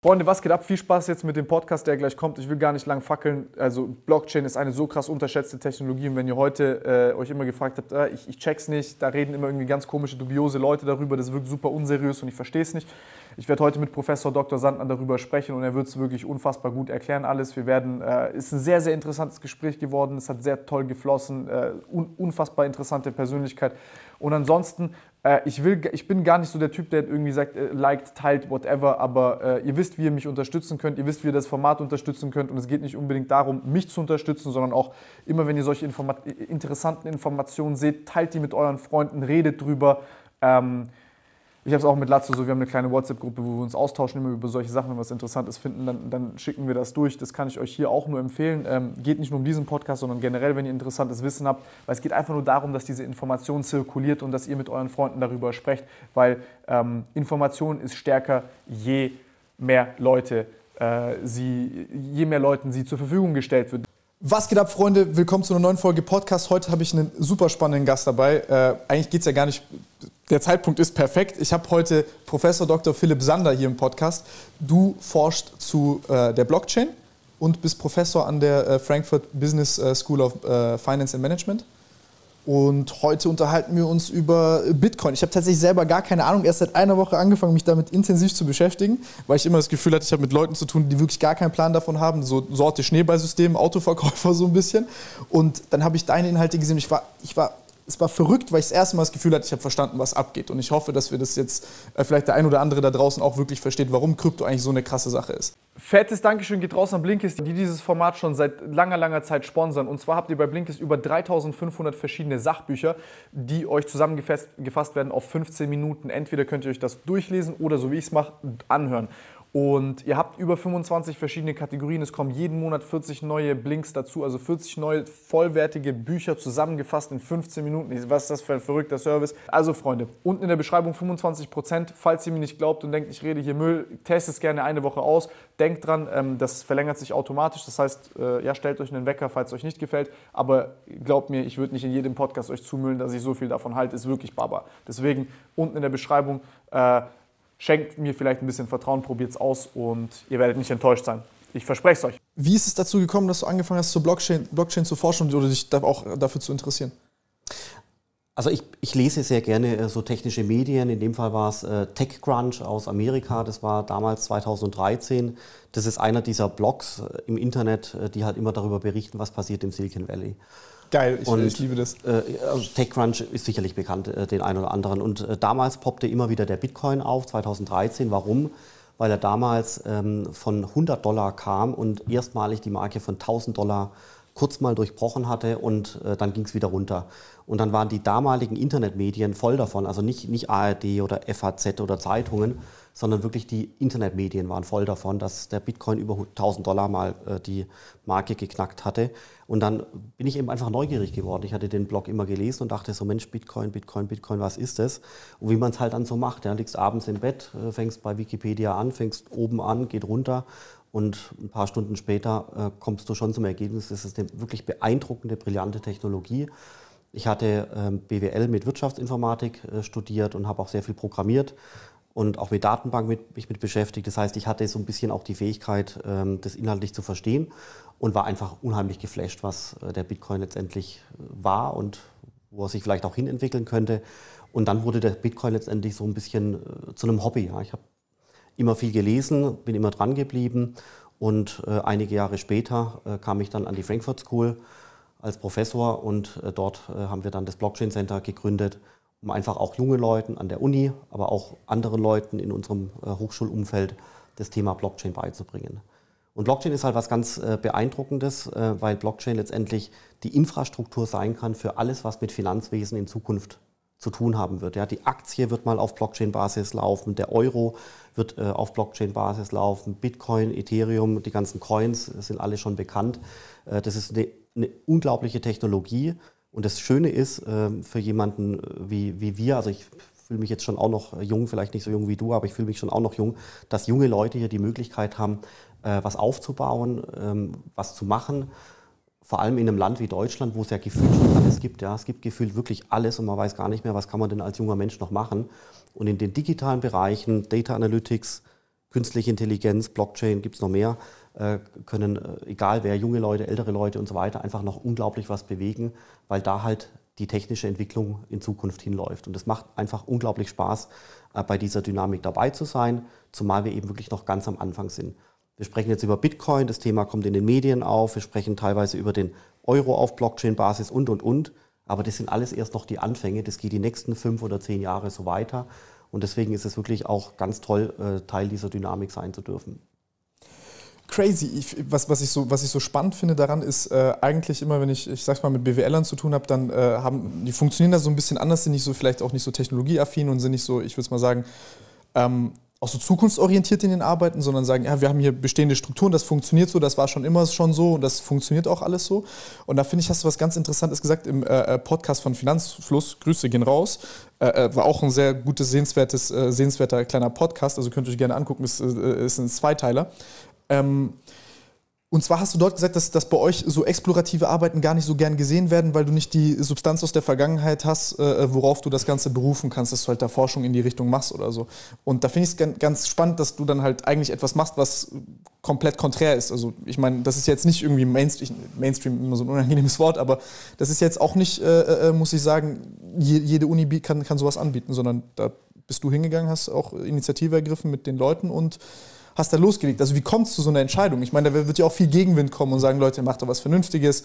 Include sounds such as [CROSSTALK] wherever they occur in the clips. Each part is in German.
Freunde, was geht ab? Viel Spaß jetzt mit dem Podcast, der gleich kommt. Ich will gar nicht lang fackeln. Also Blockchain ist eine so krass unterschätzte Technologie und wenn ihr heute äh, euch immer gefragt habt, äh, ich, ich, check's nicht, da reden immer irgendwie ganz komische, dubiose Leute darüber, das wirkt super unseriös und ich verstehe es nicht. Ich werde heute mit Professor Dr. Sandmann darüber sprechen und er wird es wirklich unfassbar gut erklären alles. Wir werden, äh, ist ein sehr, sehr interessantes Gespräch geworden, es hat sehr toll geflossen, äh, un, unfassbar interessante Persönlichkeit. Und ansonsten äh, ich, will, ich bin gar nicht so der Typ, der irgendwie sagt, äh, liked, teilt, whatever, aber äh, ihr wisst, wie ihr mich unterstützen könnt, ihr wisst, wie ihr das Format unterstützen könnt und es geht nicht unbedingt darum, mich zu unterstützen, sondern auch immer, wenn ihr solche Informat interessanten Informationen seht, teilt die mit euren Freunden, redet drüber. Ähm, ich habe es auch mit Lazio so, wir haben eine kleine WhatsApp-Gruppe, wo wir uns austauschen immer über solche Sachen, wenn wir was Interessantes finden, dann, dann, schicken wir das durch. Das kann ich euch hier auch nur empfehlen. Ähm, geht nicht nur um diesen Podcast, sondern generell, wenn ihr interessantes Wissen habt, weil es geht einfach nur darum, dass diese Information zirkuliert und dass ihr mit euren Freunden darüber sprecht, weil ähm, Information ist stärker, je mehr Leute äh, sie, je mehr Leuten sie zur Verfügung gestellt wird. Was geht ab, Freunde? Willkommen zu einer neuen Folge Podcast. Heute habe ich einen super spannenden Gast dabei. Äh, eigentlich geht es ja gar nicht. Der Zeitpunkt ist perfekt. Ich habe heute Professor Dr. Philipp Sander hier im Podcast. Du forschst zu äh, der Blockchain und bist Professor an der äh, Frankfurt Business äh, School of äh, Finance and Management. Und heute unterhalten wir uns über Bitcoin. Ich habe tatsächlich selber gar keine Ahnung, erst seit einer Woche angefangen, mich damit intensiv zu beschäftigen, weil ich immer das Gefühl hatte, ich habe mit Leuten zu tun, die wirklich gar keinen Plan davon haben. So Sorte Schneeballsystem, Autoverkäufer so ein bisschen. Und dann habe ich deine Inhalte gesehen. Ich war, ich war es war verrückt, weil ich das erste Mal das Gefühl hatte, ich habe verstanden, was abgeht. Und ich hoffe, dass wir das jetzt äh, vielleicht der ein oder andere da draußen auch wirklich versteht, warum Krypto eigentlich so eine krasse Sache ist. Fettes Dankeschön geht raus an Blinkist, die dieses Format schon seit langer, langer Zeit sponsern. Und zwar habt ihr bei Blinkist über 3500 verschiedene Sachbücher, die euch zusammengefasst werden auf 15 Minuten. Entweder könnt ihr euch das durchlesen oder, so wie ich es mache, anhören. Und ihr habt über 25 verschiedene Kategorien. Es kommen jeden Monat 40 neue Blinks dazu, also 40 neue vollwertige Bücher zusammengefasst in 15 Minuten. Was ist das für ein verrückter Service? Also Freunde, unten in der Beschreibung 25%. Falls ihr mir nicht glaubt und denkt, ich rede hier Müll, testet es gerne eine Woche aus. Denkt dran, ähm, das verlängert sich automatisch. Das heißt, äh, ja, stellt euch einen Wecker, falls es euch nicht gefällt. Aber glaubt mir, ich würde nicht in jedem Podcast euch zumüllen, dass ich so viel davon halte. Ist wirklich Baba. Deswegen unten in der Beschreibung. Äh, Schenkt mir vielleicht ein bisschen Vertrauen, probiert es aus und ihr werdet nicht enttäuscht sein. Ich verspreche es euch. Wie ist es dazu gekommen, dass du angefangen hast, zur Blockchain, Blockchain zu forschen oder dich auch dafür zu interessieren? Also ich, ich, lese sehr gerne äh, so technische Medien. In dem Fall war es äh, TechCrunch aus Amerika. Das war damals 2013. Das ist einer dieser Blogs äh, im Internet, die halt immer darüber berichten, was passiert im Silicon Valley. Geil, ich, und, ich liebe das. Äh, also TechCrunch ist sicherlich bekannt, äh, den einen oder anderen. Und äh, damals poppte immer wieder der Bitcoin auf, 2013. Warum? Weil er damals ähm, von 100 Dollar kam und erstmalig die Marke von 1000 Dollar kurz mal durchbrochen hatte und äh, dann ging es wieder runter. Und dann waren die damaligen Internetmedien voll davon, also nicht, nicht ARD oder FAZ oder Zeitungen, sondern wirklich die Internetmedien waren voll davon, dass der Bitcoin über 1000 Dollar mal äh, die Marke geknackt hatte. Und dann bin ich eben einfach neugierig geworden. Ich hatte den Blog immer gelesen und dachte so, Mensch, Bitcoin, Bitcoin, Bitcoin, was ist das? Und wie man es halt dann so macht. Ja, liegst abends im Bett, äh, fängst bei Wikipedia an, fängst oben an, geht runter und ein paar Stunden später äh, kommst du schon zum Ergebnis, es ist eine wirklich beeindruckende, brillante Technologie. Ich hatte äh, BWL mit Wirtschaftsinformatik äh, studiert und habe auch sehr viel programmiert und auch mit Datenbank mit, mich mit beschäftigt. Das heißt, ich hatte so ein bisschen auch die Fähigkeit, ähm, das inhaltlich zu verstehen und war einfach unheimlich geflasht, was äh, der Bitcoin letztendlich äh, war und wo er sich vielleicht auch hin entwickeln könnte. Und dann wurde der Bitcoin letztendlich so ein bisschen äh, zu einem Hobby. Ich habe immer viel gelesen, bin immer dran geblieben und einige Jahre später kam ich dann an die Frankfurt School als Professor und dort haben wir dann das Blockchain Center gegründet, um einfach auch jungen Leuten an der Uni, aber auch anderen Leuten in unserem Hochschulumfeld das Thema Blockchain beizubringen. Und Blockchain ist halt was ganz äh, Beeindruckendes, äh, weil Blockchain letztendlich die Infrastruktur sein kann für alles, was mit Finanzwesen in Zukunft zu tun haben wird. Ja, die Aktie wird mal auf Blockchain-Basis laufen, der Euro wird äh, auf Blockchain-Basis laufen, Bitcoin, Ethereum, die ganzen Coins sind alle schon bekannt. Äh, das ist eine, eine, unglaubliche Technologie. Und das Schöne ist für jemanden wie, wie wir, also ich fühle mich jetzt schon auch noch jung, vielleicht nicht so jung wie du, aber ich fühle mich schon auch noch jung, dass junge Leute hier die Möglichkeit haben, äh, was aufzubauen, ähm, was zu machen. Vor allem in einem Land wie Deutschland, wo es ja gefühlt schon alles gibt. Ja. Es gibt gefühlt wirklich alles und man weiß gar nicht mehr, was kann man denn als junger Mensch noch machen. Und in den digitalen Bereichen, Data Analytics, künstliche Intelligenz, Blockchain, gibt es noch mehr, äh, können, äh, egal wer, junge Leute, ältere Leute und so weiter, einfach noch unglaublich was bewegen, weil da halt die technische Entwicklung in Zukunft hinläuft. Und es macht einfach unglaublich Spaß, äh, bei dieser Dynamik dabei zu sein, zumal wir eben wirklich noch ganz am Anfang sind. Wir sprechen jetzt über Bitcoin, das Thema kommt in den Medien auf, wir sprechen teilweise über den Euro auf Blockchain-Basis und, und, und. Aber das sind alles erst noch die Anfänge, das geht die nächsten fünf oder zehn Jahre so weiter. Und deswegen ist es wirklich auch ganz toll, äh, Teil dieser Dynamik sein zu dürfen crazy. Ich, was, was, ich so, was ich so spannend finde daran ist, äh, eigentlich immer, wenn ich, ich sag's mal, mit BWLern zu tun habe, dann äh, haben, die funktionieren da so ein bisschen anders, sind nicht so, vielleicht auch nicht so technologieaffin und sind nicht so, ich würde mal sagen, ähm, auch so zukunftsorientiert in den Arbeiten, sondern sagen, ja, wir haben hier bestehende Strukturen, das funktioniert so, das war schon immer schon so und das funktioniert auch alles so. Und da finde ich, hast du was ganz Interessantes gesagt im äh, äh Podcast von Finanzfluss, Grüße gehen raus, äh, äh, war auch ein sehr gutes, sehenswertes, äh, sehenswerter kleiner Podcast, also könnt ihr euch gerne angucken, ist, äh, ist ein Zweiteiler. Ähm, und zwar hast du dort gesagt, dass, dass bei euch so explorative Arbeiten gar nicht so gern gesehen werden, weil du nicht die Substanz aus der Vergangenheit hast, äh, äh worauf du das Ganze berufen kannst, dass du halt da Forschung in die Richtung machst oder so. Und da finde ich es ganz spannend, dass du dann halt eigentlich etwas machst, was komplett konträr ist. Also ich meine, das ist jetzt nicht irgendwie Mainstream, Mainstream immer so ein unangenehmes Wort, aber das ist jetzt auch nicht, äh, äh, äh muss ich sagen, je, jede Uni kann, kann sowas anbieten, sondern da bist du hingegangen, hast auch Initiative ergriffen mit den Leuten und hast da losgelegt? Also wie kommt es zu so einer Entscheidung? Ich meine, da wird ja auch viel Gegenwind kommen und sagen, Leute, macht doch was Vernünftiges.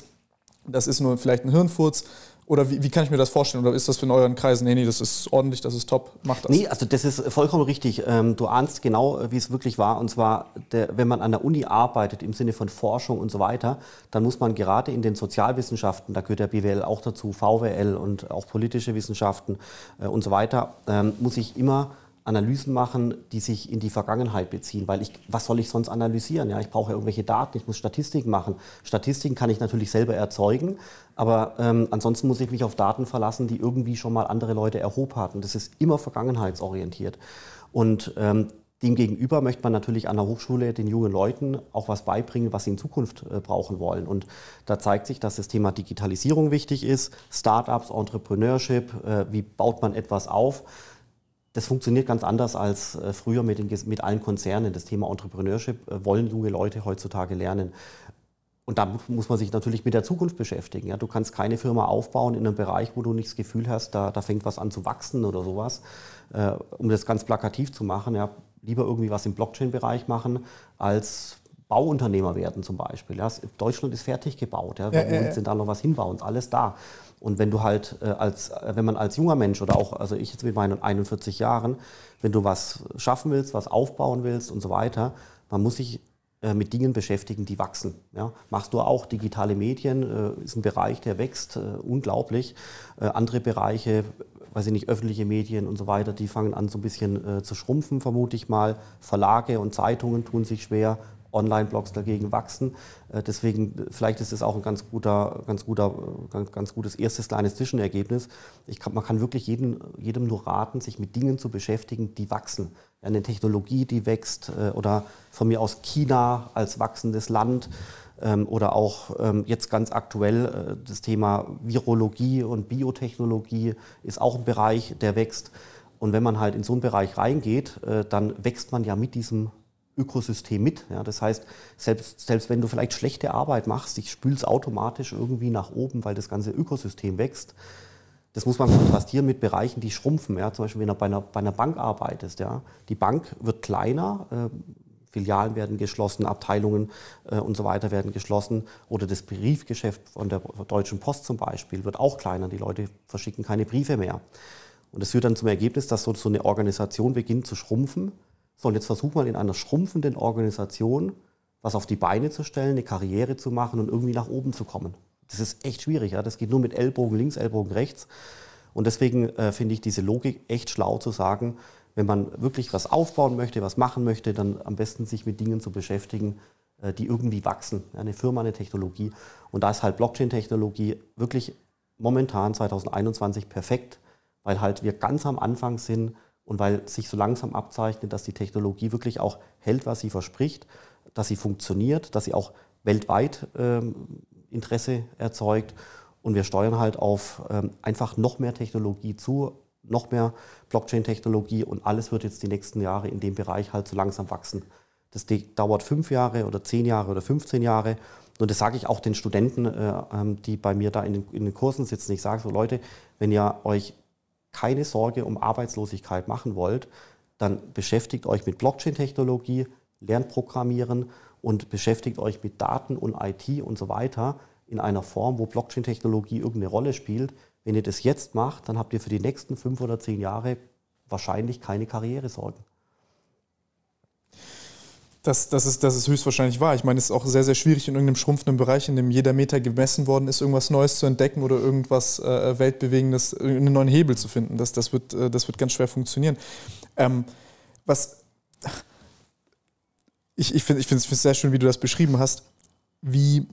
Das ist nur vielleicht ein Hirnfurz. Oder wie, wie, kann ich mir das vorstellen? Oder ist das in euren Kreisen, nee, nee, das ist ordentlich, das ist top, macht das? Nee, also das ist vollkommen richtig. Ähm, du ahnst genau, wie es wirklich war. Und zwar, wenn man an der Uni arbeitet, im Sinne von Forschung und so weiter, dann muss man gerade in den Sozialwissenschaften, da gehört der BWL auch dazu, VWL und auch politische Wissenschaften äh, und so weiter, ähm, muss ich immer Analysen machen, die sich in die Vergangenheit beziehen, weil ich, was soll ich sonst analysieren? Ja, ich brauche ja irgendwelche Daten, ich muss Statistiken machen. Statistiken kann ich natürlich selber erzeugen, aber ähm, ansonsten muss ich mich auf Daten verlassen, die irgendwie schon mal andere Leute erhob hatten. Das ist immer vergangenheitsorientiert. Und ähm, Demgegenüber möchte man natürlich an der Hochschule den jungen Leuten auch was beibringen, was sie in Zukunft äh, brauchen wollen. Und da zeigt sich, dass das Thema Digitalisierung wichtig ist, Startups, Entrepreneurship, äh, wie baut man etwas auf das funktioniert ganz anders als äh, früher mit, den, mit allen Konzernen. Das Thema Entrepreneurship äh, wollen junge Leute heutzutage lernen. Und da muss man sich natürlich mit der Zukunft beschäftigen. Ja, du kannst keine Firma aufbauen in einem Bereich, wo du nicht das Gefühl hast, da, da fängt was an zu wachsen oder sowas. Äh, um das ganz plakativ zu machen, ja, lieber irgendwie was im Blockchain-Bereich machen, als Bauunternehmer werden zum Beispiel. Ja, Deutschland ist fertig gebaut. Ja, wir ja, ja, da noch was hinbauen? Ist alles da. Und wenn du halt äh, als, äh, wenn man als junger Mensch oder auch, also ich jetzt mit meinen 41 Jahren, wenn du was schaffen willst, was aufbauen willst und so weiter, man muss sich äh, mit Dingen beschäftigen, die wachsen. Ja? Machst du auch digitale Medien, ist ein Bereich, der wächst unglaublich. andere Bereiche, weiß ich nicht, öffentliche Medien und so weiter, die fangen an so ein bisschen zu schrumpfen, vermute ich mal. Verlage und Zeitungen tun sich schwer, Online-Blogs dagegen wachsen. Äh, deswegen, vielleicht ist es auch ein ganz, guter, ganz, guter, ganz, ganz gutes erstes kleines Zwischenergebnis. Ich kann, man kann wirklich jedem, jedem nur raten, sich mit Dingen zu beschäftigen, die wachsen. Eine Technologie, die wächst äh, oder von mir aus China als wachsendes Land ähm, oder auch ähm, jetzt ganz aktuell äh, das Thema Virologie und Biotechnologie ist auch ein Bereich, der wächst. Und wenn man halt in so einen Bereich reingeht, dann wächst man ja mit diesem Ökosystem mit. Ja, das heißt, selbst, selbst wenn du vielleicht schlechte Arbeit machst, ich spüle es automatisch irgendwie nach oben, weil das ganze Ökosystem wächst. Das muss man kontrastieren mit Bereichen, die schrumpfen. Ja, zum Beispiel, wenn du bei einer, bei einer Bank arbeitest. Ja, die Bank wird kleiner, äh, Filialen werden geschlossen, Abteilungen äh, und so weiter werden geschlossen. Oder das Briefgeschäft von der Deutschen Post zum Beispiel wird auch kleiner. Die Leute verschicken keine Briefe mehr. Und das führt dann zum Ergebnis, dass so, so eine Organisation beginnt zu schrumpfen so, und jetzt versucht man in einer schrumpfenden Organisation was auf die Beine zu stellen, eine Karriere zu machen und irgendwie nach oben zu kommen. Das ist echt schwierig. Ja? Das geht nur mit Ellbogen links, Ellbogen rechts. Und deswegen äh, finde ich diese Logik echt schlau zu sagen, wenn man wirklich was aufbauen möchte, was machen möchte, dann am besten sich mit Dingen zu beschäftigen, äh, die irgendwie wachsen. Ja, eine Firma, eine Technologie. Und da ist halt Blockchain-Technologie wirklich momentan 2021 perfekt, weil halt wir ganz am Anfang sind und weil sich so langsam abzeichnet, dass die Technologie wirklich auch hält, was sie verspricht, dass sie funktioniert, dass sie auch weltweit ähm, Interesse erzeugt. Und wir steuern halt auf ähm, einfach noch mehr Technologie zu, noch mehr Blockchain-Technologie und alles wird jetzt die nächsten Jahre in dem Bereich halt so langsam wachsen. Das dauert fünf Jahre oder zehn Jahre oder 15 Jahre. Und das sage ich auch den Studenten, äh, ähm, die bei mir da in den, in den Kursen sitzen. Ich sage so, Leute, wenn ihr euch keine Sorge um Arbeitslosigkeit machen wollt, dann beschäftigt euch mit Blockchain-Technologie, lernt Programmieren und beschäftigt euch mit Daten und IT und so weiter in einer Form, wo Blockchain-Technologie irgendeine Rolle spielt. Wenn ihr das jetzt macht, dann habt ihr für die nächsten fünf oder zehn Jahre wahrscheinlich keine Karrieresorgen. Das, das, ist, das ist höchstwahrscheinlich wahr. Ich meine, es ist auch sehr, sehr schwierig in irgendeinem schrumpfenden Bereich, in dem jeder Meter gemessen worden ist, irgendwas Neues zu entdecken oder irgendwas äh, Weltbewegendes, einen neuen Hebel zu finden. Das, das, wird, äh, das wird ganz schwer funktionieren. Ähm, was ich, ich finde es ich sehr schön, wie du das beschrieben hast, wie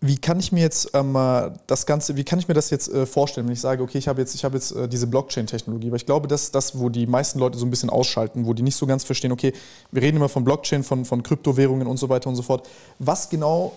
wie kann ich mir jetzt ähm, äh, das Ganze, wie kann ich mir das jetzt äh, vorstellen, wenn ich sage, okay, ich habe jetzt, ich habe jetzt äh, diese Blockchain-Technologie, weil ich glaube, das ist das, wo die meisten Leute so ein bisschen ausschalten, wo die nicht so ganz verstehen, okay, wir reden immer von Blockchain, von, von Kryptowährungen und so weiter und so fort. Was genau,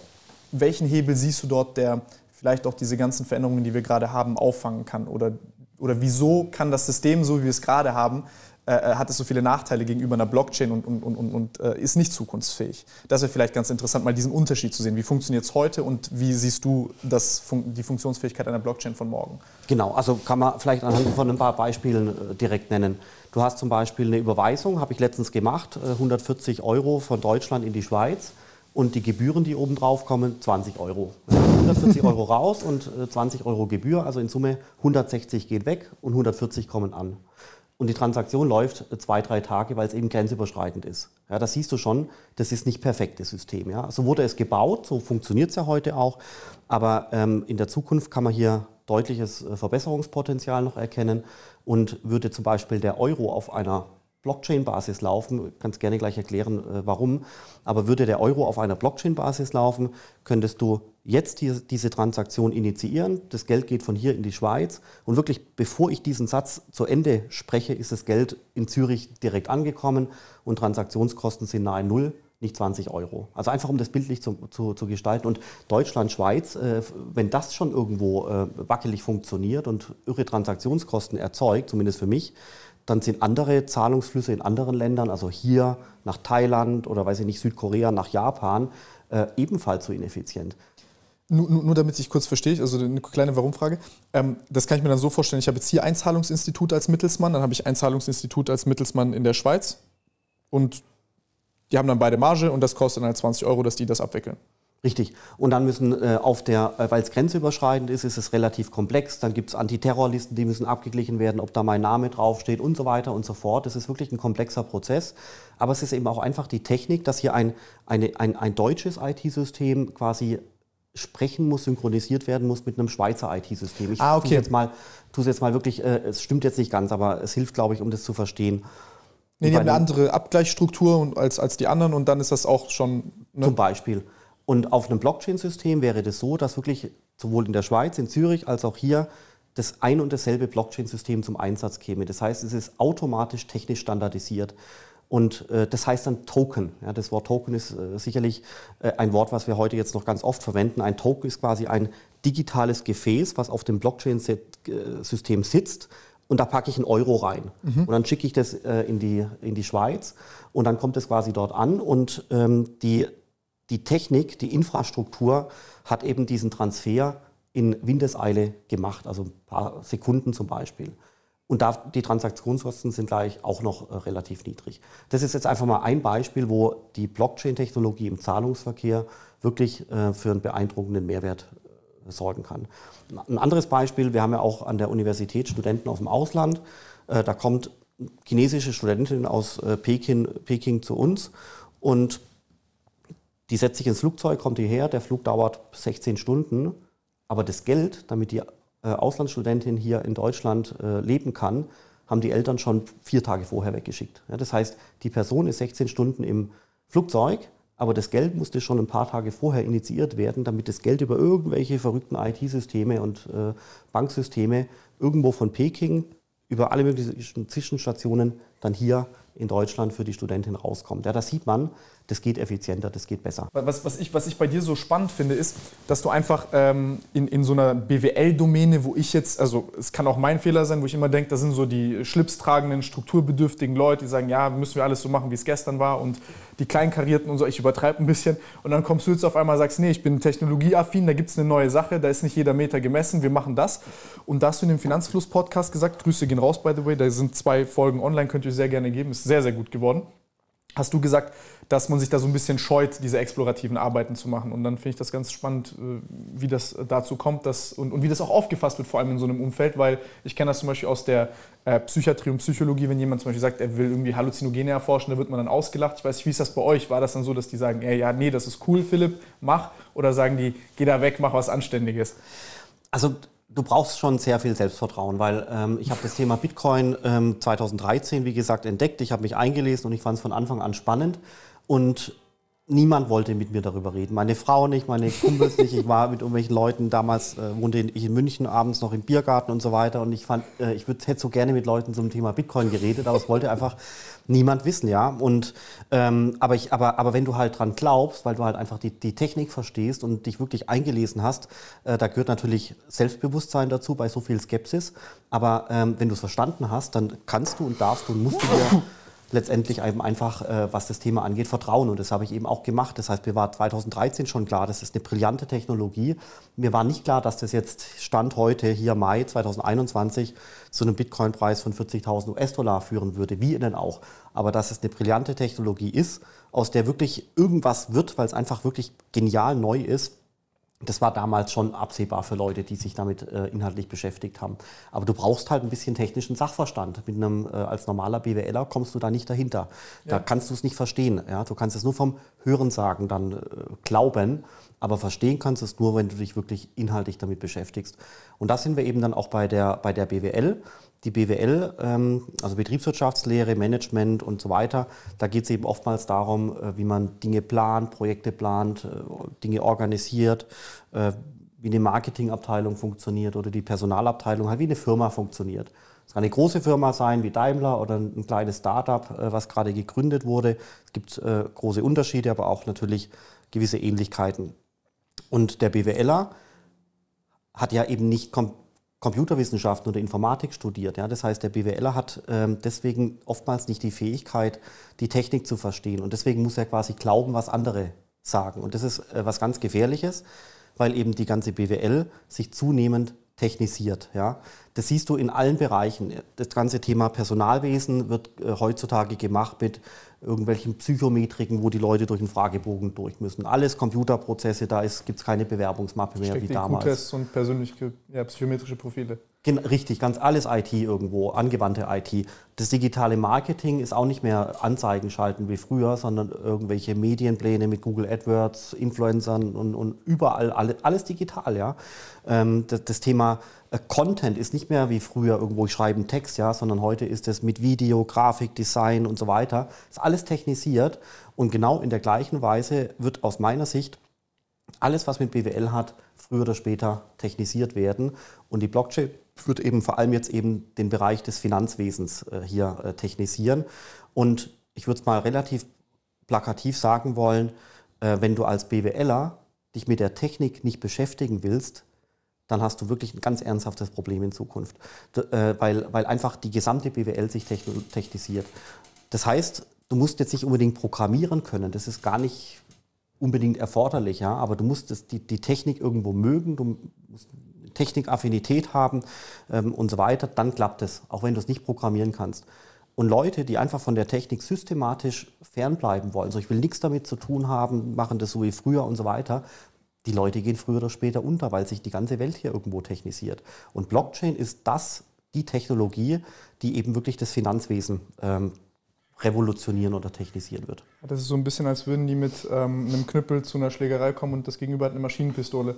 welchen Hebel siehst du dort, der vielleicht auch diese ganzen Veränderungen, die wir gerade haben, auffangen kann? Oder, oder wieso kann das System, so wie wir es gerade haben, äh, äh, hat es so viele Nachteile gegenüber einer Blockchain und, und, und, und äh, ist nicht zukunftsfähig. Das wäre vielleicht ganz interessant, mal diesen Unterschied zu sehen. Wie funktioniert es heute und wie siehst du das, die Funktionsfähigkeit einer Blockchain von morgen? Genau, also kann man vielleicht anhand von ein paar Beispielen äh, direkt nennen. Du hast zum Beispiel eine Überweisung, habe ich letztens gemacht, 140 äh, Euro von Deutschland in die Schweiz. Und die Gebühren, die oben drauf kommen, 20 Euro. 140 Euro raus und 20 äh, Euro Gebühr, also in Summe 160 geht weg und 140 kommen an und die Transaktion läuft äh, zwei, drei Tage, weil es eben grenzüberschreitend ist. Ja, das siehst du schon, das ist nicht perfektes System. Ja. So wurde es gebaut, so funktioniert es ja heute auch, aber ähm, in der Zukunft kann man hier deutliches äh, Verbesserungspotenzial noch erkennen und würde zum Beispiel der Euro auf einer Blockchain-Basis laufen. Ich gerne gleich erklären, äh, warum. Aber würde der Euro auf einer Blockchain-Basis laufen, könntest du jetzt hier diese Transaktion initiieren. Das Geld geht von hier in die Schweiz. Und wirklich, bevor ich diesen Satz zu Ende spreche, ist das Geld in Zürich direkt angekommen und Transaktionskosten sind nahe Null nicht 20 Euro. Also einfach um das bildlich zu, zu, zu gestalten. Und Deutschland, Schweiz, äh, wenn das schon irgendwo äh, wackelig funktioniert und irre Transaktionskosten erzeugt, zumindest für mich, dann sind andere Zahlungsflüsse in anderen Ländern, also hier nach Thailand oder weiß ich nicht, Südkorea, nach Japan, äh, ebenfalls so ineffizient. Nur, nur, damit ich kurz verstehe, also eine kleine Warum-Frage. Ähm, das kann ich mir dann so vorstellen, ich habe jetzt hier ein Zahlungsinstitut als Mittelsmann, dann habe ich ein Zahlungsinstitut als Mittelsmann in der Schweiz und die haben dann beide Marge und das kostet dann halt 20 Euro, dass die das abwickeln. Richtig. Und dann müssen äh, auf der, äh, weil es grenzüberschreitend ist, ist es relativ komplex. Dann gibt es Antiterrorlisten, die müssen abgeglichen werden, ob da mein Name draufsteht und so weiter und so fort. Das ist wirklich ein komplexer Prozess. Aber es ist eben auch einfach die Technik, dass hier ein, eine, ein, ein deutsches IT-System quasi sprechen muss, synchronisiert werden muss mit einem Schweizer IT-System. Ich ah, okay. tue jetzt jetzt mal wirklich, äh, es stimmt jetzt nicht ganz, aber es hilft, glaube ich, um das zu verstehen. Nee, die haben eine andere Abgleichsstruktur als, als die anderen und dann ist das auch schon. Ne? Zum Beispiel. Und auf einem Blockchain-System wäre das so, dass wirklich sowohl in der Schweiz, in Zürich als auch hier das ein und dasselbe Blockchain-System zum Einsatz käme. Das heißt, es ist automatisch technisch standardisiert. Und äh, das heißt dann Token. Ja, das Wort Token ist äh, sicherlich äh, ein Wort, was wir heute jetzt noch ganz oft verwenden. Ein Token ist quasi ein digitales Gefäß, was auf dem Blockchain-System sitzt. Und da packe ich einen Euro rein. Mhm. Und dann schicke ich das äh, in, die, in die Schweiz. Und dann kommt es quasi dort an. Und ähm, die die Technik, die Infrastruktur hat eben diesen Transfer in Windeseile gemacht, also ein paar Sekunden zum Beispiel. Und da, die Transaktionskosten sind gleich auch noch äh, relativ niedrig. Das ist jetzt einfach mal ein Beispiel, wo die Blockchain-Technologie im Zahlungsverkehr wirklich äh, für einen beeindruckenden Mehrwert äh, sorgen kann. Ein anderes Beispiel, wir haben ja auch an der Universität Studenten aus dem Ausland. da kommt chinesische Studentin aus Peking, Peking zu uns und die setzt sich ins Flugzeug, kommt hierher, der Flug dauert 16 Stunden, aber das Geld, damit die äh, Auslandsstudentin hier in Deutschland äh, leben kann, haben die Eltern schon vier Tage vorher weggeschickt. das heißt, die Person ist 16 Stunden im Flugzeug, aber das Geld musste schon ein paar Tage vorher initiiert werden, damit das Geld über irgendwelche verrückten IT-Systeme und äh, Banksysteme irgendwo von Peking über alle möglichen Zwischenstationen dann hier in Deutschland für die Studentin rauskommt. Ja, das sieht man, das geht effizienter, das geht besser. Was, was, ich, was ich bei dir so spannend finde, ist, dass du einfach ähm, in, in so einer BWL-Domäne, wo ich jetzt, also es kann auch mein Fehler sein, wo ich immer denke, das sind so die schlipstragenden, strukturbedürftigen Leute, die sagen, ja, müssen wir alles so machen, wie es gestern war und die Kleinkarierten und so, ich übertreibe ein bisschen. Und dann kommst du jetzt auf einmal und sagst, nee, ich bin technologieaffin, da gibt es eine neue Sache, da ist nicht jeder Meter gemessen, wir machen das. Und da hast du in dem Finanzfluss-Podcast gesagt, Grüße gehen raus, by the way, da sind zwei Folgen online, könnt ihr sehr gerne geben, ist sehr, sehr gut geworden. Hast du gesagt, dass man sich da so ein bisschen scheut, diese explorativen Arbeiten zu machen. Und dann finde ich das ganz spannend, äh, wie das dazu kommt dass, und, und, wie das auch aufgefasst wird, vor allem in so einem Umfeld, weil ich kenne das zum Beispiel aus der äh, Psychiatrie und Psychologie, wenn jemand zum Beispiel sagt, er will irgendwie Halluzinogene erforschen, da wird man dann ausgelacht. Ich weiß nicht, wie ist das bei euch? War das dann so, dass die sagen, ey, ja, nee, das ist cool, Philipp, mach? Oder sagen die, geh da weg, mach was Anständiges? Also Du brauchst schon sehr viel Selbstvertrauen, weil ähm, ich habe das Thema Bitcoin ähm, 2013, wie gesagt, entdeckt. Ich habe mich eingelesen und ich fand es von Anfang an spannend. Und niemand wollte mit mir darüber reden. Meine Frau nicht, meine Kumpels nicht. Ich war mit irgendwelchen Leuten, damals äh, wohnte ich in München abends noch im Biergarten und so weiter. Und ich fand, äh, ich hätte so gerne mit Leuten zum Thema Bitcoin geredet, aber es wollte einfach niemand wissen, ja. Und ähm, aber ich, aber, aber wenn du halt dran glaubst, weil du halt einfach die, die Technik verstehst und dich wirklich eingelesen hast, äh, da gehört natürlich Selbstbewusstsein dazu bei so viel Skepsis. Aber ähm, wenn du es verstanden hast, dann kannst du und darfst du und musst du dir [LAUGHS] letztendlich eben einfach, äh, was das Thema angeht, Vertrauen. Und das habe ich eben auch gemacht. Das heißt, mir war 2013 schon klar, das ist eine brillante Technologie. Mir war nicht klar, dass das jetzt Stand heute, hier Mai 2021, zu einem Bitcoin-Preis von 40.000 US-Dollar führen würde, wie denn auch. Aber dass es eine brillante Technologie ist, aus der wirklich irgendwas wird, weil es einfach wirklich genial neu ist, das war damals schon absehbar für Leute, die sich damit äh, inhaltlich beschäftigt haben. Aber du brauchst halt ein bisschen technischen Sachverstand. Mit einem, äh, als normaler BWLer kommst du da nicht dahinter. Ja. Da kannst du es nicht verstehen. Ja? Du kannst es nur vom Hören sagen, dann äh, glauben. Aber verstehen kannst du es nur, wenn du dich wirklich inhaltlich damit beschäftigst. Und da sind wir eben dann auch bei der, bei der BWL die BWL, ähm, also Betriebswirtschaftslehre, Management und so weiter, da geht es eben oftmals darum, äh, wie man Dinge plant, Projekte plant, äh, Dinge organisiert, äh, wie eine Marketingabteilung funktioniert oder die Personalabteilung, halt wie eine Firma funktioniert. Es kann eine große Firma sein wie Daimler oder ein kleines Startup, was gerade gegründet wurde. Es gibt große Unterschiede, aber auch natürlich gewisse Ähnlichkeiten. Und der BWLer hat ja eben nicht komplett Computerwissenschaften oder Informatik studiert. Ja? Das heißt, der BWLer hat ähm, deswegen oftmals nicht die Fähigkeit, die Technik zu verstehen. Und deswegen muss er quasi glauben, was andere sagen. Und das ist äh, was ganz Gefährliches, weil eben die ganze BWL sich zunehmend technisiert. Ja? Das siehst du in allen Bereichen. Das ganze Thema Personalwesen wird äh, heutzutage gemacht mit irgendwelchen Psychometriken, wo die Leute durch den Fragebogen durch müssen. Alles Computerprozesse, da gibt es keine Bewerbungsmappe mehr Steckt wie damals. Tests und persönliche, ja, psychometrische Profile. Gen richtig, ganz alles IT irgendwo, angewandte IT. Das digitale Marketing ist auch nicht mehr Anzeigen schalten wie früher, sondern irgendwelche Medienpläne mit Google AdWords, Influencern und, und überall, alle, alles digital. Ja? Ähm, das, das Thema äh, Content ist nicht mehr wie früher irgendwo, ich schreibe einen Text, ja, sondern heute ist es mit Video, Grafik, Design und so weiter. Ist alles technisiert und genau in der gleichen Weise wird aus meiner Sicht alles, was mit BWL hat, früher oder später technisiert werden. Und die Blockchain wird eben vor allem jetzt eben den Bereich des Finanzwesens äh, hier äh, technisieren. Und ich würde es mal relativ plakativ sagen wollen, äh, wenn du als BWLer dich mit der Technik nicht beschäftigen willst, dann hast du wirklich ein ganz ernsthaftes Problem in Zukunft, äh, weil, weil einfach die gesamte BWL sich technisiert. Das heißt, du musst jetzt nicht unbedingt programmieren können, das ist gar nicht unbedingt erforderlich, ja, aber du musst das, die, die Technik irgendwo mögen, du musst Technikaffinität haben ähm, und so weiter, dann klappt es, auch wenn du es nicht programmieren kannst. Und Leute, die einfach von der Technik systematisch fernbleiben wollen, so ich will nichts damit zu tun haben, machen das so wie früher und so weiter, die Leute gehen früher oder später unter, weil sich die ganze Welt hier irgendwo technisiert. Und Blockchain ist das, die Technologie, die eben wirklich das Finanzwesen ähm, revolutionieren oder technisieren wird. Das ist so ein bisschen, als würden die mit ähm, einem Knüppel zu einer Schlägerei kommen und das Gegenüber hat eine Maschinenpistole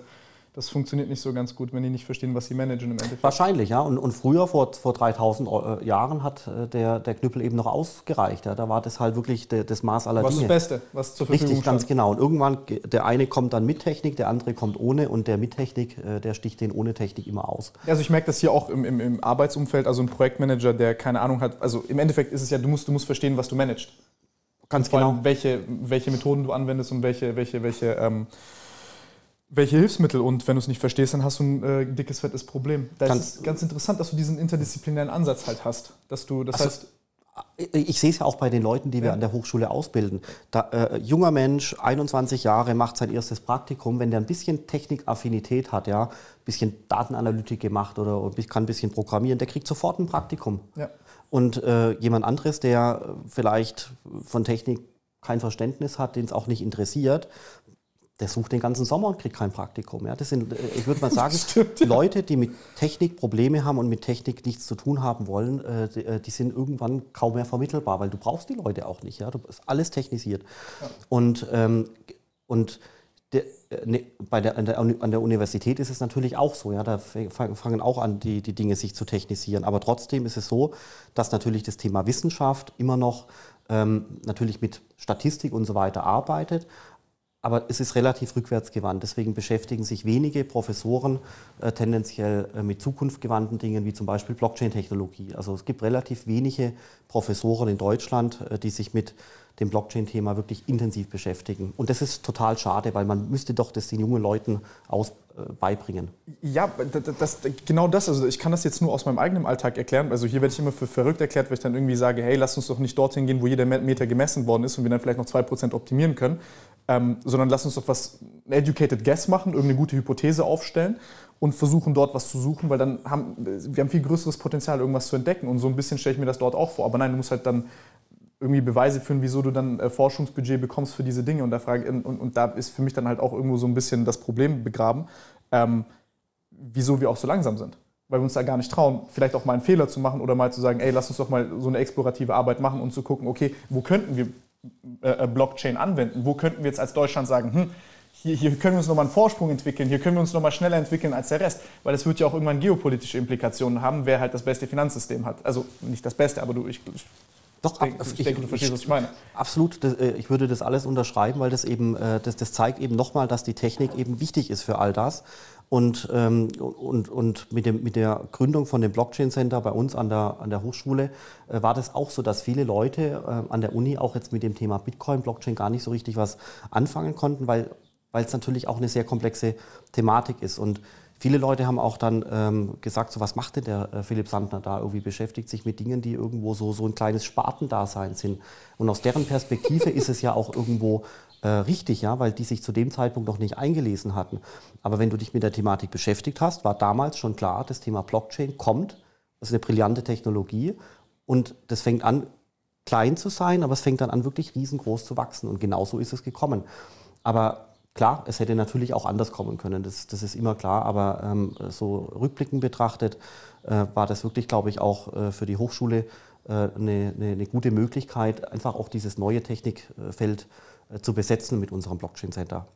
das funktioniert nicht so ganz gut, wenn die nicht verstehen, was sie managen im Endeffekt. Wahrscheinlich, ja. Und, und früher, vor, vor 3000 äh, Jahren, hat äh, der, der Knüppel eben noch ausgereicht. Ja. Da war das halt wirklich de, das Maß aller was Dinge. Was das Beste, was zur Verfügung Richtig, stand. ganz genau. Und irgendwann, der eine kommt dann mit Technik, der andere kommt ohne und der mit Technik, äh, der sticht den ohne Technik immer aus. Also ich merke das hier auch im, im, im Arbeitsumfeld, also ein Projektmanager, der keine Ahnung hat, also im Endeffekt ist es ja, du musst, du musst verstehen, was du managst. Ganz genau. Welche, welche Methoden du anwendest und welche, welche, welche ähm, welche Hilfsmittel und wenn du es nicht verstehst, dann hast du ein äh, dickes, fettes Problem. Da ist ganz interessant, dass du diesen interdisziplinären Ansatz halt hast. Dass du, das also, heißt, äh, ich sehe es ja auch bei den Leuten, die wir ja. an der Hochschule ausbilden. Da, äh, junger Mensch, 21 Jahre, macht sein erstes Praktikum. Wenn der ein bisschen Technikaffinität hat, ja, ein bisschen Datenanalytik gemacht oder, oder kann ein bisschen programmieren, der kriegt sofort ein Praktikum. Ja. Und äh, jemand anderes, der vielleicht von Technik kein Verständnis hat, den es auch nicht interessiert, der sucht den ganzen Sommer und kriegt kein Praktikum. Ja, das sind, äh, ich würde mal [LAUGHS] sagen, stimmt, ja. Leute, die mit Technik Probleme haben und mit Technik nichts zu tun haben wollen, äh, äh, die, sind irgendwann kaum mehr vermittelbar, weil du brauchst die Leute auch nicht. Ja, du bist alles technisiert. Und, ähm, und der, ne, bei der, an, der, an der Universität ist es natürlich auch so. Ja, da fangen auch an, die, die Dinge sich zu technisieren. Aber trotzdem ist es so, dass natürlich das Thema Wissenschaft immer noch ähm, natürlich mit Statistik und so weiter arbeitet aber es ist relativ rückwärtsgewandt. Deswegen beschäftigen sich wenige Professoren äh, tendenziell äh, mit zukunftsgewandten Dingen wie zum Beispiel Blockchain-Technologie. Also es gibt relativ wenige Professoren in Deutschland, äh, die sich mit dem Blockchain-Thema wirklich intensiv beschäftigen. Und das ist total schade, weil man müsste doch das den jungen Leuten aus, äh, beibringen. Ja, das, das, genau das. Also ich kann das jetzt nur aus meinem eigenen Alltag erklären. Also hier werde ich immer für verrückt erklärt, weil ich dann irgendwie sage, hey, lass uns doch nicht dorthin gehen, wo jeder Meter gemessen worden ist und wir dann vielleicht noch 2% optimieren können, ähm, sondern lass uns doch was, ein educated guess machen, irgendeine gute Hypothese aufstellen und versuchen dort was zu suchen, weil dann haben äh, wir haben viel größeres Potenzial, irgendwas zu entdecken. Und so ein bisschen stelle ich mir das dort auch vor. Aber nein, du musst halt dann irgendwie Beweise führen, wieso du dann äh, Forschungsbudget bekommst für diese Dinge. Und da, frage, und, und, da ist für mich dann halt auch irgendwo so ein bisschen das Problem begraben, ähm, wieso wir auch so langsam sind. Weil wir uns da gar nicht trauen, vielleicht auch mal einen Fehler zu machen oder mal zu sagen, ey, lass uns doch mal so eine explorative Arbeit machen und zu gucken, okay, wo könnten wir äh, äh Blockchain anwenden? Wo könnten wir jetzt als Deutschland sagen, hm, hier, hier, können wir uns nochmal einen Vorsprung entwickeln, hier können wir uns nochmal schneller entwickeln als der Rest, weil das wird ja auch irgendwann geopolitische Implikationen haben, wer halt das beste Finanzsystem hat. Also nicht das beste, aber du, ich, ich doch, ich, denke, ich denke, du verstehst, was ich meine. Absolut, das, äh, ich würde das alles unterschreiben, weil das eben, äh, das, das zeigt eben nochmal, dass die Technik eben wichtig ist für all das. Und, ähm, und, und mit, dem, mit der Gründung von dem Blockchain Center bei uns an der, an der Hochschule äh, war das auch so, dass viele Leute an der Uni auch jetzt mit dem Thema Bitcoin, Blockchain gar nicht so richtig was anfangen konnten, weil weil es natürlich auch eine sehr komplexe Thematik ist. Und Viele Leute haben auch dann ähm, gesagt, so was macht denn der äh, Philipp Sandner da? Irgendwie beschäftigt sich mit Dingen, die irgendwo so, so ein kleines Spartendasein sind. Und aus deren Perspektive ist es ja auch irgendwo äh, richtig, ja, weil die sich zu dem Zeitpunkt noch nicht eingelesen hatten. Aber wenn du dich mit der Thematik beschäftigt hast, war damals schon klar, das Thema Blockchain kommt. Das ist eine brillante Technologie und das fängt an, klein zu sein, aber es fängt dann an, wirklich riesengroß zu wachsen. Und genau so ist es gekommen. Aber Klar, es hätte natürlich auch anders kommen können, das, das ist immer klar, aber ähm, so rückblickend betrachtet äh, war das wirklich, glaube ich, auch äh, für die Hochschule äh, eine, eine, gute Möglichkeit, einfach auch dieses neue Technikfeld äh, zu besetzen mit unserem Blockchain Center.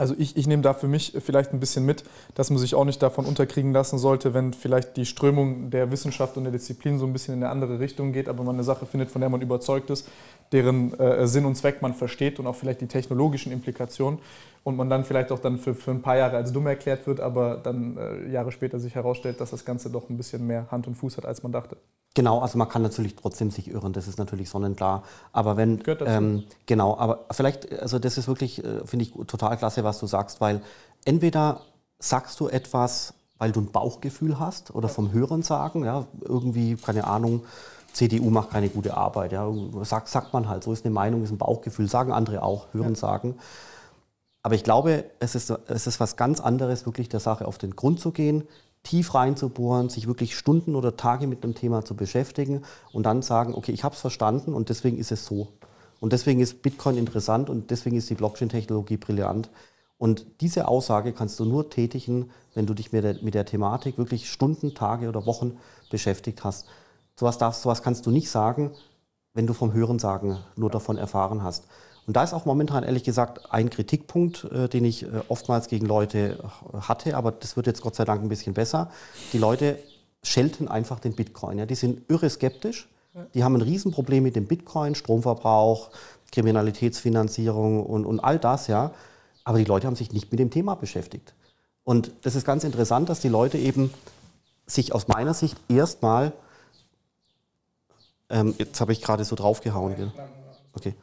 Also ich, ich nehme da für mich vielleicht ein bisschen mit, dass man sich auch nicht davon unterkriegen lassen sollte, wenn vielleicht die Strömung der Wissenschaft und der Disziplin so ein bisschen in eine andere Richtung geht, aber man eine Sache findet, von der man überzeugt ist, deren äh, Sinn und Zweck man versteht und auch vielleicht die technologischen Implikationen und man dann vielleicht auch dann für, für ein paar Jahre als dumm erklärt wird, aber dann äh, Jahre später sich herausstellt, dass das Ganze doch ein bisschen mehr Hand und Fuß hat, als man dachte. Genau, also man kann natürlich trotzdem sich irren, das ist natürlich sonnenklar. Aber wenn. Gehört dazu. Ähm, genau, aber vielleicht, also das ist wirklich, äh, finde ich total klasse, was du sagst, weil entweder sagst du etwas, weil du ein Bauchgefühl hast oder vom Hören sagen, ja, irgendwie, keine Ahnung. CDU macht keine gute Arbeit. Ja. Sagt, sagt man halt, so ist eine Meinung, ist ein Bauchgefühl, sagen andere auch, hören ja. sagen. Aber ich glaube, es ist, es ist was ganz anderes, wirklich der Sache auf den Grund zu gehen, tief reinzubohren, sich wirklich Stunden oder Tage mit einem Thema zu beschäftigen und dann sagen, okay, ich habe es verstanden und deswegen ist es so. Und deswegen ist Bitcoin interessant und deswegen ist die Blockchain-Technologie brillant. Und diese Aussage kannst du nur tätigen, wenn du dich mit der, mit der Thematik wirklich Stunden, Tage oder Wochen beschäftigt hast. Sowas darfst, sowas kannst du nicht sagen, wenn du vom Hörensagen nur davon erfahren hast. Und da ist auch momentan ehrlich gesagt ein Kritikpunkt, äh, den ich äh, oftmals gegen Leute hatte, aber das wird jetzt Gott sei Dank ein bisschen besser. Die Leute schelten einfach den Bitcoin. Ja? Die sind irre skeptisch. Die haben ein Riesenproblem mit dem Bitcoin, Stromverbrauch, Kriminalitätsfinanzierung und, und all das, ja. Aber die Leute haben sich nicht mit dem Thema beschäftigt. Und das ist ganz interessant, dass die Leute eben sich aus meiner Sicht erstmal, ähm, jetzt habe ich gerade so draufgehauen, gell? okay,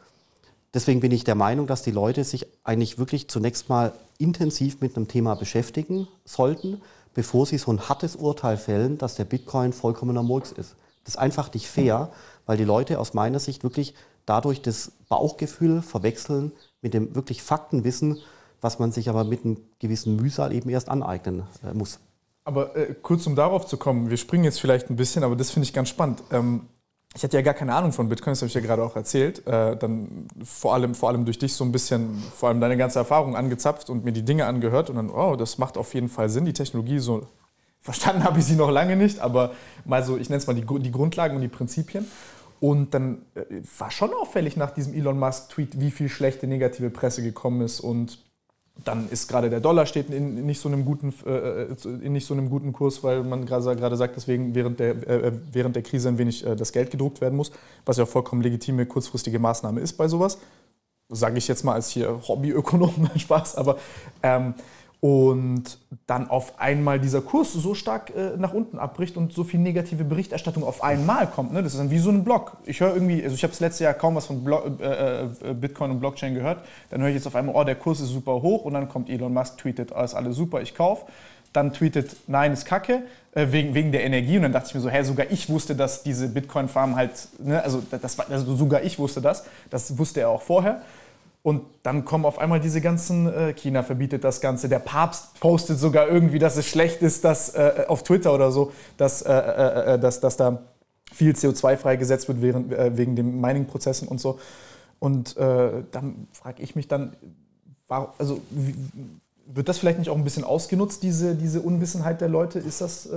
Deswegen bin ich der Meinung, dass die Leute sich eigentlich wirklich zunächst mal intensiv mit einem Thema beschäftigen sollten, bevor sie so ein hartes Urteil fällen, dass der Bitcoin vollkommener Murks ist. Das ist einfach nicht fair, weil die Leute aus meiner Sicht wirklich dadurch das Bauchgefühl verwechseln mit dem wirklich Faktenwissen, was man sich aber mit einem gewissen Mühsal eben erst aneignen äh, muss. Aber äh, kurz um darauf zu kommen, wir springen jetzt vielleicht ein bisschen, aber das finde ich ganz spannend. Ähm, ich hatte ja gar keine Ahnung von Bitcoin, das habe ich ja gerade auch erzählt, äh, dann vor allem, vor allem durch dich so ein bisschen, vor allem deine ganze Erfahrung angezapft und mir die Dinge angehört und dann, oh, das macht auf jeden Fall Sinn, die Technologie so, verstanden habe ich sie noch lange nicht, aber mal so, ich nenne es mal die, die Grundlagen und die Prinzipien. Und dann äh, war schon auffällig nach diesem Elon Musk-Tweet, wie viel schlechte negative Presse gekommen ist und dann ist gerade der Dollar steht in nicht so einem guten, äh, äh, in nicht so einem guten Kurs, weil man gerade sagt, deswegen während der, äh, während der Krise ein wenig das Geld gedruckt werden muss, was ja vollkommen legitime kurzfristige Maßnahme ist bei sowas. Sage ich jetzt mal als hier Hobbyökonom [LAUGHS] Spaß, aber ähm, und dann auf einmal dieser Kurs so stark äh, nach unten abbricht und so viel negative Berichterstattung auf einmal kommt. Ne? Das ist dann wie so ein Blog. Ich höre irgendwie, also ich habe das letzte Jahr kaum was von Blog, äh, äh, äh, Bitcoin und Blockchain gehört. Dann höre ich jetzt auf einmal, oh, der Kurs ist super hoch und dann kommt Elon Musk, tweetet, oh, ist alles super, ich kaufe. Dann tweetet, nein, ist kacke, äh, wegen, wegen der Energie. Und dann dachte ich mir so, hä, sogar ich wusste, dass diese Bitcoin-Farm halt, ne? also, das also sogar ich wusste das, das wusste er auch vorher. Und dann kommen auf einmal diese ganzen, äh, China verbietet das Ganze, der Papst postet sogar irgendwie, dass es schlecht ist, dass äh, äh auf Twitter oder so, dass, äh, äh, äh dass, dass da viel CO2 freigesetzt wird während, wegen den Mining-Prozessen und so. Und dann frage ich mich dann, also wie, wird das vielleicht nicht auch ein bisschen ausgenutzt, diese, diese Unwissenheit der Leute? Ist das, äh,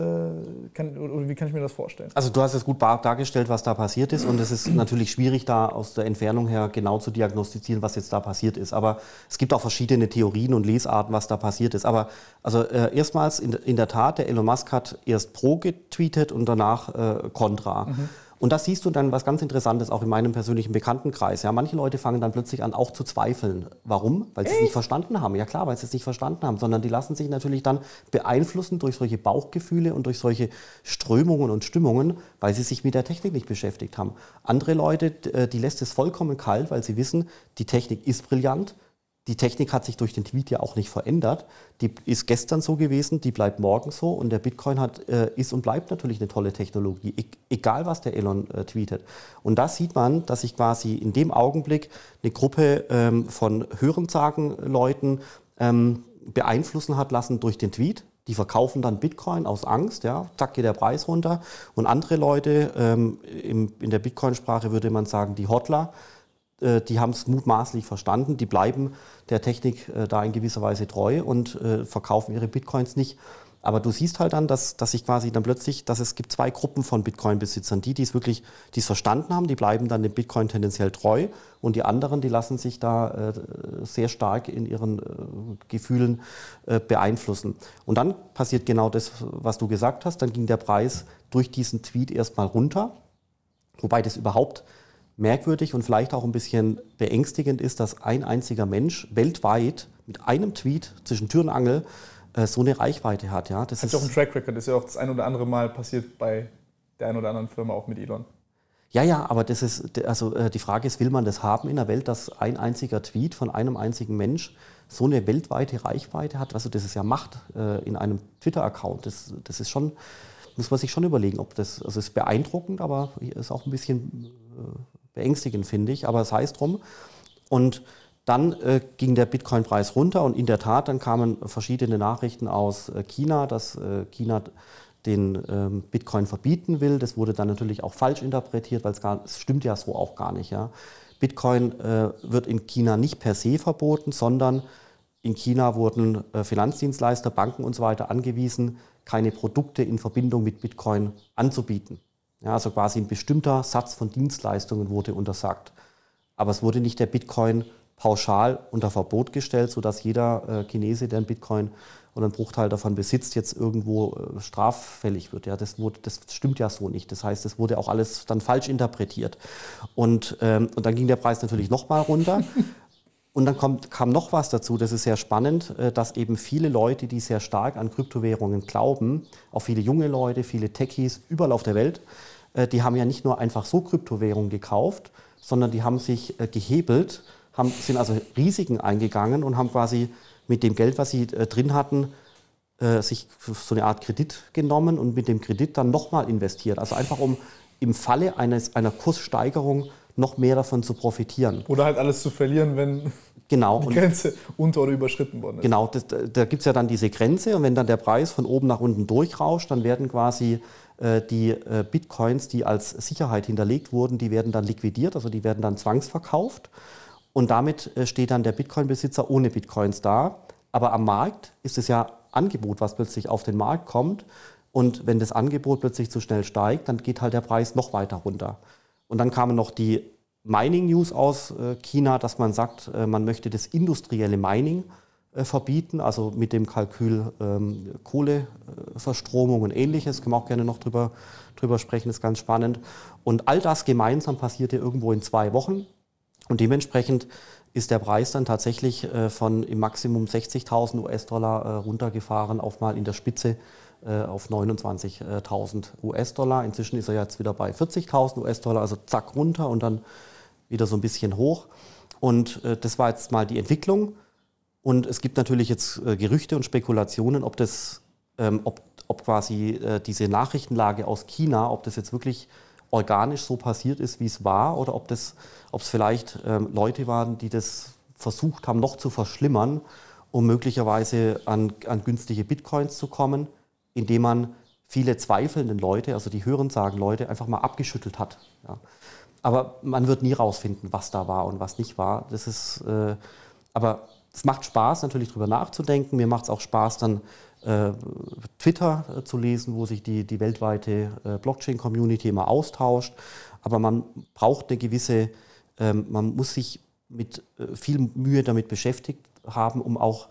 kann, oder wie kann ich mir das vorstellen? Also du hast es gut dargestellt, was da passiert ist und es ist natürlich schwierig, da aus der Entfernung her genau zu diagnostizieren, was jetzt da passiert ist. Aber es gibt auch verschiedene Theorien und Lesarten, was da passiert ist. Aber also äh, erstmals in, in, der Tat, der Elon Musk hat erst pro getweetet und danach äh, contra. Mhm. Und das siehst du dann was ganz Interessantes auch in meinem persönlichen Bekanntenkreis. Ja, manche Leute fangen dann plötzlich an, auch zu zweifeln. Warum? Weil sie es nicht verstanden haben. Ja klar, weil sie es nicht verstanden haben, sondern die lassen sich natürlich dann beeinflussen durch solche Bauchgefühle und durch solche Strömungen und Stimmungen, weil sie sich mit der Technik nicht beschäftigt haben. Andere Leute, äh, die lässt es vollkommen kalt, weil sie wissen, die Technik ist brillant die Technik hat sich durch den Tweet ja auch nicht verändert. Die ist gestern so gewesen, die bleibt morgen so und der Bitcoin hat, äh, ist und bleibt natürlich eine tolle Technologie, e egal was der Elon äh, tweetet. Und da sieht man, dass sich quasi in dem Augenblick eine Gruppe ähm, von Hörensagen-Leuten äh, ähm, beeinflussen hat lassen durch den Tweet. Die verkaufen dann Bitcoin aus Angst, ja, zack geht der Preis runter. Und andere Leute, ähm, im, in der Bitcoin-Sprache würde man sagen, die Hodler, äh, die haben es mutmaßlich verstanden, die bleiben der Technik äh, da in gewisser Weise treu und äh, verkaufen ihre Bitcoins nicht. Aber du siehst halt dann, dass, dass sich quasi dann plötzlich, dass es gibt zwei Gruppen von Bitcoin-Besitzern. Die, die es wirklich, die es verstanden haben, die bleiben dann dem Bitcoin tendenziell treu. Und die anderen, die lassen sich da äh, sehr stark in ihren äh, Gefühlen äh, beeinflussen. Und dann passiert genau das, was du gesagt hast. Dann ging der Preis durch diesen Tweet erstmal runter. Wobei das überhaupt merkwürdig und vielleicht auch ein bisschen beängstigend ist, dass ein einziger Mensch weltweit mit einem Tweet zwischen Tür und Angel äh, so eine Reichweite hat. Ja, das hat ist auch ein Track Record. Das ist ja auch das ein oder andere Mal passiert bei der einen oder anderen Firma auch mit Elon. Ja, ja, aber das ist, also äh, die Frage ist, will man das haben in der Welt, dass ein einziger Tweet von einem einzigen Mensch so eine weltweite Reichweite hat? Also das ist ja Macht äh, in einem Twitter-Account. Das, das ist schon, muss man sich schon überlegen, ob das, also es ist beeindruckend, aber ist auch ein bisschen äh, beängstigend, finde ich, aber es heißt drum. Und dann äh, ging der Bitcoin-Preis runter und in der Tat, dann kamen verschiedene Nachrichten aus äh, China, dass äh, China den ähm, Bitcoin verbieten will. Das wurde dann natürlich auch falsch interpretiert, weil es gar, es stimmt ja so auch gar nicht. Ja. Bitcoin äh, wird in China nicht per se verboten, sondern in China wurden äh, Finanzdienstleister, Banken und so weiter angewiesen, keine Produkte in Verbindung mit Bitcoin anzubieten. Ja, also quasi ein bestimmter Satz von Dienstleistungen wurde untersagt. Aber es wurde nicht der Bitcoin pauschal unter Verbot gestellt, sodass jeder äh, Chinese, der einen Bitcoin oder einen Bruchteil davon besitzt, jetzt irgendwo äh, straffällig wird. Ja, das, wurde, das stimmt ja so nicht. Das heißt, es wurde auch alles dann falsch interpretiert. Und, ähm, und dann ging der Preis natürlich nochmal runter. [LAUGHS] Und dann kommt, kam noch was dazu, das ist sehr spannend, äh, dass eben viele Leute, die sehr stark an Kryptowährungen glauben, auch viele junge Leute, viele Techies überall auf der Welt, äh, die haben ja nicht nur einfach so Kryptowährungen gekauft, sondern die haben sich äh, gehebelt, haben, sind also Risiken eingegangen und haben quasi mit dem Geld, was sie äh, drin hatten, sich so eine Art Kredit genommen und mit dem Kredit dann nochmal investiert. Also einfach um im Falle eines, einer Kurssteigerung noch mehr davon zu profitieren. Oder halt alles zu verlieren, wenn [LAUGHS] genau. die Grenze unter- oder überschritten worden ist. Genau, das, da gibt es ja dann diese Grenze und wenn dann der Preis von oben nach unten durchrauscht, dann werden quasi äh, die äh, Bitcoins, die als Sicherheit hinterlegt wurden, die werden dann liquidiert, also die werden dann zwangsverkauft. Und damit äh, steht dann der Bitcoin-Besitzer ohne Bitcoins da. Aber am Markt ist es ja Angebot, was plötzlich auf den Markt kommt. Und wenn das Angebot plötzlich zu schnell steigt, dann geht halt der Preis noch weiter runter. Und dann kamen noch die Mining-News aus China, dass man sagt, man möchte das industrielle Mining äh, verbieten, also mit dem Kalkül ähm, Kohleverstromung äh, und ähnliches, können wir auch gerne noch drüber, drüber sprechen, ist ganz spannend. Und all das gemeinsam passierte irgendwo in zwei Wochen und dementsprechend ist der Preis dann tatsächlich äh, von im Maximum 60.000 US-Dollar äh, runtergefahren auf mal in der Spitze äh, auf 29.000 US-Dollar. Inzwischen ist er jetzt wieder bei 40.000 US-Dollar, also zack runter und dann wieder so ein bisschen hoch. Und äh, das war jetzt mal die Entwicklung. Und es gibt natürlich jetzt äh, Gerüchte und Spekulationen, ob das, ähm, ob, ob quasi äh, diese Nachrichtenlage aus China, ob das jetzt wirklich organisch so passiert ist, wie es war, oder ob das, ob es vielleicht ähm, Leute waren, die das versucht haben, noch zu verschlimmern, um möglicherweise an, an günstige Bitcoins zu kommen, indem man viele zweifelnden Leute, also die hörensagen Leute, einfach mal abgeschüttelt hat. Ja. Aber man wird nie rausfinden, was da war und was nicht war. Das ist, äh, aber es macht Spaß, natürlich darüber nachzudenken. Mir macht es auch Spaß, dann äh, Twitter äh, zu lesen, wo sich die, die weltweite äh, Blockchain-Community immer austauscht. Aber man braucht eine gewisse, ähm, man muss sich mit äh, viel Mühe damit beschäftigt haben, um auch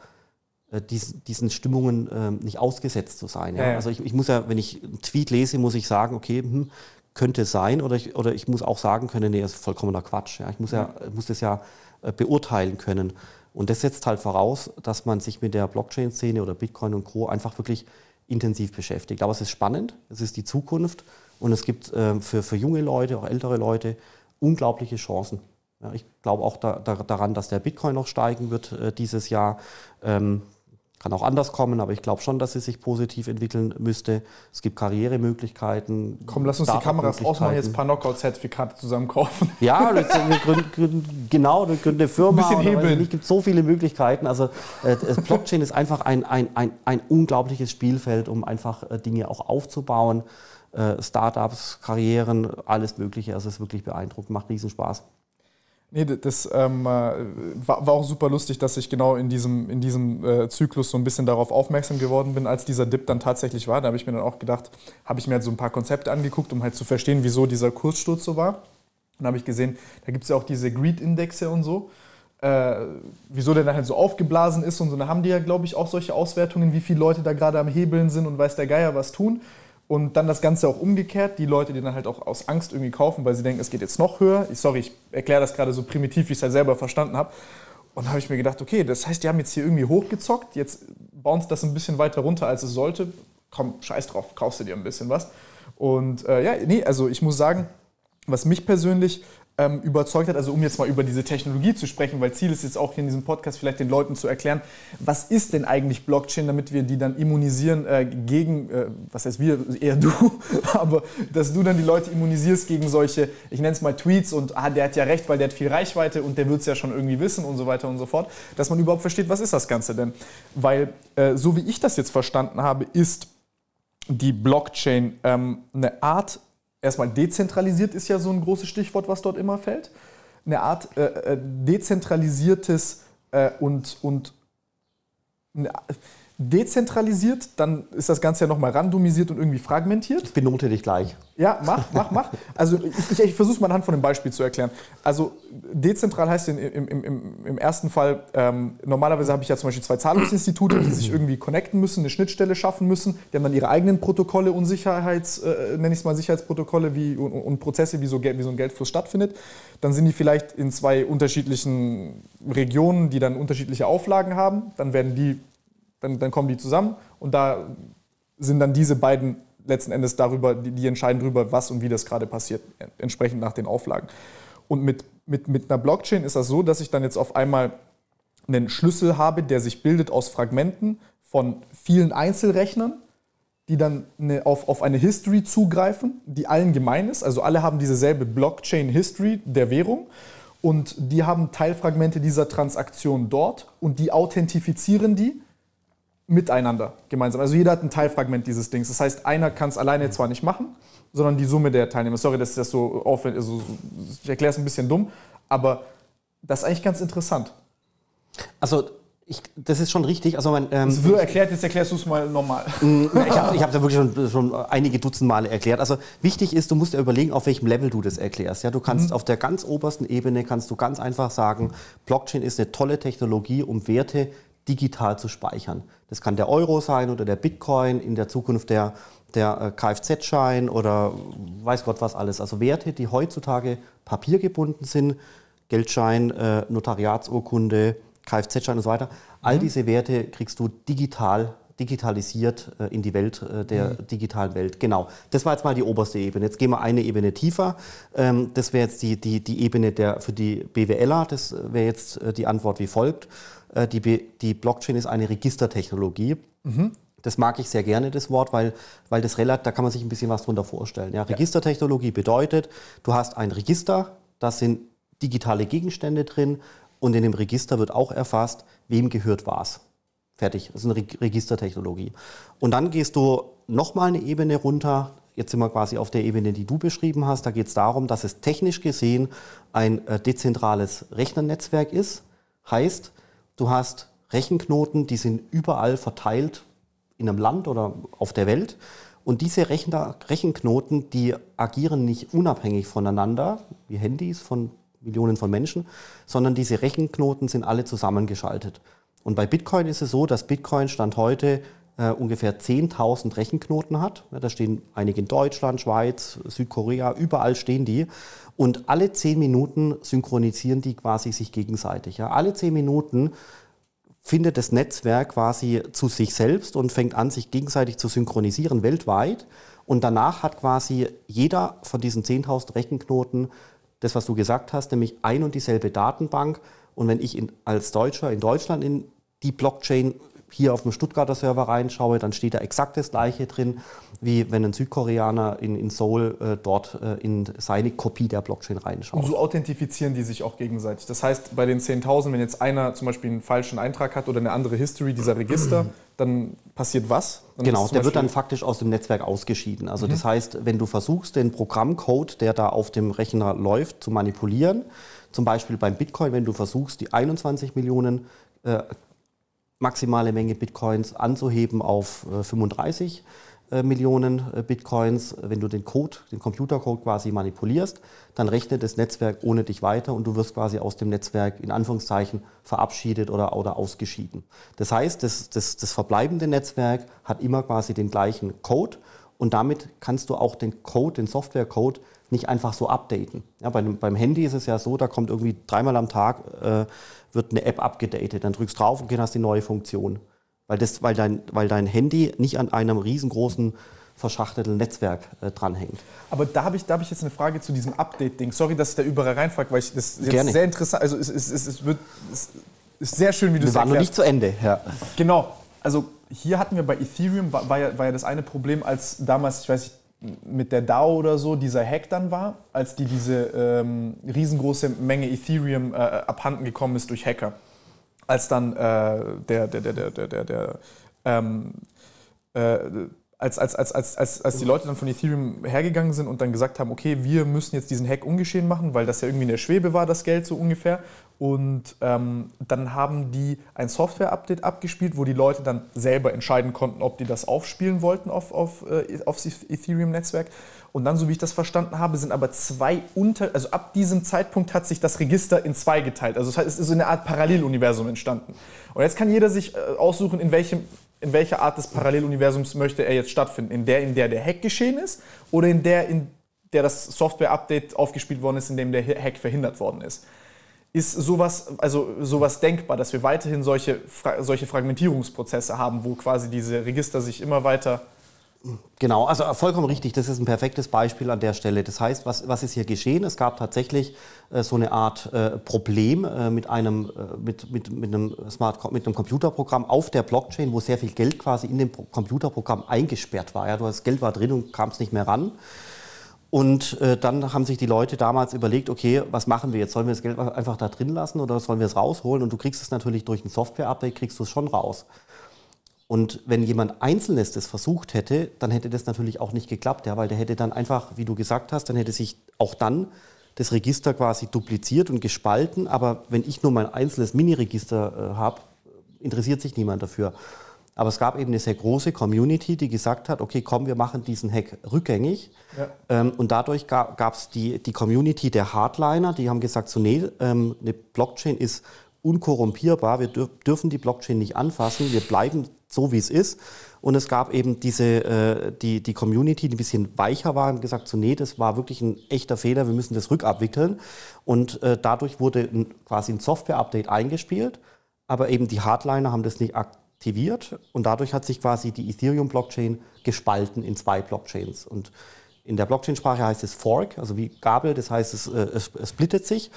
äh, diesen, Stimmungen ähm, nicht ausgesetzt zu sein. Ja? Ja, ja. Also ich, ich, muss ja, wenn ich einen Tweet lese, muss ich sagen, okay, hm, könnte sein, oder ich, oder ich muss auch sagen können, nee, das ist vollkommener Quatsch. Ich muss ja, muss das ja äh, beurteilen können. Und das setzt halt voraus, dass man sich mit der Blockchain-Szene oder Bitcoin und Co. einfach wirklich intensiv beschäftigt. Aber es ist spannend, es ist die Zukunft und es gibt äh, für, für junge Leute, auch ältere Leute, unglaubliche Chancen. Ja, ich glaube auch da, da, daran, dass der Bitcoin noch steigen wird äh, dieses Jahr. Ähm, kann auch anders kommen, aber ich glaube schon, dass sie sich positiv entwickeln müsste. Es gibt Karrieremöglichkeiten. Komm, lass uns die Kameras ausmachen, jetzt ein paar Knockout-Zertifikate zusammen kaufen. Ja, genau, wir gründen eine Firma. Ein bisschen Hebel. Es gibt so viele Möglichkeiten. Also äh, äh, Blockchain ist einfach ein, ein, ein, ein unglaubliches Spielfeld, um einfach äh, Dinge auch aufzubauen. Äh, Startups, Karrieren, alles Mögliche. Also es ist wirklich beeindruckend, macht Riesenspaß. Nee, das ähm, äh, war, war, auch super lustig, dass ich genau in diesem, in diesem äh, Zyklus so ein bisschen darauf aufmerksam geworden bin, als dieser Dip dann tatsächlich war. Da habe ich mir dann auch gedacht, habe ich mir halt so ein paar Konzepte angeguckt, um halt zu verstehen, wieso dieser Kurssturz so war. Und habe ich gesehen, da gibt es ja auch diese Greed-Indexe und so. Äh, wieso der dann halt so aufgeblasen ist und so. Da haben die ja, glaube ich, auch solche Auswertungen, wie viele Leute da gerade am Hebeln sind und weiß der Geier was tun. Und dann das Ganze auch umgekehrt, die Leute, die dann halt auch aus Angst irgendwie kaufen, weil sie denken, es geht jetzt noch höher. Ich, sorry, ich erkläre das gerade so primitiv, wie ich es halt selber verstanden habe. Und da habe ich mir gedacht, okay, das heißt, die haben jetzt hier irgendwie hochgezockt, jetzt bauen sie das ein bisschen weiter runter, als es sollte. Komm, scheiß drauf, kaufst du dir ein bisschen was. Und äh, ja, nee, also ich muss sagen, was mich persönlich ähm, überzeugt hat, also um jetzt mal über diese Technologie zu sprechen, weil Ziel ist jetzt auch hier in diesem Podcast vielleicht den Leuten zu erklären, was ist denn eigentlich Blockchain, damit wir die dann immunisieren äh, gegen, äh, was heißt wir, eher du, [LAUGHS] aber dass du dann die Leute immunisierst gegen solche, ich nenne es mal Tweets und ah, der hat ja recht, weil der hat viel Reichweite und der wird es ja schon irgendwie wissen und so weiter und so fort, dass man überhaupt versteht, was ist das Ganze denn? Weil äh, so wie ich das jetzt verstanden habe, ist die Blockchain ähm, eine Art erstmal dezentralisiert ist ja so ein großes Stichwort, was dort immer fällt. Eine Art äh, äh dezentralisiertes äh, und, und eine, dezentralisiert, dann ist das Ganze ja nochmal randomisiert und irgendwie fragmentiert. Ich benote dich gleich. Ja, mach, mach, mach. Also ich, ich, ich versuche es mal anhand von dem Beispiel zu erklären. Also dezentral heißt im, im, im, im ersten Fall, ähm, normalerweise habe ich ja zum Beispiel zwei Zahlungsinstitute, die sich irgendwie connecten müssen, eine Schnittstelle schaffen müssen. Die haben dann ihre eigenen Protokolle und äh, nenne ich es mal Sicherheitsprotokolle wie, und, und Prozesse, wie so, wie so ein Geldfluss stattfindet. Dann sind die vielleicht in zwei unterschiedlichen Regionen, die dann unterschiedliche Auflagen haben. Dann werden die dann, dann kommen die zusammen und da sind dann diese beiden letzten Endes darüber, die, die entscheiden darüber, was und wie das gerade passiert, entsprechend nach den Auflagen. Und mit, mit, mit einer Blockchain ist das so, dass ich dann jetzt auf einmal einen Schlüssel habe, der sich bildet aus Fragmenten von vielen Einzelrechnern, die dann eine, auf, auf eine History zugreifen, die allen gemein ist. Also alle haben dieselbe Blockchain-History der Währung und die haben Teilfragmente dieser Transaktion dort und die authentifizieren die miteinander gemeinsam. Also jeder hat ein Teilfragment dieses Dings. Das heißt, einer kann es alleine zwar nicht machen, sondern die Summe der Teilnehmer. Sorry, dass ich das so aufwendig, also ich erkläre es ein bisschen dumm, aber das ist eigentlich ganz interessant. Also ich, das ist schon richtig. Also mein, ähm, das wird erklärt, jetzt erklärst du es mal nochmal. [LAUGHS] Hm, ich habe es ja wirklich schon, schon, einige Dutzend Male erklärt. Also wichtig ist, du musst dir überlegen, auf welchem Level du das erklärst. Ja, du kannst mhm. auf der ganz obersten Ebene kannst du ganz einfach sagen, Blockchain ist eine tolle Technologie, um Werte digital zu speichern. Das kann der Euro sein oder der Bitcoin, in der Zukunft der, der äh, Kfz-Schein oder weiß Gott was alles. Also Werte, die heutzutage papiergebunden sind, Geldschein, äh, Notariatsurkunde, Kfz-Schein und so weiter. All mhm. diese Werte kriegst du digital digitalisiert äh, in die Welt der mhm. digitalen Welt. Genau. Das war jetzt mal die oberste Ebene. Jetzt gehen wir eine Ebene tiefer. Ähm, das wäre jetzt die, die, die Ebene der, für die BWLer. Das wäre jetzt die Antwort wie folgt. Äh, die, die Blockchain ist eine Registertechnologie. Mhm. Das mag ich sehr gerne, das Wort, weil, weil das relativ, da kann man sich ein bisschen was drunter vorstellen. Ja, Registertechnologie bedeutet, du hast ein Register, da sind digitale Gegenstände drin und in dem Register wird auch erfasst, wem gehört was. Fertig, das ist eine Registertechnologie. Und dann gehst du nochmal eine Ebene runter, jetzt sind wir quasi auf der Ebene, die du beschrieben hast, da geht es darum, dass es technisch gesehen ein äh, dezentrales Rechnernetzwerk ist, heißt, Du hast Rechenknoten, die sind überall verteilt in einem Land oder auf der Welt. Und diese Rechen Rechenknoten, die agieren nicht unabhängig voneinander, wie Handys von Millionen von Menschen, sondern diese Rechenknoten sind alle zusammengeschaltet. Und bei Bitcoin ist es so, dass Bitcoin Stand heute äh, ungefähr 10.000 Rechenknoten hat. da stehen einige in Deutschland, Schweiz, Südkorea, überall stehen die. Und alle 10 Minuten synchronisieren die quasi sich gegenseitig. Alle 10 Minuten findet das Netzwerk quasi zu sich selbst und fängt an, sich gegenseitig zu synchronisieren weltweit. Und danach hat quasi jeder von diesen 10.000 Rechenknoten das, was du gesagt hast, nämlich ein und dieselbe Datenbank. Und wenn ich in, als Deutscher in Deutschland in die Blockchain hier auf dem Stuttgarter Server reinschaue, dann steht da exakt das gleiche drin, wie wenn ein Südkoreaner in, in Seoul äh, dort äh, in seine Kopie der Blockchain reinschaut. Und so authentifizieren die sich auch gegenseitig. Das heißt, bei den 10.000, wenn jetzt einer zum Beispiel einen falschen Eintrag hat oder eine andere History dieser Register, dann passiert was? Dann genau, der wird dann faktisch aus dem Netzwerk ausgeschieden. Also mhm. das heißt, wenn du versuchst, den Programmcode, der da auf dem Rechner läuft, zu manipulieren, zum Beispiel beim Bitcoin, wenn du versuchst, die 21 Millionen äh, maximale Menge Bitcoins anzuheben auf 35 äh, äh, Millionen äh, Bitcoins. Wenn du den Code, den Computercode quasi manipulierst, dann rechnet das Netzwerk ohne dich weiter und du wirst quasi aus dem Netzwerk in Anführungszeichen verabschiedet oder, oder ausgeschieden. Das heißt, das, das, das verbleibende Netzwerk hat immer quasi den gleichen Code und damit kannst du auch den Code, den Softwarecode nicht einfach so updaten. Ja, beim, beim Handy ist es ja so, da kommt irgendwie dreimal am Tag äh, wird eine App abgedatet. Dann drückst du drauf und hast die neue Funktion. Weil, das, weil, dein, weil dein Handy nicht an einem riesengroßen verschachtelten Netzwerk äh, dranhängt. Aber da habe ich, hab ich jetzt eine Frage zu diesem Update-Ding. Sorry, dass ich da überall reinfrage, weil ich das jetzt Gerne. sehr interessant. Also es, es, es, es wird es ist sehr schön, wie du es erklärst. Wir waren noch nicht zu Ende. Ja. Genau. Also hier hatten wir bei Ethereum war, war, ja, war ja das eine Problem, als damals, ich weiß nicht, mit der DAO oder so dieser Hack dann war, als die diese ähm, riesengroße Menge Ethereum äh, äh, abhanden gekommen ist durch Hacker. Als dann äh, der, der, der, der, der, der, ähm, äh, als, als, als, als, als, als die Leute dann von Ethereum hergegangen sind und dann gesagt haben, okay, wir müssen jetzt diesen Hack ungeschehen machen, weil das ja irgendwie in der Schwebe war, das Geld so ungefähr. Und ähm, dann haben die ein Software-Update abgespielt, wo die Leute dann selber entscheiden konnten, ob die das aufspielen wollten auf, auf, äh, aufs Ethereum-Netzwerk. Und dann, so wie ich das verstanden habe, sind aber zwei unter, also ab diesem Zeitpunkt hat sich das Register in zwei geteilt. Also es ist so eine Art Paralleluniversum entstanden. Und jetzt kann jeder sich äh, aussuchen, in welchem in welcher Art des Paralleluniversums möchte er jetzt stattfinden? In der, in der der Hack geschehen ist oder in der, in der das Software-Update aufgespielt worden ist, in dem der Hack verhindert worden ist? ist sowas, also sowas denkbar, dass wir weiterhin solche, Fra solche Fragmentierungsprozesse haben, wo quasi diese Register sich immer weiter. Genau, also vollkommen richtig. Das ist ein perfektes Beispiel an der Stelle. Das heißt, was, was ist hier geschehen? Es gab tatsächlich äh, so eine Art äh, Problem äh, mit, einem, äh, mit, mit, mit, einem Smart mit einem Computerprogramm auf der Blockchain, wo sehr viel Geld quasi in dem Pro Computerprogramm eingesperrt war. Ja, du hast Geld war drin und kam es nicht mehr ran. Und äh, dann haben sich die Leute damals überlegt, okay, was machen wir jetzt? Sollen wir das Geld einfach da drin lassen oder sollen wir es rausholen? Und du kriegst es natürlich durch ein Software-Update, kriegst du es schon raus. Und wenn jemand Einzelnes das versucht hätte, dann hätte das natürlich auch nicht geklappt, ja, weil der hätte dann einfach, wie du gesagt hast, dann hätte sich auch dann das Register quasi dupliziert und gespalten. Aber wenn ich nur mein einzelnes Mini-Register äh, habe, interessiert sich niemand dafür. Aber es gab eben eine sehr große Community, die gesagt hat, okay, komm, wir machen diesen Hack rückgängig. Ja. Ähm, und dadurch gab es die, die Community der Hardliner, die haben gesagt, so nee, ähm, eine Blockchain ist unkorrumpierbar, wir dürfen die Blockchain nicht anfassen, wir bleiben so, wie es ist. Und es gab eben diese, äh, die, die Community, die ein bisschen weicher war und gesagt, so nee, das war wirklich ein echter Fehler, wir müssen das rückabwickeln. Und äh, dadurch wurde quasi ein Software-Update eingespielt, aber eben die Hardliner haben das nicht ak aktiviert und dadurch hat sich quasi die Ethereum-Blockchain gespalten in zwei Blockchains. Und in der Blockchain-Sprache heißt es Fork, also wie Gabel, das heißt, es, äh, es, es splittet sich.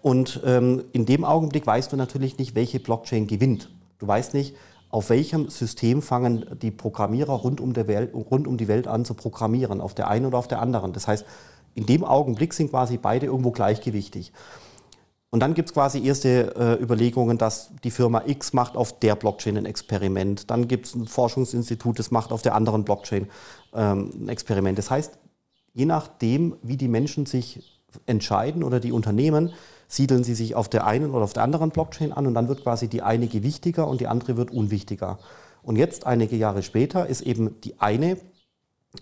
Und ähm, in dem Augenblick weißt du natürlich nicht, welche Blockchain gewinnt. Du weißt nicht, auf welchem System fangen die Programmierer rund um, der Welt, rund um, die Welt an zu programmieren, auf der einen oder auf der anderen. Das heißt, in dem Augenblick sind quasi beide irgendwo gleichgewichtig. Und dann gibt es quasi erste äh, Überlegungen, dass die Firma X macht auf der Blockchain ein Experiment. Dann gibt es ein Forschungsinstitut, das macht auf der anderen Blockchain ähm, ein Experiment. Das heißt, je nachdem, wie die Menschen sich entscheiden oder die Unternehmen, siedeln sie sich auf der einen oder auf der anderen Blockchain an und dann wird quasi die eine gewichtiger und die andere wird unwichtiger. Und jetzt, einige Jahre später, ist eben die eine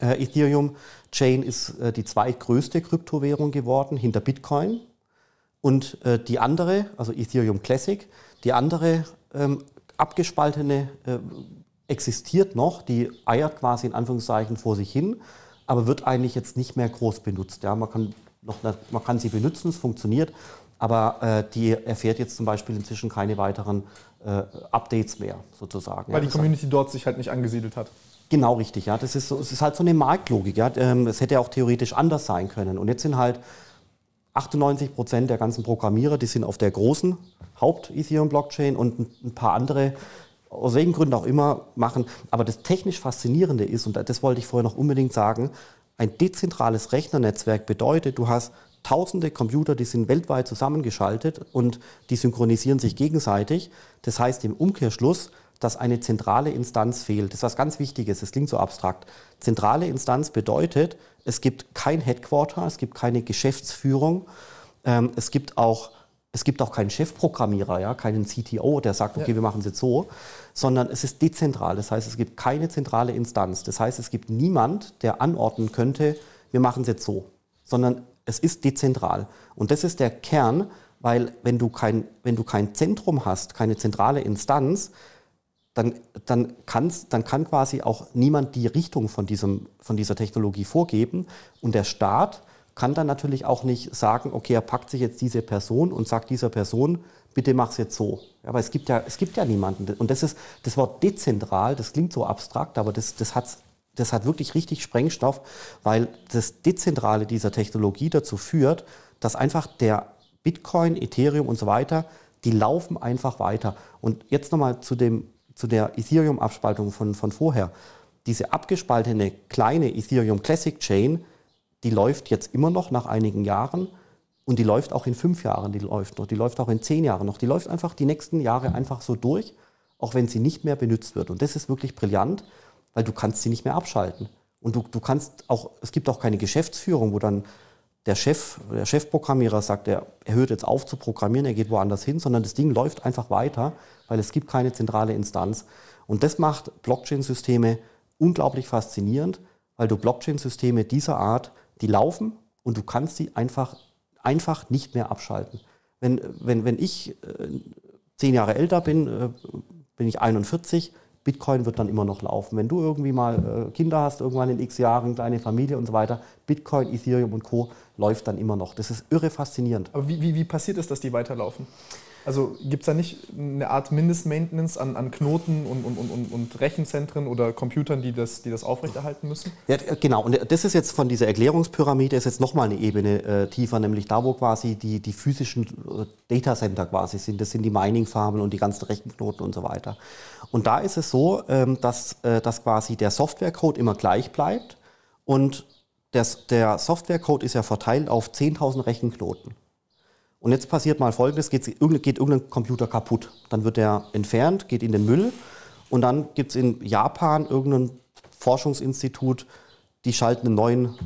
äh, Ethereum-Chain äh, die zweitgrößte Kryptowährung geworden hinter Bitcoin. Und äh, die andere, also Ethereum Classic, die andere ähm, abgespaltene äh, existiert noch, die eiert quasi in Anführungszeichen vor sich hin, aber wird eigentlich jetzt nicht mehr groß benutzt. Ja, man, kann noch, man kann sie benutzen, es funktioniert, aber äh, die erfährt jetzt zum Beispiel inzwischen keine weiteren äh, Updates mehr, sozusagen. Weil ja, die Community dort sich halt nicht angesiedelt hat. Genau richtig, ja. Das ist, so, das ist halt so eine Marktlogik. Ja. Ähm, hätte auch theoretisch anders sein können. Und jetzt sind halt 98 Prozent der ganzen Programmierer, die sind auf der großen Haupt-Ethereum-Blockchain und ein paar andere, aus welchen Gründen auch immer, machen. Aber das technisch Faszinierende ist, und das wollte ich vorher noch unbedingt sagen, ein dezentrales Rechnernetzwerk bedeutet, du hast tausende Computer, die sind weltweit zusammengeschaltet und die synchronisieren sich gegenseitig. Das heißt im Umkehrschluss, dass eine zentrale Instanz fehlt. Das ist was ganz Wichtiges, das klingt so abstrakt. Zentrale Instanz bedeutet, es gibt kein Headquarter, es gibt keine Geschäftsführung, ähm, es gibt auch es gibt auch keinen Chefprogrammierer, ja, keinen CTO, der sagt, okay, ja. wir machen es jetzt so, sondern es ist dezentral. Das heißt, es gibt keine zentrale Instanz. Das heißt, es gibt niemand, der anordnen könnte, wir machen es jetzt so, sondern es ist dezentral. Und das ist der Kern, weil wenn du kein, wenn du kein Zentrum hast, keine zentrale Instanz, dann, dann, dann kann quasi auch niemand die Richtung von, diesem, von dieser Technologie vorgeben. Und der Staat kann dann natürlich auch nicht sagen, okay, er packt sich jetzt diese Person und sagt dieser Person, bitte mach's jetzt so. Aber es gibt ja, es gibt ja niemanden. Und das ist das Wort dezentral, das klingt so abstrakt, aber das, das hat das hat wirklich richtig Sprengstoff, weil das Dezentrale dieser Technologie dazu führt, dass einfach der Bitcoin, Ethereum und so weiter, die laufen einfach weiter. Und jetzt nochmal zu dem zu der Ethereum-Abspaltung von, von vorher. Diese abgespaltene kleine Ethereum Classic Chain, die läuft jetzt immer noch nach einigen Jahren und die läuft auch in fünf Jahren, die läuft noch, die läuft auch in zehn Jahren noch, die läuft einfach die nächsten Jahre einfach so durch, auch wenn sie nicht mehr benutzt wird. Und das ist wirklich brillant, weil du kannst sie nicht mehr abschalten. Und du, du kannst auch, es gibt auch keine Geschäftsführung, wo dann der Chef, der Chefprogrammierer sagt, er, er hört jetzt auf zu programmieren, er geht woanders hin, sondern das Ding läuft einfach weiter weil es gibt keine zentrale Instanz. Und das macht Blockchain-Systeme unglaublich faszinierend, weil du Blockchain-Systeme dieser Art, die laufen und du kannst sie einfach, einfach nicht mehr abschalten. Wenn, wenn, wenn ich äh, zehn Jahre älter bin, äh, bin ich 41, Bitcoin wird dann immer noch laufen. Wenn du irgendwie mal äh, Kinder hast, irgendwann in x Jahren, kleine Familie und so weiter, Bitcoin, Ethereum und Co. läuft dann immer noch. Das ist irre faszinierend. Aber wie, wie, wie passiert es, dass die weiterlaufen? Also gibt es da nicht eine Art Mindestmaintenance an, an Knoten und, und, und, und, Rechenzentren oder Computern, die das, die das aufrechterhalten müssen? Ja, äh, genau. Und äh, das ist jetzt von dieser Erklärungspyramide, ist jetzt nochmal eine Ebene äh, tiefer, nämlich da, wo quasi die, die physischen äh, Datacenter quasi sind. Das sind die Mining-Farmen und die ganzen Rechenknoten und so weiter. Und da ist es so, ähm, dass, äh, dass quasi der Softwarecode immer gleich bleibt und das, der Softwarecode ist ja verteilt auf 10.000 Rechenknoten. Und jetzt passiert mal Folgendes, geht, geht irgendein Computer kaputt. Dann wird der entfernt, geht in den Müll. Und dann gibt es in Japan irgendein Forschungsinstitut, die schalten einen neuen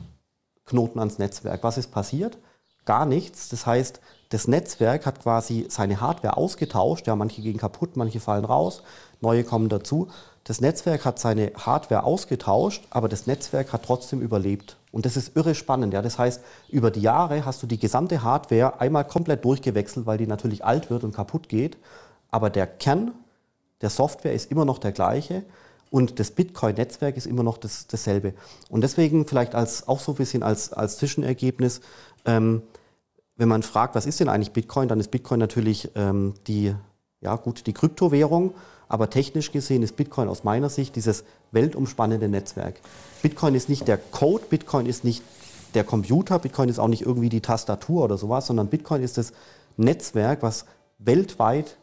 Knoten ans Netzwerk. Was ist passiert? Gar nichts. Das heißt, das Netzwerk hat quasi seine Hardware ausgetauscht. Ja, manche gehen kaputt, manche fallen raus, neue kommen dazu. Das Netzwerk hat seine Hardware ausgetauscht, aber das Netzwerk hat trotzdem überlebt. Und das ist irre spannend. Ja? Das heißt, über die Jahre hast du die gesamte Hardware einmal komplett durchgewechselt, weil die natürlich alt wird und kaputt geht. Aber der Kern der Software ist immer noch der gleiche und das Bitcoin-Netzwerk ist immer noch das, dasselbe. Und deswegen vielleicht als, auch so ein bisschen als, als Zwischenergebnis, ähm, wenn man fragt, was ist denn eigentlich Bitcoin, dann ist Bitcoin natürlich ähm, die, ja gut, die Kryptowährung aber technisch gesehen ist Bitcoin aus meiner Sicht dieses weltumspannende Netzwerk. Bitcoin ist nicht der Code, Bitcoin ist nicht der Computer, Bitcoin ist auch nicht irgendwie die Tastatur oder sowas, sondern Bitcoin ist das Netzwerk, was weltweit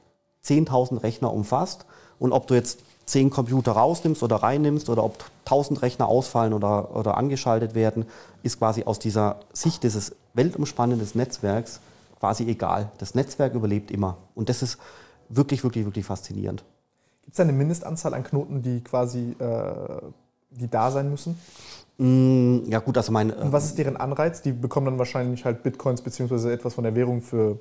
10.000 Rechner umfasst. Und ob du jetzt 10 Computer rausnimmst oder reinnimmst oder ob 1000 Rechner ausfallen oder, oder angeschaltet werden, ist quasi aus dieser Sicht dieses weltumspannenden Netzwerks quasi egal. Das Netzwerk überlebt immer. Und das ist wirklich, wirklich, wirklich faszinierend. Gibt es eine Mindestanzahl an Knoten, die quasi äh, die da sein müssen? Mm, ja gut, also mein... Äh, Und was ist deren Anreiz? Die bekommen dann wahrscheinlich halt Bitcoins bzw. etwas von der Währung für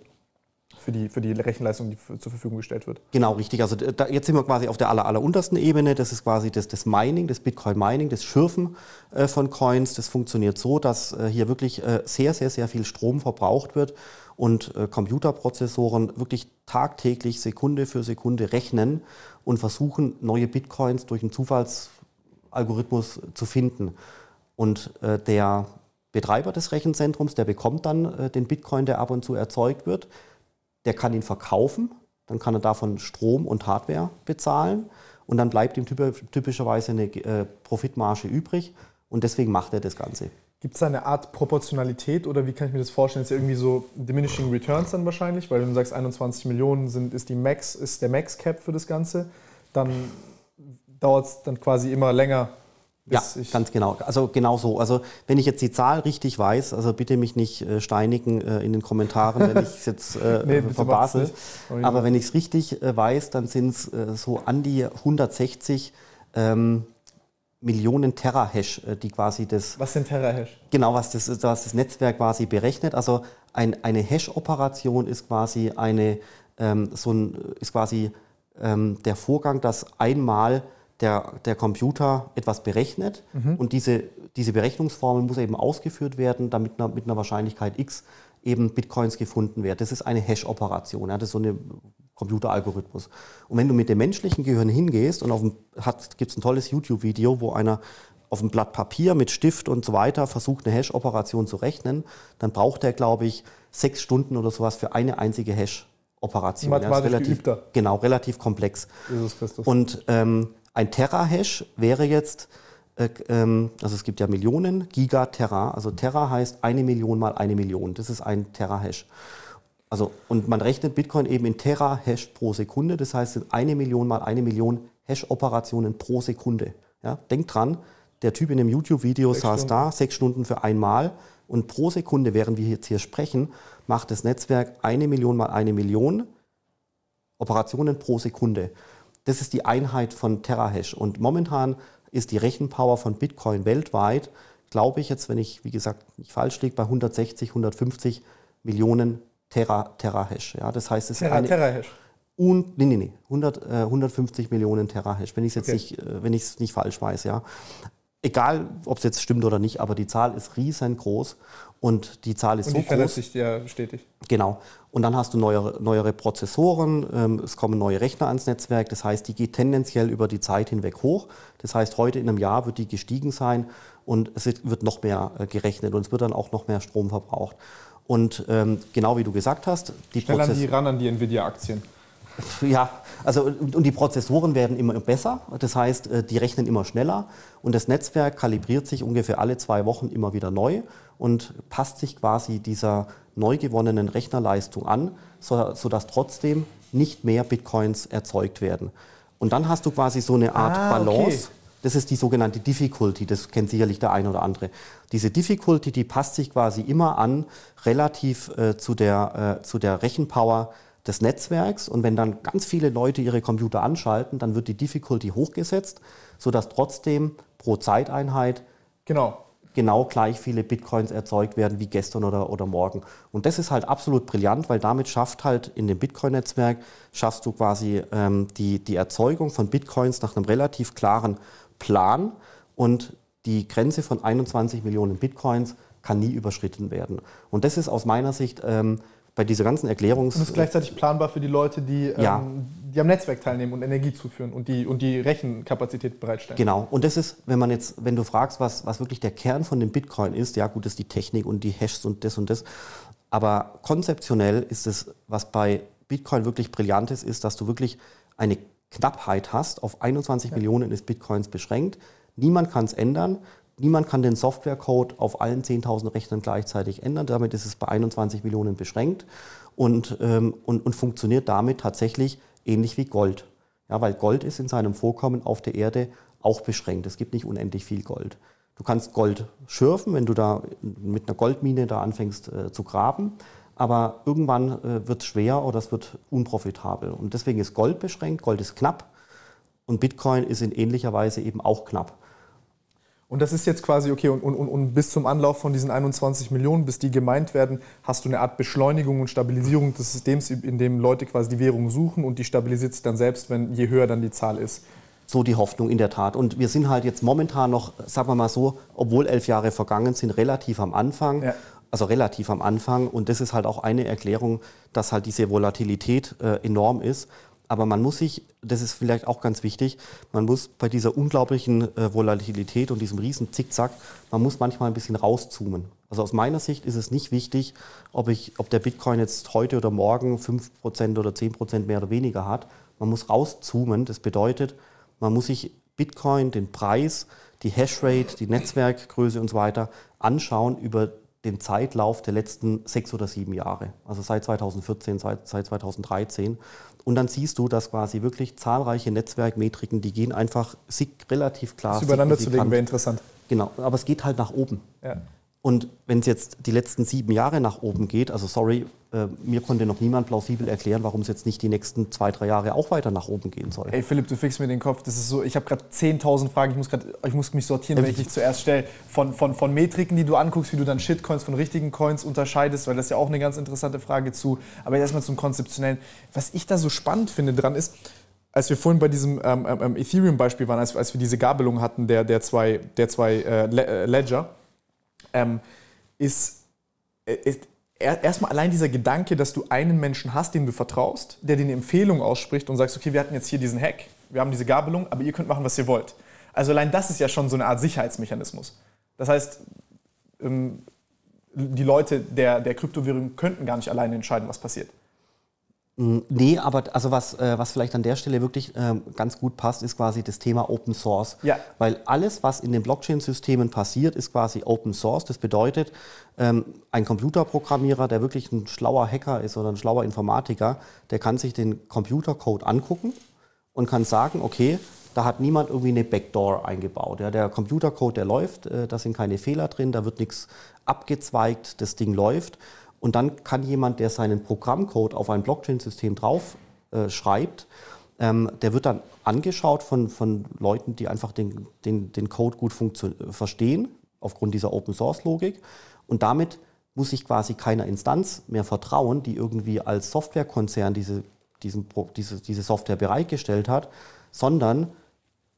für die, für die Rechenleistung, die für, zur Verfügung gestellt wird. Genau, richtig. Also äh, da, jetzt sind wir quasi auf der aller, aller Ebene. Das ist quasi das, das Mining, das Bitcoin-Mining, das Schürfen äh, von Coins. Das funktioniert so, dass äh, hier wirklich äh, sehr, sehr, sehr viel Strom verbraucht wird, und äh, Computerprozessoren wirklich tagtäglich Sekunde für Sekunde rechnen und versuchen, neue Bitcoins durch einen Zufallsalgorithmus zu finden. Und äh, der Betreiber des Rechenzentrums, der bekommt dann äh, den Bitcoin, der ab und zu erzeugt wird, der kann ihn verkaufen, dann kann er davon Strom und Hardware bezahlen und dann bleibt ihm typischerweise eine Profitmarge übrig und deswegen macht er das Ganze. Gibt es da eine Art Proportionalität oder wie kann ich mir das vorstellen? Ist ja irgendwie so Diminishing Returns dann wahrscheinlich, weil wenn du sagst, 21 Millionen sind, ist, die Max, ist der Max-Cap für das Ganze, dann dauert es dann quasi immer länger. Ja, ganz genau. Also genau so. Also wenn ich jetzt die Zahl richtig weiß, also bitte mich nicht äh, steinigen äh, in den Kommentaren, wenn ich es jetzt äh, [LAUGHS] nee, äh, verbasel. Aber wenn ich es richtig äh, weiß, dann sind es äh, so an die 160 ähm, Millionen Terahash, äh, die quasi das. Was sind Terahash? Genau, was das, was das Netzwerk quasi berechnet. Also ein, eine Hash-Operation ist quasi eine, ähm, so ein, ist quasi ähm, der Vorgang, dass einmal der, der Computer etwas berechnet mhm. und diese, diese Berechnungsformel muss eben ausgeführt werden, damit mit einer Wahrscheinlichkeit x eben Bitcoins gefunden werden. Das ist eine Hash-Operation, ja, das ist so ein Computeralgorithmus. Und wenn du mit dem menschlichen Gehirn hingehst und auf gibt es ein tolles YouTube-Video, wo einer auf einem Blatt Papier mit Stift und so weiter versucht, eine Hash-Operation zu rechnen, dann braucht er, glaube ich, sechs Stunden oder sowas für eine einzige Hash-Operation. Mathematisch ja, relativ, Genau, relativ komplex. Jesus Christus. Und ähm, ein Terra-Hash wäre jetzt äh, ähm, also es gibt ja Millionen, Gigaterra, also Terra heißt eine Million mal eine Million, das ist ein Terra-Hash. Also, und man rechnet Bitcoin eben in Terra-Hash pro Sekunde, das heißt es sind eine Million mal eine Million Hash-Operationen pro Sekunde. Ja? Denkt dran, der Typ in dem YouTube-Video saß Stunden. da, sechs Stunden für einmal und pro Sekunde, während wir jetzt hier sprechen, macht das Netzwerk eine Million mal eine Million Operationen pro Sekunde. Das ist die Einheit von Terra-Hash. Und momentan ist die Rechenpower von Bitcoin weltweit, glaube ich, jetzt, wenn ich, wie gesagt, nicht falsch liege, bei 160, 150 Millionen Tera, Terahash. Ja, das heißt, es Tera, ist eine, und, nee, nee, nee, 100, äh, 150 Millionen Terahash, wenn ich es jetzt okay. nicht, äh, wenn ich es nicht falsch weiß, ja. Egal, ob es jetzt stimmt oder nicht, aber die Zahl ist riesengroß und die Zahl ist und so die groß. sich ja stetig. Genau. Und dann hast du neuere, neuere Prozessoren, ähm, es kommen neue Rechner ans Netzwerk. Das heißt, die geht tendenziell über die Zeit hinweg hoch. Das heißt, heute in einem Jahr wird die gestiegen sein und es wird noch mehr äh, gerechnet und es wird dann auch noch mehr Strom verbraucht. Und ähm, genau wie du gesagt hast, die Schnell Prozess die ran an die Nvidia-Aktien. [LAUGHS] Ja, also und die Prozessoren werden immer besser, das heißt, äh, die rechnen immer schneller und das Netzwerk kalibriert sich ungefähr alle zwei Wochen immer wieder neu und passt sich quasi dieser neu gewonnenen Rechnerleistung an, sodass trotzdem nicht mehr Bitcoins erzeugt werden. Und dann hast du quasi so eine Art ah, Balance. Okay. Das ist die sogenannte Difficulty, das kennt sicherlich der eine oder andere. Diese Difficulty, die passt sich quasi immer an, relativ äh, zu, der, äh, zu der Rechenpower des Netzwerks. Und wenn dann ganz viele Leute ihre Computer anschalten, dann wird die Difficulty hochgesetzt, sodass trotzdem pro Zeiteinheit genau genau gleich viele Bitcoins erzeugt werden wie gestern oder, oder morgen. Und das ist halt absolut brillant, weil damit schafft halt in dem Bitcoin-Netzwerk, schaffst du quasi ähm, die, die Erzeugung von Bitcoins nach einem relativ klaren Plan und die Grenze von 21 Millionen Bitcoins kann nie überschritten werden. Und das ist aus meiner Sicht ähm, bei dieser ganzen Erklärungs... Und das ist gleichzeitig planbar für die Leute, die, ähm, ja. ähm, die am Netzwerk teilnehmen und Energie zuführen und die, und die Rechenkapazität bereitstellen. Genau. Und das ist, wenn man jetzt, wenn du fragst, was, was wirklich der Kern von dem Bitcoin ist, ja gut, das ist die Technik und die Hashs und das und das. Aber konzeptionell ist es, was bei Bitcoin wirklich brillant ist, ist, dass du wirklich eine Knappheit hast. Auf 21 ja. Millionen ist Bitcoins beschränkt. Niemand kann es ändern. Niemand kann den Softwarecode auf allen 10.000 Rechnern gleichzeitig ändern. Damit ist es bei 21 Millionen beschränkt und, ähm, und, und funktioniert damit tatsächlich ähnlich wie Gold. Ja, weil Gold ist in seinem Vorkommen auf der Erde auch beschränkt. Es gibt nicht unendlich viel Gold. Du kannst Gold schürfen, wenn du da mit einer Goldmine da anfängst äh, zu graben. Aber irgendwann äh, wird es schwer oder es wird unprofitabel. Und deswegen ist Gold beschränkt, Gold ist knapp und Bitcoin ist in ähnlicher Weise eben auch knapp. Und das ist jetzt quasi, okay, und, und, und bis zum Anlauf von diesen 21 Millionen, bis die gemeint werden, hast du eine Art Beschleunigung und Stabilisierung des Systems, in dem Leute quasi die Währung suchen und die stabilisiert sich dann selbst, wenn je höher dann die Zahl ist. So die Hoffnung in der Tat. Und wir sind halt jetzt momentan noch, sagen wir mal so, obwohl elf Jahre vergangen sind, relativ am Anfang. Ja also relativ am Anfang. Und das ist halt auch eine Erklärung, dass halt diese Volatilität äh, enorm ist. Aber man muss sich, das ist vielleicht auch ganz wichtig, man muss bei dieser unglaublichen äh, Volatilität und diesem riesen Zickzack, man muss manchmal ein bisschen rauszoomen. Also aus meiner Sicht ist es nicht wichtig, ob, ich, ob der Bitcoin jetzt heute oder morgen 5% oder 10% mehr oder weniger hat. Man muss rauszoomen. Das bedeutet, man muss sich Bitcoin, den Preis, die Hashrate, die Netzwerkgröße und so weiter anschauen über den Zeitlauf der letzten sechs oder sieben Jahre, also seit 2014, seit, seit 2013. Und dann siehst du, dass quasi wirklich zahlreiche Netzwerkmetriken, die gehen einfach relativ klar. Das übereinander zu legen wäre interessant. Genau, aber es geht halt nach oben. Ja. Und wenn es jetzt die letzten sieben Jahre nach oben geht, also sorry, äh, mir konnte noch niemand plausibel erklären, warum es jetzt nicht die nächsten zwei, drei Jahre auch weiter nach oben gehen soll. Hey Philipp, du fixst mir den Kopf. Das ist so, ich habe gerade 10.000 Fragen, ich muss, grad, ich muss mich sortieren, ähm, welche ich zuerst stelle. Von, von, von Metriken, die du anguckst, wie du dann Shitcoins von richtigen Coins unterscheidest, weil das ist ja auch eine ganz interessante Frage zu. Aber erstmal zum Konzeptionellen. Was ich da so spannend finde dran ist, als wir vorhin bei diesem ähm, ähm, ähm Ethereum-Beispiel waren, als, als wir diese Gabelung hatten der, der zwei, der zwei äh, äh Ledger, ähm, ist, äh, ist erstmal allein dieser Gedanke, dass du einen Menschen hast, dem du vertraust, der dir eine Empfehlung ausspricht und sagst, okay, wir hatten jetzt hier diesen Hack, wir haben diese Gabelung, aber ihr könnt machen, was ihr wollt. Also allein das ist ja schon so eine Art Sicherheitsmechanismus. Das heißt, ähm, die Leute der, der Kryptowährung könnten gar nicht alleine entscheiden, was passiert. Hm, nee, aber also was, äh, was vielleicht an der Stelle wirklich ähm, ganz gut passt, ist quasi das Thema Open Source. Ja. Weil alles, was in den Blockchain-Systemen passiert, ist quasi Open Source. Das bedeutet, ähm, ein Computerprogrammierer, der wirklich ein schlauer Hacker ist oder ein schlauer Informatiker, der kann sich den Computercode angucken und kann sagen, okay, da hat niemand irgendwie eine Backdoor eingebaut. Ja, der Computercode, der läuft, äh, da sind keine Fehler drin, da wird nichts abgezweigt, das Ding läuft. Und dann kann jemand, der seinen Programmcode auf ein Blockchain-System drauf äh, schreibt, ähm, der wird dann angeschaut von, von Leuten, die einfach den, den, den Code gut verstehen, aufgrund dieser Open-Source-Logik. Und damit muss ich quasi keiner Instanz mehr vertrauen, die irgendwie als Softwarekonzern diese, diesen, diese, diese Software bereitgestellt hat, sondern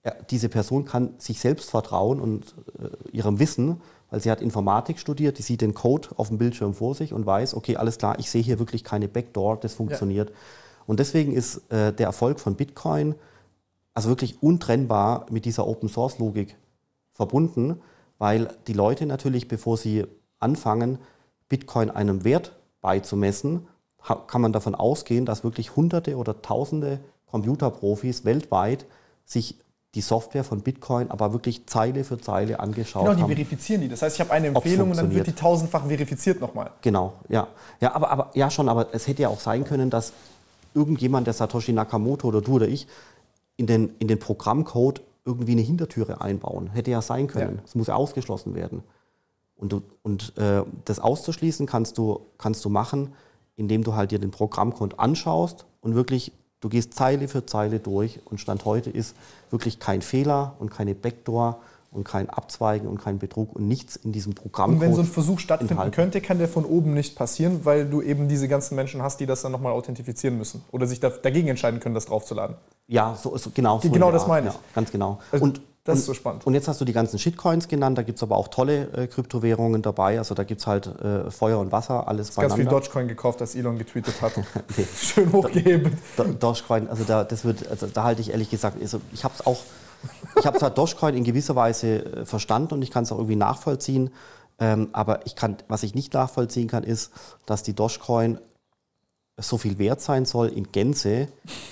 äh, diese Person kann sich selbst vertrauen und äh, ihrem Wissen weil sie hat Informatik studiert, die sieht den Code auf dem Bildschirm vor sich und weiß, okay, alles klar, ich sehe hier wirklich keine Backdoor, das funktioniert. Ja. Und deswegen ist äh, der Erfolg von Bitcoin also wirklich untrennbar mit dieser Open-Source-Logik verbunden, weil die Leute natürlich, bevor sie anfangen, Bitcoin einem Wert beizumessen, kann man davon ausgehen, dass wirklich Hunderte oder Tausende Computerprofis weltweit sich die Software von Bitcoin aber wirklich Zeile für Zeile angeschaut genau, haben. Genau, die verifizieren die. Das heißt, ich habe eine Empfehlung und dann wird die tausendfach verifiziert nochmal. Genau, ja. Ja, aber, aber, ja schon, aber es hätte ja auch sein können, dass irgendjemand, der Satoshi Nakamoto oder du oder ich, in den, in den Programmcode irgendwie eine Hintertüre einbauen. Hätte ja sein können. Es ja. muss ja ausgeschlossen werden. Und, und äh, das auszuschließen kannst du, kannst du machen, indem du halt dir den Programmcode anschaust und wirklich Du gehst Zeile für Zeile durch und Stand heute ist wirklich kein Fehler und keine Backdoor und kein Abzweigen und kein Betrug und nichts in diesem Programm. Und wenn so ein Versuch stattfinden Inhalt. könnte, kann der von oben nicht passieren, weil du eben diese ganzen Menschen hast, die das dann nochmal authentifizieren müssen oder sich dagegen entscheiden können, das draufzuladen. Ja, so, so genau. So genau das meine ich. Ja, ganz genau. Also und das und, ist so spannend. Und jetzt hast du die ganzen Shitcoins genannt, da gibt es aber auch tolle äh, Kryptowährungen dabei. Also da gibt es halt äh, Feuer und Wasser, alles beieinander. Ganz viel Dogecoin gekauft, das Elon getweetet hat. [LAUGHS] [LAUGHS] nee. Schön hochgehebelt. Do, Do, Dogecoin, also da, das wird, also da halte ich ehrlich gesagt, also ich habe es auch, ich habe zwar halt Dogecoin in gewisser Weise äh, verstanden und ich kann es auch irgendwie nachvollziehen, ähm, aber ich kann, was ich nicht nachvollziehen kann, ist, dass die Dogecoin so viel wert sein soll in Gänze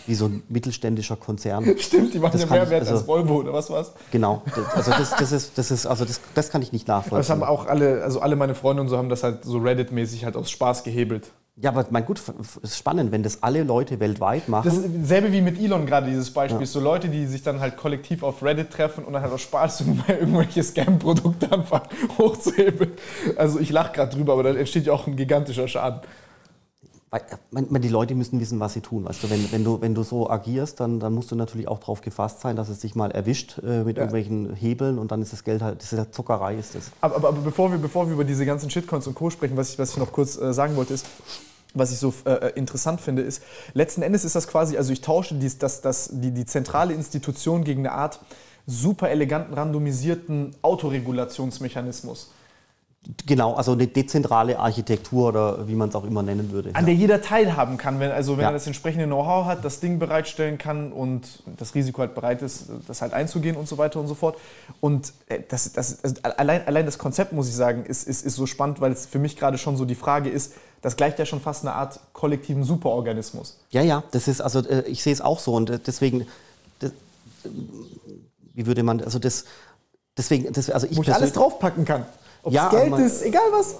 wie so ein [LAUGHS] mittelständischer Konzern. Stimmt, die machen ja mehr wert also, als Volvo oder was was? Genau, das, also das, das, ist, das ist, also das, das kann ich nicht nachvollziehen. Das haben auch alle, also alle meine Freunde und so haben das halt so Reddit-mäßig halt aus Spaß gehebelt. Ja, aber mein Gut, ist spannend, wenn das alle Leute weltweit machen. Das ist selbe wie mit Elon gerade dieses Beispiel. Ja. So Leute, die sich dann halt kollektiv auf Reddit treffen und dann halt aus Spaß [LAUGHS] irgendwelche Scam-Produkte einfach [LAUGHS] hochzuhebeln. Also ich lache gerade drüber, aber da entsteht ja auch ein gigantischer Schaden. Äh, man, die Leute müssen wissen, was sie tun. Weißt du, wenn, wenn, du, wenn du so agierst, dann, dann musst du natürlich auch darauf gefasst sein, dass es dich mal erwischt äh, mit ja. irgendwelchen Hebeln und dann ist das Geld halt, diese Zockerei ist das. Aber, aber, aber, bevor, wir, bevor wir über diese ganzen Shitcoins und Co. sprechen, was ich, was ich noch kurz äh, sagen wollte, ist, was ich so äh, äh, interessant finde, ist, letzten Endes ist das quasi, also ich tausche dies, das, das, die, die zentrale Institution gegen eine Art super eleganten, randomisierten Autoregulationsmechanismus. Genau, also eine dezentrale Architektur oder wie man es auch immer nennen würde. An ja. der jeder teilhaben kann, wenn, also wenn ja. er das entsprechende Know-how hat, das Ding bereitstellen kann und das Risiko halt bereit ist, das halt einzugehen und so weiter und so fort. Und äh, das, das, also allein, allein das Konzept, muss ich sagen, ist, ist, ist so spannend, weil es für mich gerade schon so die Frage ist, das gleicht ja schon fast eine Art kollektiven Superorganismus. Ja, ja, das ist, also äh, ich sehe es auch so und äh, deswegen, das, wie würde man, also das, deswegen, das, also ich. Wo ich alles draufpacken kann. Ob ja, Geld man, ist, egal was.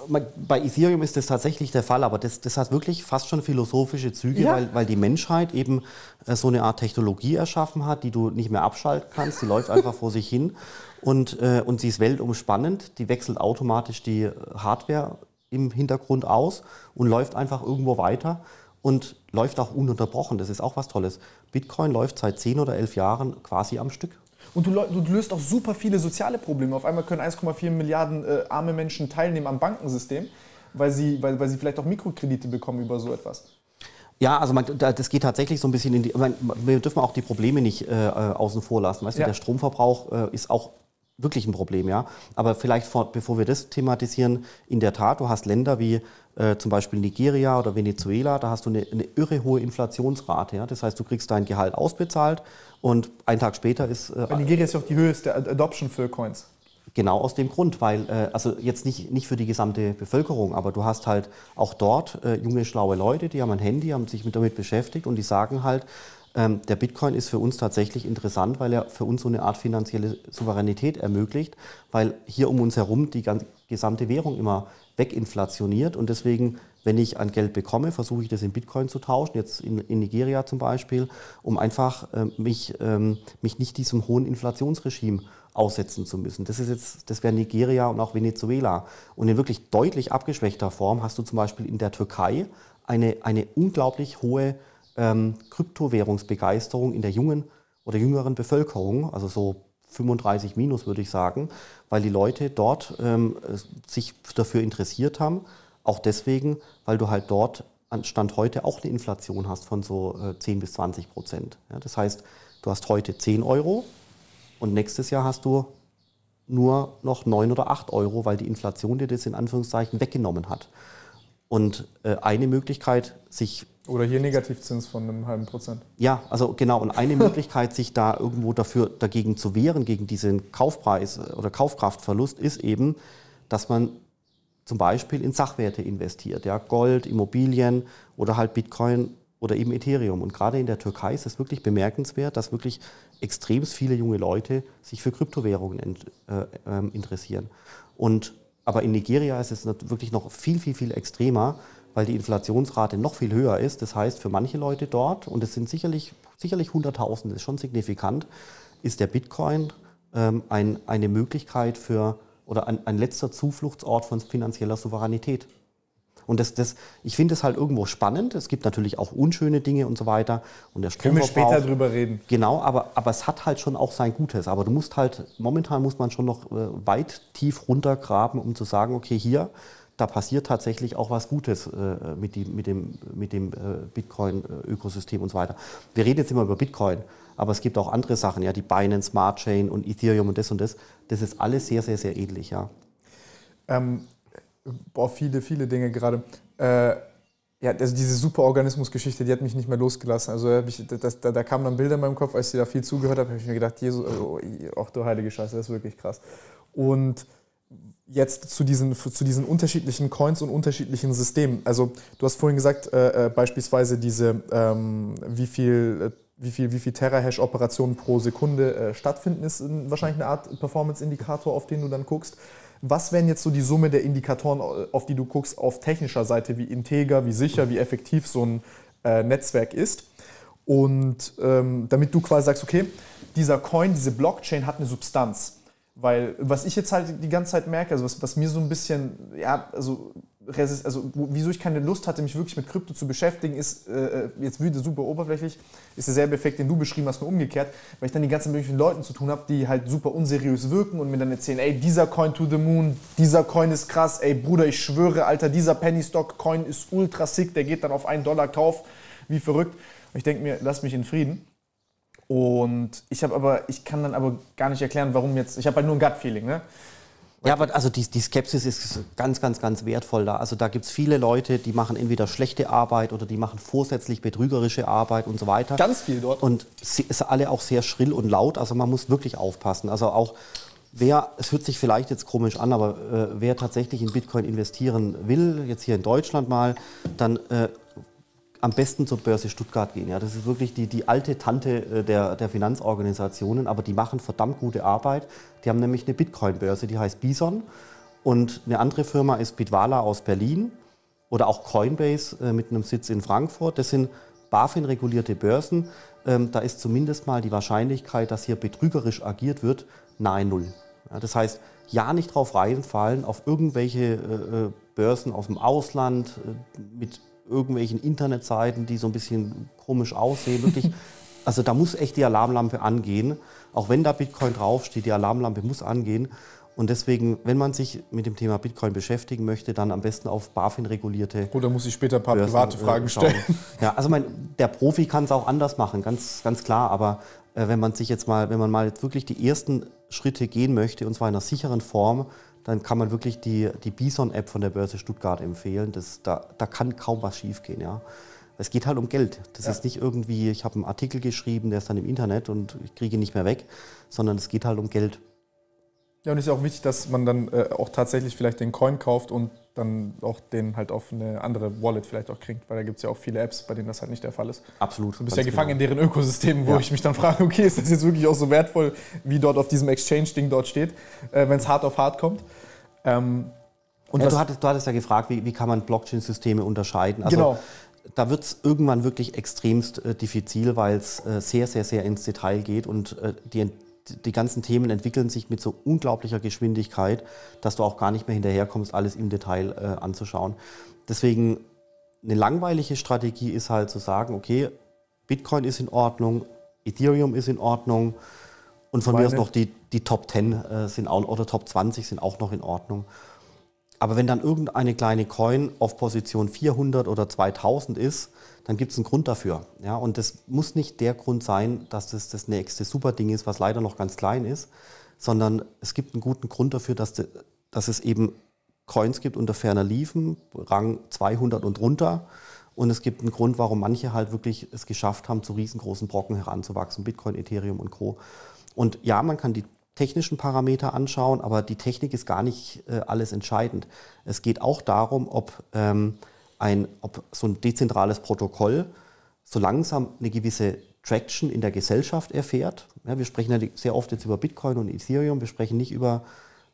bei Ethereum ist das tatsächlich der Fall, aber das, das hat wirklich fast schon philosophische Züge, ja. weil, weil die Menschheit eben äh, so eine Art Technologie erschaffen hat, die du nicht mehr abschalten kannst. Die läuft einfach vor [LAUGHS] sich hin und, äh, und sie ist weltumspannend. Die wechselt automatisch die Hardware im Hintergrund aus und läuft einfach irgendwo weiter und läuft auch ununterbrochen. Das ist auch was Tolles. Bitcoin läuft seit 10 oder 11 Jahren quasi am Stück. Und du, du, löst auch super viele soziale Probleme. Auf einmal können 1,4 Milliarden äh, arme Menschen teilnehmen am Bankensystem, weil sie, weil, weil sie vielleicht auch Mikrokredite bekommen über so etwas. Ja, also man, das geht tatsächlich so ein bisschen in die. Man, wir dürfen auch die Probleme nicht äh, äh außen vor lassen. Weißt ja. du, der Stromverbrauch äh, ist auch wirklich ein Problem, ja. Aber vielleicht vor, bevor wir das thematisieren, in der Tat, du hast Länder wie äh, zum Beispiel Nigeria oder Venezuela, da hast du eine, eine irre hohe Inflationsrate. Ja? Das heißt, du kriegst dein Gehalt ausbezahlt und einen Tag später ist. Äh, Weil Nigeria ist ja auch die höchste Adoption für Coins. Genau aus dem Grund, weil, äh, also jetzt nicht, nicht für die gesamte Bevölkerung, aber du hast halt auch dort äh, junge, schlaue Leute, die haben ein Handy, haben sich damit beschäftigt und die sagen halt, ähm, der Bitcoin ist für uns tatsächlich interessant, weil er für uns so eine Art finanzielle Souveränität ermöglicht, weil hier um uns herum die ganze, gesamte Währung immer weginflationiert und deswegen wenn ich an Geld bekomme, versuche ich das in Bitcoin zu tauschen, jetzt in, in Nigeria zum Beispiel, um einfach äh, mich, ähm, mich nicht diesem hohen Inflationsregime aussetzen zu müssen. Das ist jetzt, das wäre Nigeria und auch Venezuela. Und in wirklich deutlich abgeschwächter Form hast du zum Beispiel in der Türkei eine, eine unglaublich hohe ähm, Kryptowährungsbegeisterung in der jungen oder jüngeren Bevölkerung, also so 35 minus würde ich sagen, weil die Leute dort ähm, sich dafür interessiert haben, auch deswegen, weil du halt dort an Stand heute auch eine Inflation hast von so 10 äh, bis 20 Prozent. Ja, das heißt, du hast heute 10 Euro und nächstes Jahr hast du nur noch 9 oder 8 Euro, weil die Inflation dir das in Anführungszeichen weggenommen hat. Und äh, eine Möglichkeit, sich. Oder hier Negativzins von einem halben Prozent. Ja, also genau. Und eine Möglichkeit, sich da irgendwo dafür, dagegen zu wehren, gegen diesen Kaufpreis äh, oder Kaufkraftverlust, ist eben, dass man zum Beispiel in Sachwerte investiert, ja, Gold, Immobilien oder halt Bitcoin oder eben Ethereum. Und gerade in der Türkei ist es wirklich bemerkenswert, dass wirklich extrem viele junge Leute sich für Kryptowährungen in, äh, äh, interessieren. Und, aber in Nigeria ist es wirklich noch viel, viel, viel extremer, weil die Inflationsrate noch viel höher ist. Das heißt, für manche Leute dort, und es sind sicherlich, sicherlich Hunderttausende, ist schon signifikant, ist der Bitcoin ähm, ein, eine Möglichkeit für oder ein, ein letzter Zufluchtsort von finanzieller Souveränität. Und das, das, ich finde es halt irgendwo spannend. Es gibt natürlich auch unschöne Dinge und so weiter. Und der Können wir später drüber reden. Genau, aber, aber es hat halt schon auch sein Gutes. Aber du musst halt, momentan muss man schon noch äh, weit tief runtergraben, um zu sagen, okay, hier, da passiert tatsächlich auch was Gutes mit, äh, die, mit, dem, mit dem äh, Bitcoin-Ökosystem und so weiter. Wir reden jetzt immer über Bitcoin aber es gibt auch andere Sachen, ja, die Binance Smart Chain und Ethereum und das und das. Das ist alles sehr, sehr, sehr ähnlich, ja. Ähm, boah, viele, viele Dinge gerade. Äh, ja, also diese Superorganismus-Geschichte, die hat mich nicht mehr losgelassen. Also äh, ich, das, da, da, kamen dann Bilder in meinem Kopf, als ich da viel zugehört habe, habe ich mir gedacht, Jesus, äh, oh, ach du heilige Scheiße, das ist wirklich krass. Und jetzt zu diesen, zu diesen unterschiedlichen Coins und unterschiedlichen Systemen. Also du hast vorhin gesagt, äh, äh beispielsweise diese, ähm, wie viel wie viel, wie viel Terahash-Operationen pro Sekunde äh, stattfinden, ist wahrscheinlich eine Art Performance-Indikator, auf den du dann guckst. Was wären jetzt so die Summe der Indikatoren, äh, auf die du guckst, auf technischer Seite, wie integer, wie sicher, wie effektiv so ein äh, Netzwerk ist? Und ähm, damit du quasi sagst, okay, dieser Coin, diese Blockchain hat eine Substanz. Weil was ich jetzt halt die ganze Zeit merke, also was, was mir so ein bisschen, ja, also also wieso ich keine Lust hatte, mich wirklich mit Krypto zu beschäftigen, ist, äh, jetzt wieder super oberflächlich, ist derselbe Effekt, den du beschrieben hast, nur umgekehrt, weil ich dann die ganzen möglichen Leuten zu tun habe, die halt super unseriös wirken und mir dann erzählen, ey, dieser Coin to the moon, dieser Coin ist krass, ey, Bruder, ich schwöre, Alter, dieser Penny Stock Coin ist ultra sick, der geht dann auf einen Dollar Kauf, wie verrückt. Und ich denke mir, lass mich in Frieden. Und ich habe aber, ich kann dann aber gar nicht erklären, warum jetzt, ich habe halt nur ein Gut-Feeling, ne? Ja, aber also die, die Skepsis ist ganz, ganz, ganz wertvoll da. Also da gibt es viele Leute, die machen entweder schlechte Arbeit oder die machen vorsätzlich betrügerische Arbeit und so weiter. Ganz viel dort. Und sie ist alle auch sehr schrill und laut. Also man muss wirklich aufpassen. Also auch wer, es hört sich vielleicht jetzt komisch an, aber äh, wer tatsächlich in Bitcoin investieren will, jetzt hier in Deutschland mal, dann äh, am besten zur Börse Stuttgart gehen. Ja, das ist wirklich die, die alte Tante äh, der, der Finanzorganisationen, aber die machen verdammt gute Arbeit. Die haben nämlich eine Bitcoin-Börse, die heißt Bison. Und eine andere Firma ist Bitwala aus Berlin oder auch Coinbase äh, mit einem Sitz in Frankfurt. Das sind BaFin-regulierte Börsen. Ähm, da ist zumindest mal die Wahrscheinlichkeit, dass hier betrügerisch agiert wird, nahe Null. Das heißt, ja nicht drauf reinfallen auf irgendwelche äh, Börsen aus dem Ausland mit irgendwelchen Internetseiten, die so ein bisschen komisch aussehen. Wirklich, [LAUGHS] also da muss echt die Alarmlampe angehen. Auch wenn da Bitcoin draufsteht, die Alarmlampe muss angehen. Und deswegen, wenn man sich mit dem Thema Bitcoin beschäftigen möchte, dann am besten auf BaFin-regulierte. Gut, Oder muss ich später ein paar Börsen, private äh, Fragen stellen? [LAUGHS] Ja, also mein, der Profi kann es auch anders machen, ganz, ganz klar. Aber äh, wenn man sich jetzt mal, wenn man mal jetzt wirklich die ersten Schritte gehen möchte, und zwar in einer sicheren Form, dann kann man wirklich die, die Bison-App von der Börse Stuttgart empfehlen. Das, da, da kann kaum was schiefgehen. Ja. Es geht halt um Geld. Das ja. ist nicht irgendwie, ich habe einen Artikel geschrieben, der ist dann im Internet und ich kriege ihn nicht mehr weg, sondern es geht halt um Geld. Ja, und es ist auch wichtig, dass man dann äh, auch tatsächlich vielleicht den Coin kauft und dann auch den halt auf eine andere Wallet vielleicht auch kriegt, weil da gibt es ja auch viele Apps, bei denen das halt nicht der Fall ist. Absolut. Du bist ja gefangen genau. in deren Ökosystemen, wo ja. ich mich dann frage, okay, ist das jetzt wirklich auch so wertvoll, wie dort auf diesem Exchange-Ding dort steht, äh, wenn es hart auf hart kommt. Ähm, und ja, du, hattest, du, hattest, ja gefragt, wie, wie kann man Blockchain-Systeme unterscheiden? Also, genau. Da wird es irgendwann wirklich extremst äh, diffizil, weil es äh, sehr, sehr, sehr ins Detail geht und äh, die, die ganzen Themen entwickeln sich mit so unglaublicher Geschwindigkeit, dass du auch gar nicht mehr hinterherkommst, alles im Detail äh, anzuschauen. Deswegen eine langweilige Strategie ist halt zu sagen, okay, Bitcoin ist in Ordnung, Ethereum ist in Ordnung und von Meine. mir aus noch die die Top 10 äh, sind auch, oder Top 20 sind auch noch in Ordnung. Aber wenn dann irgendeine kleine Coin auf Position 400 oder 2000 ist, dann gibt es einen Grund dafür. Ja, und das muss nicht der Grund sein, dass das das nächste super Ding ist, was leider noch ganz klein ist, sondern es gibt einen guten Grund dafür, dass, de, dass es eben Coins gibt unter ferner Liefen, Rang 200 und runter. Und es gibt einen Grund, warum manche halt wirklich es geschafft haben, zu riesengroßen Brocken heranzuwachsen, Bitcoin, Ethereum und Co. Und ja, man kann die technischen Parameter anschauen, aber die Technik ist gar nicht äh, alles entscheidend. Es geht auch darum, ob, ähm, ein, ob so ein dezentrales Protokoll so langsam eine gewisse Traction in der Gesellschaft erfährt. Ja, wir sprechen ja sehr oft jetzt über Bitcoin und Ethereum, wir sprechen nicht über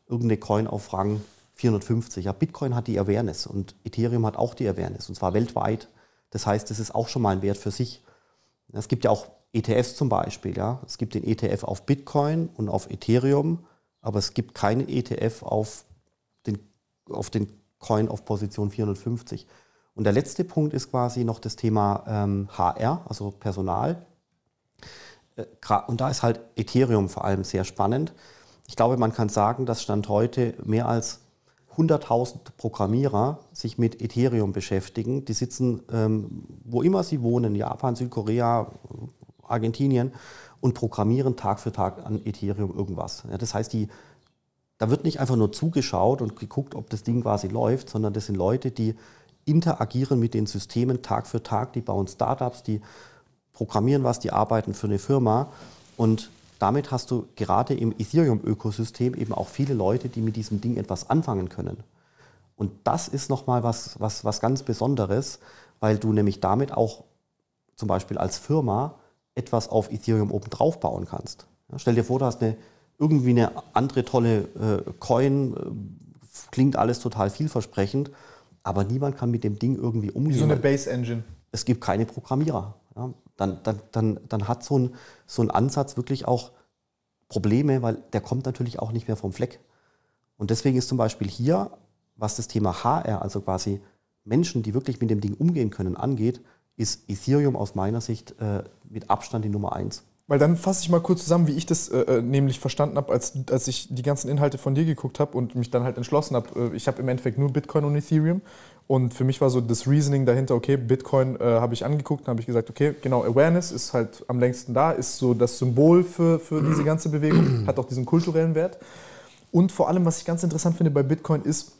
irgendeine Coin auf Rang 450. Ja, Bitcoin hat die Awareness und Ethereum hat auch die Awareness und zwar weltweit. Das heißt, das ist auch schon mal ein Wert für sich. Es gibt ja auch ETFs zum Beispiel. Ja? Es gibt den ETF auf Bitcoin und auf Ethereum, aber es gibt keinen ETF auf den, auf den Coin auf Position 450. Und der letzte Punkt ist quasi noch das Thema ähm, HR, also Personal. Äh, und da ist halt Ethereum vor allem sehr spannend. Ich glaube, man kann sagen, dass Stand heute mehr als 100.000 Programmierer sich mit Ethereum beschäftigen. Die sitzen, ähm, wo immer sie wohnen, Japan, Südkorea, Argentinien und programmieren Tag für Tag an Ethereum irgendwas. Ja, das heißt, die, da wird nicht einfach nur zugeschaut und geguckt, ob das Ding quasi läuft, sondern das sind Leute, die interagieren mit den Systemen Tag für Tag, die bauen Startups, die programmieren was, die arbeiten für eine Firma und damit hast du gerade im Ethereum-Ökosystem eben auch viele Leute, die mit diesem Ding etwas anfangen können. Und das ist nochmal was, was, was ganz Besonderes, weil du nämlich damit auch zum Beispiel als Firma etwas auf Ethereum obendrauf bauen kannst. Ja, stell dir vor, du hast eine, irgendwie eine andere tolle äh, Coin, äh, klingt alles total vielversprechend, aber niemand kann mit dem Ding irgendwie umgehen. Wie so eine Base Engine. Es gibt keine Programmierer. Ja, dann, dann, dann, dann hat so ein, so ein Ansatz wirklich auch Probleme, weil der kommt natürlich auch nicht mehr vom Fleck. Und deswegen ist zum Beispiel hier, was das Thema HR, also quasi Menschen, die wirklich mit dem Ding umgehen können, angeht, ist Ethereum aus meiner Sicht äh, mit Abstand die Nummer eins. Weil dann fasse ich mal kurz zusammen, wie ich das äh, äh nämlich verstanden habe, als, als ich die ganzen Inhalte von dir geguckt habe und mich dann halt entschlossen habe. Äh, ich habe im Endeffekt nur Bitcoin und Ethereum. Und für mich war so das Reasoning dahinter, okay, Bitcoin äh, habe ich angeguckt und habe ich gesagt, okay, genau, Awareness ist halt am längsten da, ist so das Symbol für, für diese ganze Bewegung, [CLEARS THROAT] hat auch diesen kulturellen Wert. Und vor allem, was ich ganz interessant finde bei Bitcoin, ist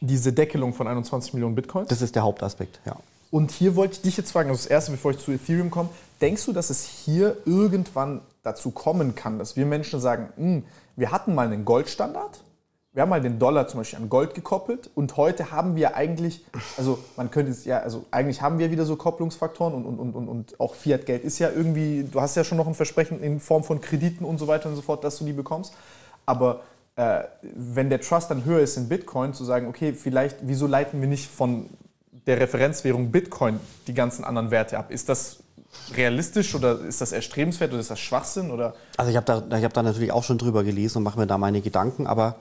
diese Deckelung von 21 Millionen Bitcoins. Das ist der Hauptaspekt, ja. Und hier wollte ich dich jetzt fragen, also das Erste, bevor ich zu Ethereum komme, denkst du, dass es hier irgendwann dazu kommen kann, dass wir Menschen sagen, hm, wir hatten mal einen Goldstandard, wir haben mal den Dollar zum Beispiel an Gold gekoppelt und heute haben wir eigentlich, also man könnte es ja, also eigentlich haben wir wieder so Kopplungsfaktoren und, und, und, und auch Fiat-Geld ist ja irgendwie, du hast ja schon noch ein Versprechen in Form von Krediten und so weiter und so fort, dass du die bekommst, aber äh, wenn der Trust dann höher ist in Bitcoin, zu sagen, okay, vielleicht, wieso leiten wir nicht von der Referenzwährung Bitcoin die ganzen anderen Werte ab. Ist das realistisch oder ist das erstrebenswert oder ist das Schwachsinn? Oder? Also ich habe da, hab da natürlich auch schon drüber gelesen und mache mir da meine Gedanken, aber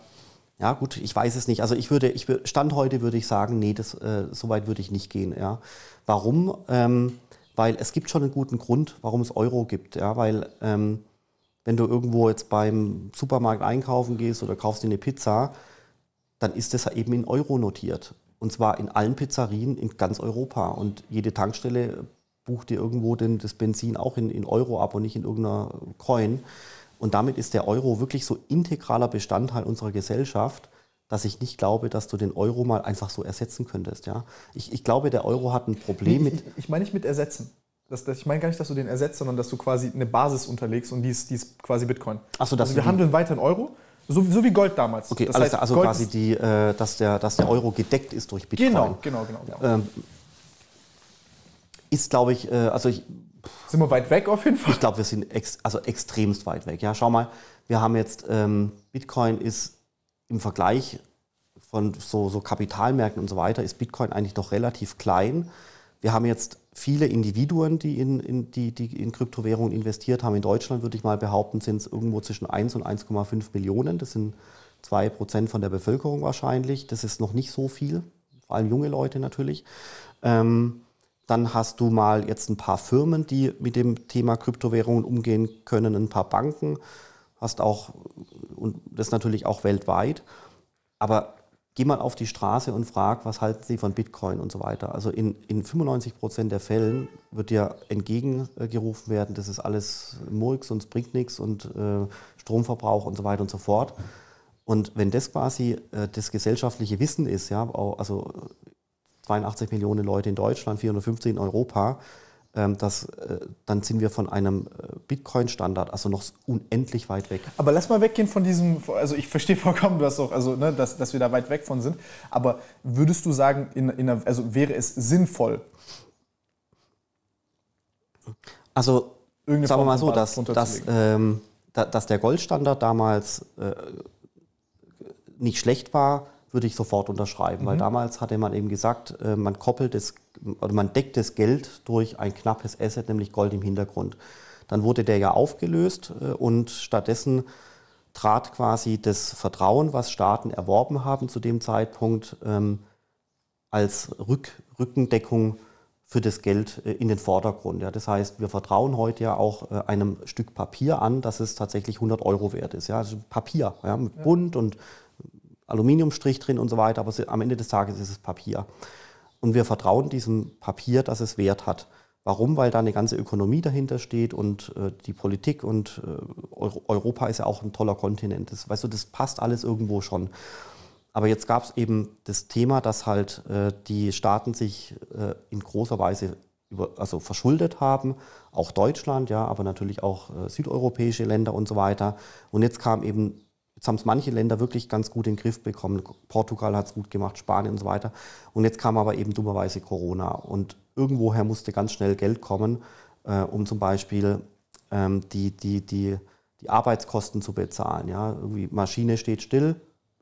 ja gut, ich weiß es nicht. Also ich würde, ich, Stand heute würde ich sagen, nee, das, äh, so weit würde ich nicht gehen. Ja. Warum? Ähm, weil es gibt schon einen guten Grund, warum es Euro gibt. Ja, weil ähm, wenn du irgendwo jetzt beim Supermarkt einkaufen gehst oder kaufst dir eine Pizza, dann ist das eben in Euro notiert. Und zwar in allen Pizzerien in ganz Europa. Und jede Tankstelle bucht dir irgendwo den, das Benzin auch in, in Euro ab und nicht in irgendeiner Coin. Und damit ist der Euro wirklich so integraler Bestandteil unserer Gesellschaft, dass ich nicht glaube, dass du den Euro mal einfach so ersetzen könntest. Ja? Ich, ich glaube, der Euro hat ein Problem nee, mit. Ich, ich meine nicht mit ersetzen. Das, das, ich meine gar nicht, dass du den ersetzt, sondern dass du quasi eine Basis unterlegst und die ist, die ist quasi Bitcoin. Achso, also wir handeln weiter in Euro, so, so, wie Gold damals. Okay, das alles heißt, also Gold quasi, die, äh, dass, der, dass der Euro gedeckt ist durch Bitcoin. Genau, genau, genau. genau. Ähm, ist, glaube ich, äh, also ich. Sind wir weit weg auf jeden Fall? Ich glaube, wir sind ex, also extremst weit weg. Ja, schau mal, wir haben jetzt, ähm, Bitcoin ist im Vergleich von so, so Kapitalmärkten und so weiter, ist Bitcoin eigentlich doch relativ klein. Wir haben jetzt viele Individuen, die in, in, die, die in Kryptowährungen investiert haben. In Deutschland würde ich mal behaupten, sind es irgendwo zwischen 1 und 1,5 Millionen. Das sind 2 Prozent von der Bevölkerung wahrscheinlich. Das ist noch nicht so viel, vor allem junge Leute natürlich. Ähm, dann hast du mal jetzt ein paar Firmen, die mit dem Thema Kryptowährungen umgehen können, ein paar Banken, hast auch, und das natürlich auch weltweit. Aber geh mal auf die Straße und frag, was halten Sie von Bitcoin und so weiter. Also in, in 95 Prozent der Fällen wird dir entgegengerufen werden, das ist alles Murks und es bringt nichts und äh, Stromverbrauch und so weiter und so fort. Und wenn das quasi äh, das gesellschaftliche Wissen ist, ja, also 82 Millionen Leute in Deutschland, 450 in Europa, ähm, das, äh, dann sind wir von einem äh, Bitcoin-Standard, also noch unendlich weit weg. Aber lass mal weggehen von diesem, also ich verstehe vollkommen, dass, auch, also, ne, dass, dass wir da weit weg von sind, aber würdest du sagen, in, in also wäre es sinnvoll? Also Irgendeine sagen Form wir mal so, dass, dass, ähm, dass der Goldstandard damals äh, nicht schlecht war, würde ich sofort unterschreiben, mhm. weil damals hatte man eben gesagt, äh, man koppelt es oder man deckt das Geld durch ein knappes Asset, nämlich Gold im Hintergrund. Dann wurde der ja aufgelöst äh, und stattdessen trat quasi das Vertrauen, was Staaten erworben haben zu dem Zeitpunkt, ähm, als Rück Rückendeckung für das Geld äh, in den Vordergrund. Ja, das heißt, wir vertrauen heute ja auch einem Stück Papier an, dass es tatsächlich 100 Euro wert ist. Ja, also Papier ja, mit ja. Bund und Aluminiumstrich drin und so weiter, aber am Ende des Tages ist es Papier. Und wir vertrauen diesem Papier, dass es Wert hat. Warum? Weil da eine ganze Ökonomie dahinter steht und äh, die Politik und äh, Europa ist ja auch ein toller Kontinent. Das, weißt du, das passt alles irgendwo schon. Aber jetzt gab es eben das Thema, dass halt äh, die Staaten sich äh, in großer Weise über, also verschuldet haben, auch Deutschland, ja, aber natürlich auch äh, südeuropäische Länder und so weiter. Und jetzt kam eben Jetzt haben es manche Länder wirklich ganz gut in den Griff bekommen. Portugal hat es gut gemacht, Spanien und so weiter. Und jetzt kam aber eben dummerweise Corona. Und irgendwoher musste ganz schnell Geld kommen, äh, um zum Beispiel ähm, die, die, die, die Arbeitskosten zu bezahlen. Ja? Irgendwie Maschine steht still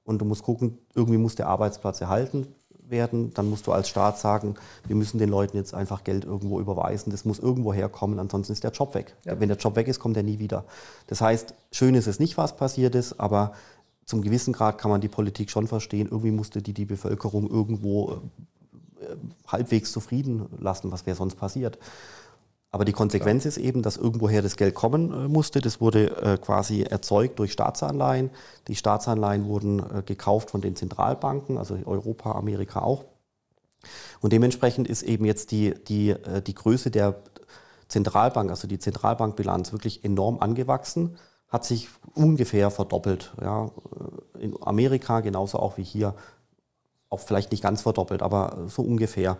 und du musst gucken, irgendwie muss der Arbeitsplatz erhalten werden, dann musst du als Staat sagen, wir müssen den Leuten jetzt einfach Geld irgendwo überweisen, das muss irgendwo herkommen, ansonsten ist der Job weg. Ja. Wenn der Job weg ist, kommt er nie wieder. Das heißt, schön ist es nicht, was passiert ist, aber zum gewissen Grad kann man die Politik schon verstehen, irgendwie musste die die Bevölkerung irgendwo äh, halbwegs zufrieden lassen, was wäre sonst passiert. Aber die Konsequenz ja. ist eben, dass irgendwoher das Geld kommen äh, musste. Das wurde äh, quasi erzeugt durch Staatsanleihen. Die Staatsanleihen wurden äh, gekauft von den Zentralbanken, also Europa, Amerika auch. Und dementsprechend ist eben jetzt die, die, die Größe der Zentralbank, also die Zentralbankbilanz, wirklich enorm angewachsen, hat sich ungefähr verdoppelt. Ja, in Amerika genauso auch wie hier, auch vielleicht nicht ganz verdoppelt, aber so ungefähr.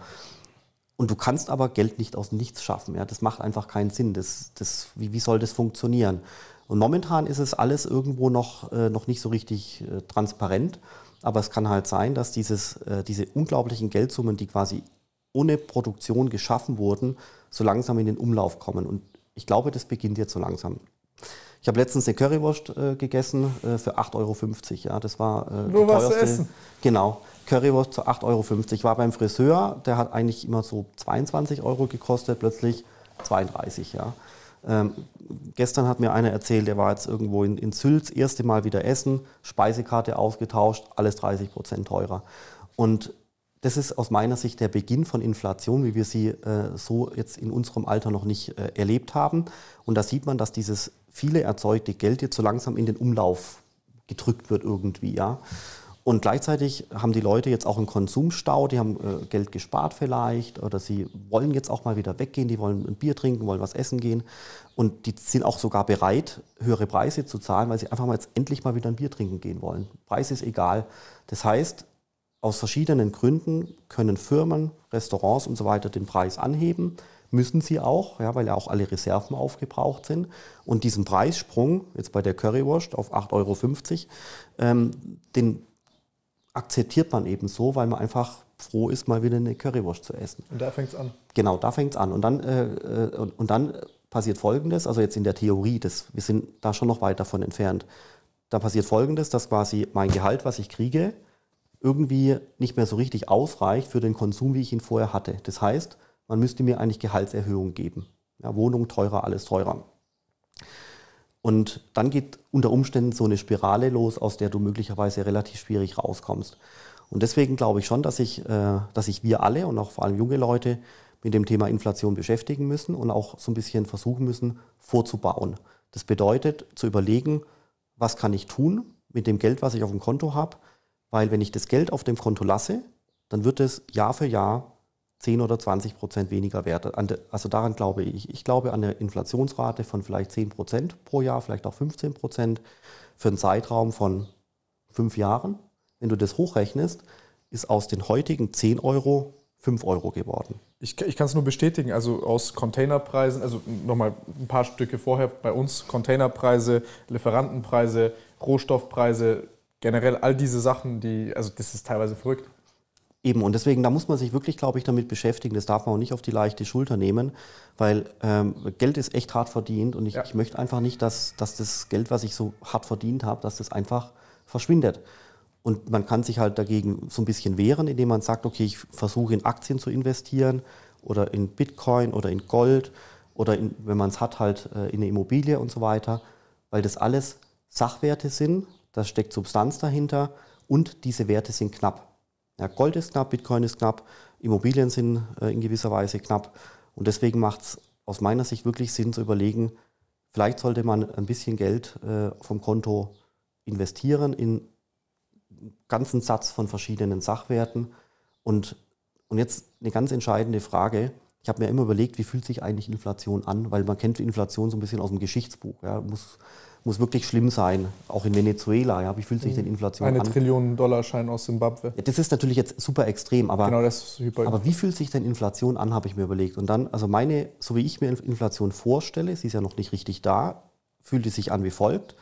Und du kannst aber Geld nicht aus dem Nichts schaffen. Ja? Das macht einfach keinen Sinn. Das, das, wie, wie soll das funktionieren? Und momentan ist es alles irgendwo noch, äh, noch nicht so richtig äh, transparent. Aber es kann halt sein, dass dieses, äh, diese unglaublichen Geldsummen, die quasi ohne Produktion geschaffen wurden, so langsam in den Umlauf kommen. Und ich glaube, das beginnt jetzt so langsam. Ich habe letztens eine Currywurst äh, gegessen äh, für 8,50 Euro. Ja, das war äh, Nur was teuerste. essen. Genau. Currywurst zu 8,50 Euro. Ich War beim Friseur, der hat eigentlich immer so 22 Euro gekostet, plötzlich 32, ja. Ähm, gestern hat mir einer erzählt, der war jetzt irgendwo in, in Sülz, erste Mal wieder essen, Speisekarte ausgetauscht, alles 30 Prozent teurer. Und das ist aus meiner Sicht der Beginn von Inflation, wie wir sie äh, so jetzt in unserem Alter noch nicht äh, erlebt haben. Und da sieht man, dass dieses viele erzeugte Geld jetzt so langsam in den Umlauf gedrückt wird irgendwie, ja. Und gleichzeitig haben die Leute jetzt auch einen Konsumstau, die haben äh, Geld gespart vielleicht oder sie wollen jetzt auch mal wieder weggehen, die wollen ein Bier trinken, wollen was essen gehen. Und die sind auch sogar bereit, höhere Preise zu zahlen, weil sie einfach mal jetzt endlich mal wieder ein Bier trinken gehen wollen. Preis ist egal. Das heißt, aus verschiedenen Gründen können Firmen, Restaurants und so weiter den Preis anheben, müssen sie auch, ja, weil ja auch alle Reserven aufgebraucht sind. Und diesen Preissprung, jetzt bei der Currywurst auf 8,50 Euro, ähm, den akzeptiert man eben so, weil man einfach froh ist, mal wieder eine Currywurst zu essen. Und da fängt es an. Genau, da fängt es an. Und dann, äh, äh, und, und, dann passiert Folgendes, also jetzt in der Theorie, das, wir sind da schon noch weit davon entfernt. Da passiert Folgendes, dass quasi mein Gehalt, was ich kriege, irgendwie nicht mehr so richtig ausreicht für den Konsum, wie ich ihn vorher hatte. Das heißt, man müsste mir eigentlich Gehaltserhöhung geben. Ja, Wohnung teurer, alles teurer. Und dann geht unter Umständen so eine Spirale los, aus der du möglicherweise relativ schwierig rauskommst. Und deswegen glaube ich schon, dass äh, sich dass ich wir alle und auch vor allem junge Leute mit dem Thema Inflation beschäftigen müssen und auch so ein bisschen versuchen müssen, vorzubauen. Das bedeutet, zu überlegen, was kann ich tun mit dem Geld, was ich auf dem Konto habe, weil wenn ich das Geld auf dem Konto lasse, dann wird es Jahr für Jahr 10 oder 20 Prozent weniger wert. Also daran glaube ich. Ich glaube an eine Inflationsrate von vielleicht 10 Prozent pro Jahr, vielleicht auch 15 Prozent für einen Zeitraum von fünf Jahren. Wenn du das hochrechnest, ist aus den heutigen 10 Euro 5 Euro geworden. Ich, ich kann es nur bestätigen, also aus Containerpreisen, also nochmal ein paar Stücke vorher bei uns, Containerpreise, Lieferantenpreise, Rohstoffpreise, generell all diese Sachen, die, also das ist teilweise verrückt. Eben, und deswegen, da muss man sich wirklich, glaube ich, damit beschäftigen. Das darf man auch nicht auf die leichte Schulter nehmen, weil ähm, Geld ist echt hart verdient und ich, ja. ich, möchte einfach nicht, dass, dass das Geld, was ich so hart verdient habe, dass das einfach verschwindet. Und man kann sich halt dagegen so ein bisschen wehren, indem man sagt, okay, ich versuche in Aktien zu investieren oder in Bitcoin oder in Gold oder in, wenn man es hat, halt äh, in eine Immobilie und so weiter, weil das alles Sachwerte sind, da steckt Substanz dahinter und diese Werte sind knapp. Ja, Gold ist knapp, Bitcoin ist knapp, Immobilien sind äh, in gewisser Weise knapp. Und deswegen macht es aus meiner Sicht wirklich Sinn zu überlegen, vielleicht sollte man ein bisschen Geld äh, vom Konto investieren in einen ganzen Satz von verschiedenen Sachwerten. Und, und jetzt eine ganz entscheidende Frage. Ich habe mir immer überlegt, wie fühlt sich eigentlich Inflation an, weil man kennt Inflation so ein bisschen aus dem Geschichtsbuch. Ja, muss muss wirklich schlimm sein, auch in Venezuela. Ja, wie fühlt sich mhm. denn Inflation Eine an? Eine Trillion Dollar Schein aus Simbabwe. Ja, das ist natürlich jetzt super extrem, aber, genau, das ist aber wie fühlt sich denn Inflation an, habe ich mir überlegt. Und dann, also meine, so wie ich mir Inflation vorstelle, sie ist ja noch nicht richtig da, fühlt es sich an wie folgt.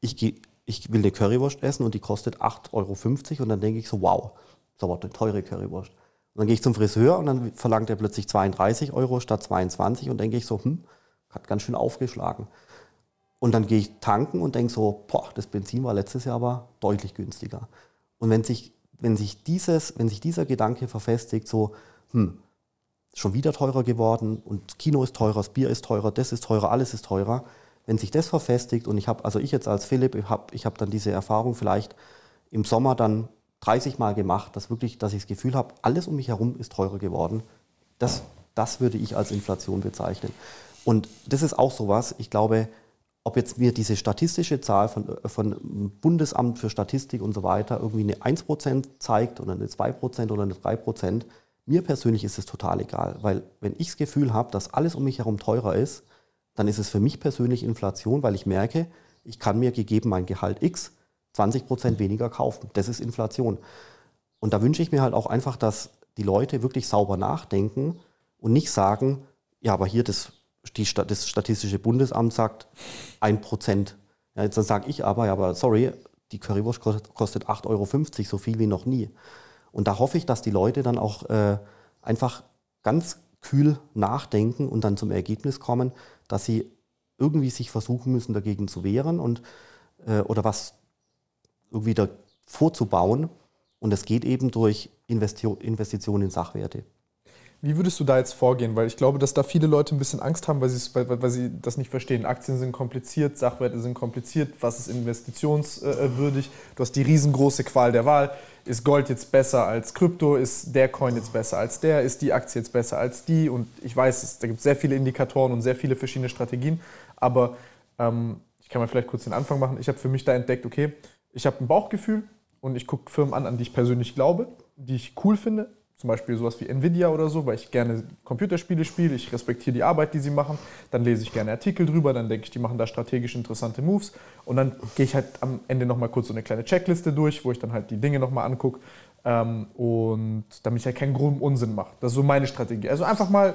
Ich, geh, ich will eine Currywurst essen und die kostet 8,50 Euro und dann denke ich so, wow, das ist aber eine teure Currywurst. Und dann gehe ich zum Friseur und dann verlangt er plötzlich 32 Euro statt 22 und denke ich so, hm, hat ganz schön aufgeschlagen. Und dann gehe ich tanken und denke so, boah, das Benzin war letztes Jahr aber deutlich günstiger. Und wenn sich, wenn sich, dieses, wenn sich dieser Gedanke verfestigt, so, hm, schon wieder teurer geworden und Kino ist teurer, das Bier ist teurer, das ist teurer, alles ist teurer. Wenn sich das verfestigt und ich habe, also ich jetzt als Philipp, ich habe ich hab dann diese Erfahrung vielleicht im Sommer dann 30 Mal gemacht, dass wirklich, dass ich das Gefühl habe, alles um mich herum ist teurer geworden. Das, das würde ich als Inflation bezeichnen. Und das ist auch sowas, ich glaube, ob jetzt mir diese statistische Zahl von, von Bundesamt für Statistik und so weiter irgendwie eine 1% zeigt oder eine 2% oder eine 3%, mir persönlich ist es total egal, weil wenn ich das Gefühl habe, dass alles um mich herum teurer ist, dann ist es für mich persönlich Inflation, weil ich merke, ich kann mir gegeben mein Gehalt X 20% weniger kaufen. Das ist Inflation. Und da wünsche ich mir halt auch einfach, dass die Leute wirklich sauber nachdenken und nicht sagen, ja, aber hier das die, das Statistische Bundesamt sagt 1%. Ja, jetzt dann sage ich aber, ja, aber sorry, die Currywurst kostet 8,50 Euro, so viel wie noch nie. Und da hoffe ich, dass die Leute dann auch äh, einfach ganz kühl nachdenken und dann zum Ergebnis kommen, dass sie irgendwie sich versuchen müssen, dagegen zu wehren und, äh, oder was irgendwie da vorzubauen. Und es geht eben durch Investitionen in Sachwerte. Wie würdest du da jetzt vorgehen? Weil ich glaube, dass da viele Leute ein bisschen Angst haben, weil, weil, weil sie das nicht verstehen. Aktien sind kompliziert, Sachwerte sind kompliziert, was ist investitionswürdig? Äh, äh, du hast die riesengroße Qual der Wahl. Ist Gold jetzt besser als Krypto? Ist der Coin jetzt besser als der? Ist die Aktie jetzt besser als die? Und ich weiß, es, da gibt es sehr viele Indikatoren und sehr viele verschiedene Strategien. Aber ähm, ich kann mal vielleicht kurz den Anfang machen. Ich habe für mich da entdeckt, okay, ich habe ein Bauchgefühl und ich gucke Firmen an, an die ich persönlich glaube, die ich cool finde zum Beispiel sowas wie Nvidia oder so, weil ich gerne Computerspiele spiele, ich respektiere die Arbeit, die sie machen, dann lese ich gerne Artikel drüber, dann denke ich, die machen da strategisch interessante Moves und dann gehe ich halt am Ende nochmal kurz so eine kleine Checkliste durch, wo ich dann halt die Dinge nochmal angucke ähm, und damit ich halt keinen groben Unsinn mache. Das ist so meine Strategie. Also einfach mal,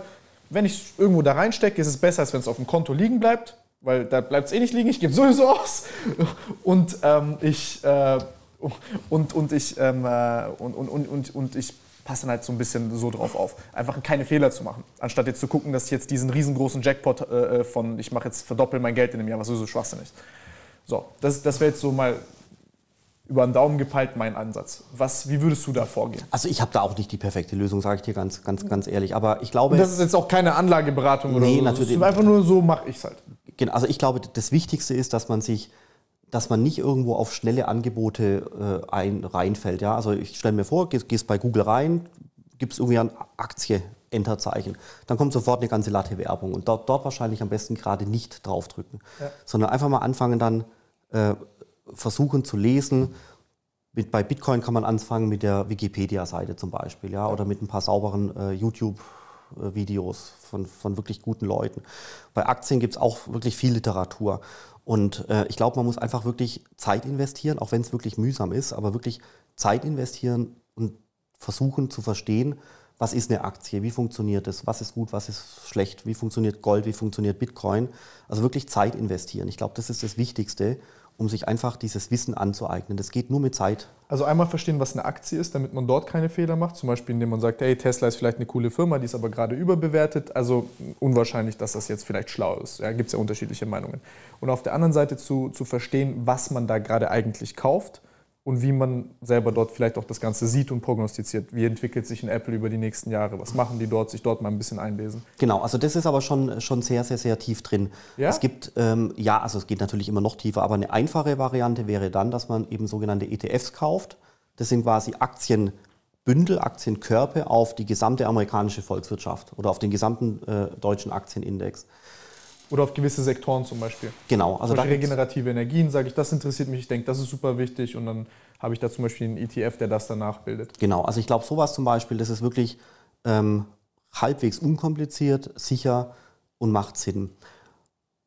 wenn ich irgendwo da reinstecke, ist es besser, als wenn es auf dem Konto liegen bleibt, weil da bleibt es eh nicht liegen, ich gebe sowieso aus [LAUGHS] und ähm, ich... Äh, und, und, ich, ähm, äh, und, und, und, und ich passt dann halt so ein bisschen so drauf auf. Einfach keine Fehler zu machen. Anstatt jetzt zu gucken, dass ich jetzt diesen riesengroßen Jackpot äh, äh von, ich mache jetzt verdoppel mein Geld in einem Jahr, was sowieso Schwachsinn ist. So, das, das wäre jetzt so mal über den Daumen gepeilt mein Ansatz. Was, wie würdest du da vorgehen? Also ich habe da auch nicht die perfekte Lösung, sage ich dir ganz, ganz, ganz ehrlich. Aber ich glaube... Und das ist jetzt auch keine Anlageberatung nee, oder so. Nee, Natürlich. Das ist einfach nur so mache ich es halt. Genau, also ich glaube, das Wichtigste ist, dass man sich dass man nicht irgendwo auf schnelle Angebote äh, ein, reinfällt. Ja? Also ich stelle mir vor, gehst, gehst bei Google rein, gibst irgendwie eine Aktie, Enterzeichen. Dann kommt sofort eine ganze Latte Werbung und dort, dort wahrscheinlich am besten gerade nicht draufdrücken, ja. sondern einfach mal anfangen dann äh, versuchen zu lesen. Mit, bei Bitcoin kann man anfangen mit der Wikipedia-Seite zum Beispiel ja? oder mit ein paar sauberen äh, YouTube- äh, Videos von, von wirklich guten Leuten. Bei Aktien gibt es auch wirklich viel Literatur. Und äh, ich glaube, man muss einfach wirklich Zeit investieren, auch wenn es wirklich mühsam ist, aber wirklich Zeit investieren und versuchen zu verstehen, was ist eine Aktie, wie funktioniert es, was ist gut, was ist schlecht, wie funktioniert Gold, wie funktioniert Bitcoin. Also wirklich Zeit investieren. Ich glaube, das ist das Wichtigste um sich einfach dieses Wissen anzueignen. Das geht nur mit Zeit. Also einmal verstehen, was eine Aktie ist, damit man dort keine Fehler macht. Zum Beispiel, indem man sagt, hey, Tesla ist vielleicht eine coole Firma, die ist aber gerade überbewertet. Also unwahrscheinlich, dass das jetzt vielleicht schlau ist. Da ja, gibt es ja unterschiedliche Meinungen. Und auf der anderen Seite zu, zu verstehen, was man da gerade eigentlich kauft und wie man selber dort vielleicht auch das Ganze sieht und prognostiziert. Wie entwickelt sich ein Apple über die nächsten Jahre? Was machen die dort? Sich dort mal ein bisschen einlesen. Genau, also das ist aber schon, schon sehr, sehr, sehr tief drin. Ja? Es gibt, ähm, ja, also es geht natürlich immer noch tiefer, aber eine einfache Variante wäre dann, dass man eben sogenannte ETFs kauft. Das sind quasi Aktienbündel, Aktienkörper auf die gesamte amerikanische Volkswirtschaft oder auf den gesamten äh, deutschen Aktienindex. Oder auf gewisse Sektoren zum Beispiel. Genau. Also zum regenerative Energien sage ich, das interessiert mich, ich denke, das ist super wichtig und dann habe ich da zum Beispiel einen ETF, der das danach bildet. Genau, also ich glaube sowas zum Beispiel, das ist wirklich ähm, halbwegs unkompliziert, sicher und macht Sinn.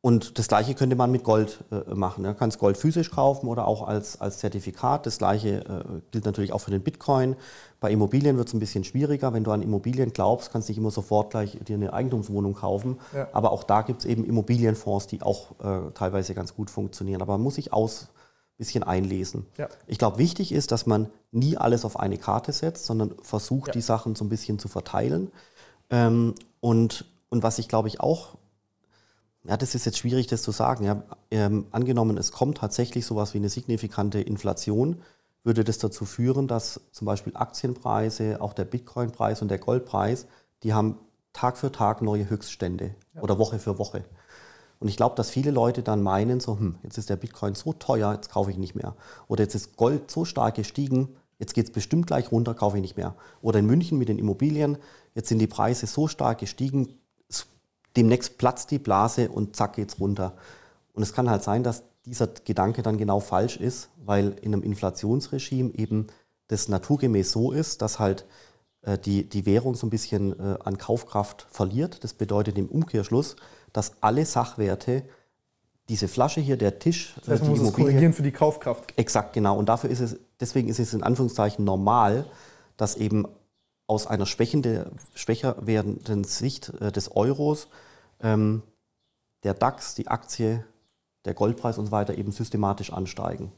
Und das gleiche könnte man mit Gold äh, machen. Man kann es Gold physisch kaufen oder auch als, als Zertifikat. Das gleiche äh, gilt natürlich auch für den Bitcoin. Bei Immobilien wird es ein bisschen schwieriger. Wenn du an Immobilien glaubst, kannst du nicht immer sofort gleich dir eine Eigentumswohnung kaufen. Ja. Aber auch da gibt es eben Immobilienfonds, die auch äh, teilweise ganz gut funktionieren. Aber man muss sich aus bisschen einlesen. Ja. Ich glaube, wichtig ist, dass man nie alles auf eine Karte setzt, sondern versucht, ja. die Sachen so ein bisschen zu verteilen. Ähm, und, und was ich glaube ich auch ja, das ist jetzt schwierig, das zu sagen. Ja, ähm, angenommen, es kommt tatsächlich so etwas wie eine signifikante Inflation, würde das dazu führen, dass zum Beispiel Aktienpreise, auch der Bitcoin-Preis und der Goldpreis, die haben Tag für Tag neue Höchststände ja. oder Woche für Woche. Und ich glaube, dass viele Leute dann meinen, so, hm, jetzt ist der Bitcoin so teuer, jetzt kaufe ich nicht mehr. Oder jetzt ist Gold so stark gestiegen, jetzt geht es bestimmt gleich runter, kaufe ich nicht mehr. Oder in München mit den Immobilien, jetzt sind die Preise so stark gestiegen, demnächst platzt die Blase und zack geht's runter. Und es kann halt sein, dass dieser Gedanke dann genau falsch ist, weil in einem Inflationsregime eben das naturgemäß so ist, dass halt äh, die, die Währung so ein bisschen äh, an Kaufkraft verliert. Das bedeutet im Umkehrschluss, dass alle Sachwerte, diese Flasche hier, der Tisch, äh, das heißt, man muss es korrigieren für die Kaufkraft. Exakt, genau. Und dafür ist es, deswegen ist es in Anführungszeichen normal, dass eben aus einer schwächende, schwächer werdenden Sicht äh, des Euros ähm, der DAX, die Aktie, der Goldpreis und so weiter eben systematisch ansteigen.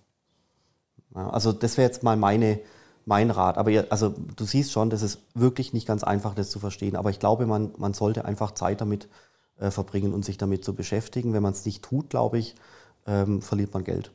Ja, also das wäre jetzt mal meine, mein Rat. Aber ihr, also du siehst schon, das ist wirklich nicht ganz einfach, das zu verstehen. Aber ich glaube, man, man sollte einfach Zeit damit äh, verbringen und sich damit zu beschäftigen. Wenn man es nicht tut, glaube ich, ähm, verliert man Geld.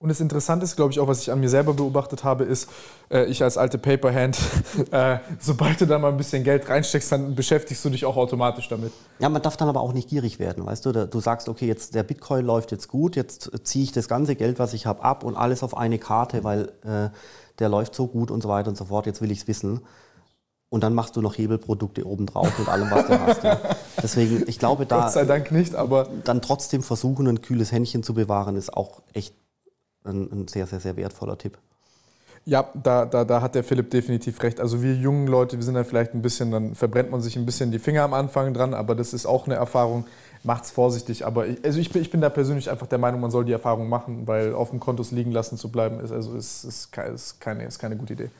Und das Interessante ist, glaube ich, auch, was ich an mir selber beobachtet habe, ist, äh, ich als alte Paperhand, [LAUGHS] äh, sobald du da mal ein bisschen Geld reinsteckst, dann beschäftigst du dich auch automatisch damit. Ja, man darf dann aber auch nicht gierig werden, weißt du? Du sagst, okay, jetzt der Bitcoin läuft jetzt gut, jetzt äh, ziehe ich das ganze Geld, was ich habe, ab und alles auf eine Karte, weil äh, der läuft so gut und so weiter und so fort, jetzt will ich es wissen. Und dann machst du noch Hebelprodukte obendrauf mit allem, was du hast. Ja. [LAUGHS] Deswegen, ich glaube, da. Gott sei Dank nicht, aber. Dann trotzdem versuchen, ein kühles Händchen zu bewahren, ist auch echt ein, ein sehr, sehr, sehr wertvoller Tipp. Ja, da, da, da hat der Philipp definitiv recht. Also wir jungen Leute, wir sind da vielleicht ein bisschen, dann verbrennt man sich ein bisschen die Finger am Anfang dran, aber das ist auch eine Erfahrung. Macht es vorsichtig. Aber ich, also ich bin, ich bin da persönlich einfach der Meinung, man soll die Erfahrung machen, weil auf dem Kontos liegen lassen zu bleiben, ist, also ist, ist, ist, keine, ist keine gute Idee.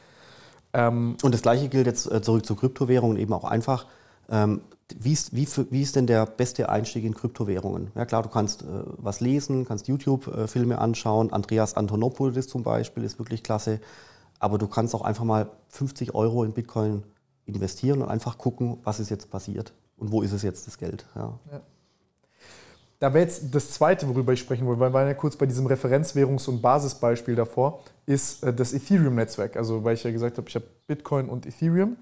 Ähm und das gleiche gilt jetzt äh, zurück zu Kryptowährungen, eben auch einfach ähm, wie ist, wie, wie ist denn der beste Einstieg in Kryptowährungen? Ja klar, du kannst äh, was lesen, kannst YouTube-Filme äh, anschauen. Andreas Antonopoulos zum Beispiel ist wirklich klasse. Aber du kannst auch einfach mal 50 Euro in Bitcoin investieren und einfach gucken, was ist jetzt passiert und wo ist es jetzt das Geld. Ja. ja. Da wäre jetzt das Zweite, worüber ich sprechen wollte, weil wir waren ja kurz bei diesem Referenzwährungs- und Basisbeispiel davor, ist äh, das Ethereum-Netzwerk. Also weil ich ja gesagt habe, ich habe Bitcoin und Ethereum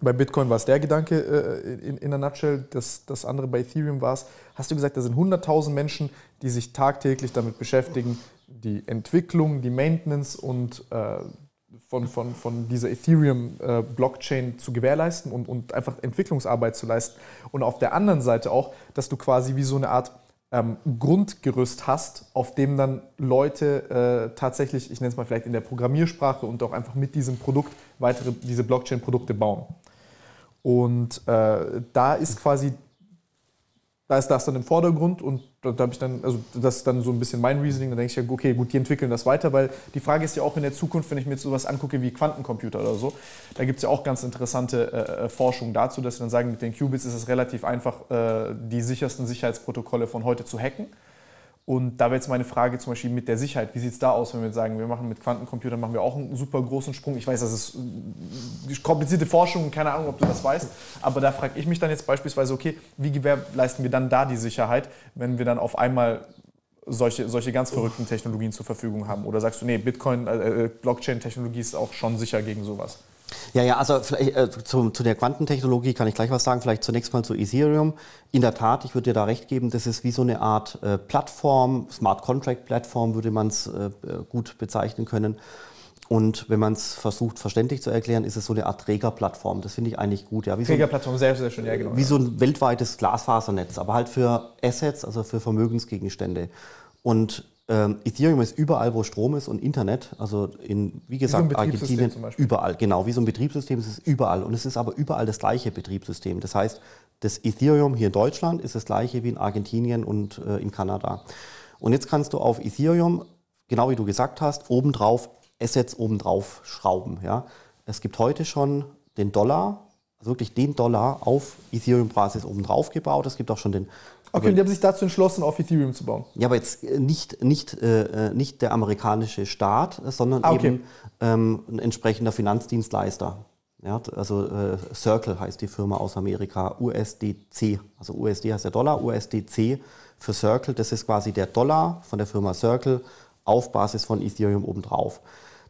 bei Bitcoin war es der Gedanke äh, in, in der Nutshell, das, das andere bei Ethereum war es. Hast du gesagt, da sind 100.000 Menschen, die sich tagtäglich damit beschäftigen, die Entwicklung, die Maintenance und äh, von, von, von dieser Ethereum-Blockchain äh, zu gewährleisten und, und einfach Entwicklungsarbeit zu leisten. Und auf der anderen Seite auch, dass du quasi wie so eine Art ähm, Grundgerüst hast, auf dem dann Leute äh, tatsächlich, ich nenne es mal vielleicht in der Programmiersprache und auch einfach mit diesem Produkt weitere diese Blockchain-Produkte bauen. Und äh, da ist quasi, da ist das dann im Vordergrund und da, da habe ich dann, also das ist dann so ein bisschen mein Reasoning, dann denke ich ja, okay, gut, die entwickeln das weiter, weil die Frage ist ja auch in der Zukunft, wenn ich mir jetzt sowas angucke wie Quantencomputer oder so, da gibt es ja auch ganz interessante äh, äh, Forschung dazu, dass sie dann sagen, mit den Qubits ist es relativ einfach, äh, die sichersten Sicherheitsprotokolle von heute zu hacken. Und da wäre jetzt meine Frage zum Beispiel mit der Sicherheit. Wie sieht es da aus, wenn wir sagen, wir machen mit Quantencomputern machen wir auch einen super großen Sprung? Ich weiß, das ist äh, komplizierte Forschung, keine Ahnung, ob du das weißt. Aber da frage ich mich dann jetzt beispielsweise, okay, wie gewährleisten wir dann da die Sicherheit, wenn wir dann auf einmal solche, solche ganz verrückten Technologien zur Verfügung haben? Oder sagst du, nee, Bitcoin, äh, äh Blockchain-Technologie ist auch schon sicher gegen sowas? Ja, ja, also vielleicht, äh, zu, zu, der Quantentechnologie kann ich gleich was sagen. Vielleicht zunächst mal zu Ethereum. In der Tat, ich würde dir da recht geben, das ist wie so eine Art äh, Plattform, Smart Contract Plattform würde man es äh, äh, gut bezeichnen können. Und wenn man es versucht, verständlich zu erklären, ist es so eine Art Trägerplattform. Das finde ich eigentlich gut. Ja. Wie Trägerplattform, so ein, sehr, sehr schön, ja, genau. Wie ja. so ein weltweites Glasfasernetz, aber halt für Assets, also für Vermögensgegenstände. Und ähm, Ethereum ist überall, wo Strom ist und Internet, also in, wie gesagt, wie so Argentinien, überall, genau, wie so ein Betriebssystem ist es überall. Und es ist aber überall das gleiche Betriebssystem. Das heißt, das Ethereum hier in Deutschland ist das gleiche wie in Argentinien und äh, in Kanada. Und jetzt kannst du auf Ethereum, genau wie du gesagt hast, obendrauf Assets obendrauf schrauben. Ja? Es gibt heute schon den Dollar, also wirklich den Dollar auf Ethereum-Basis obendrauf gebaut. Es gibt auch schon den Okay, aber, die haben sich dazu entschlossen, auf Ethereum zu bauen. Ja, aber jetzt äh, nicht, nicht, äh, äh, nicht der amerikanische Staat, äh, sondern ah, okay. eben ähm, ein entsprechender Finanzdienstleister. Ja, also äh, Circle heißt die Firma aus Amerika, USDC. Also USD heißt der Dollar, USDC für Circle, das ist quasi der Dollar von der Firma Circle auf Basis von Ethereum obendrauf.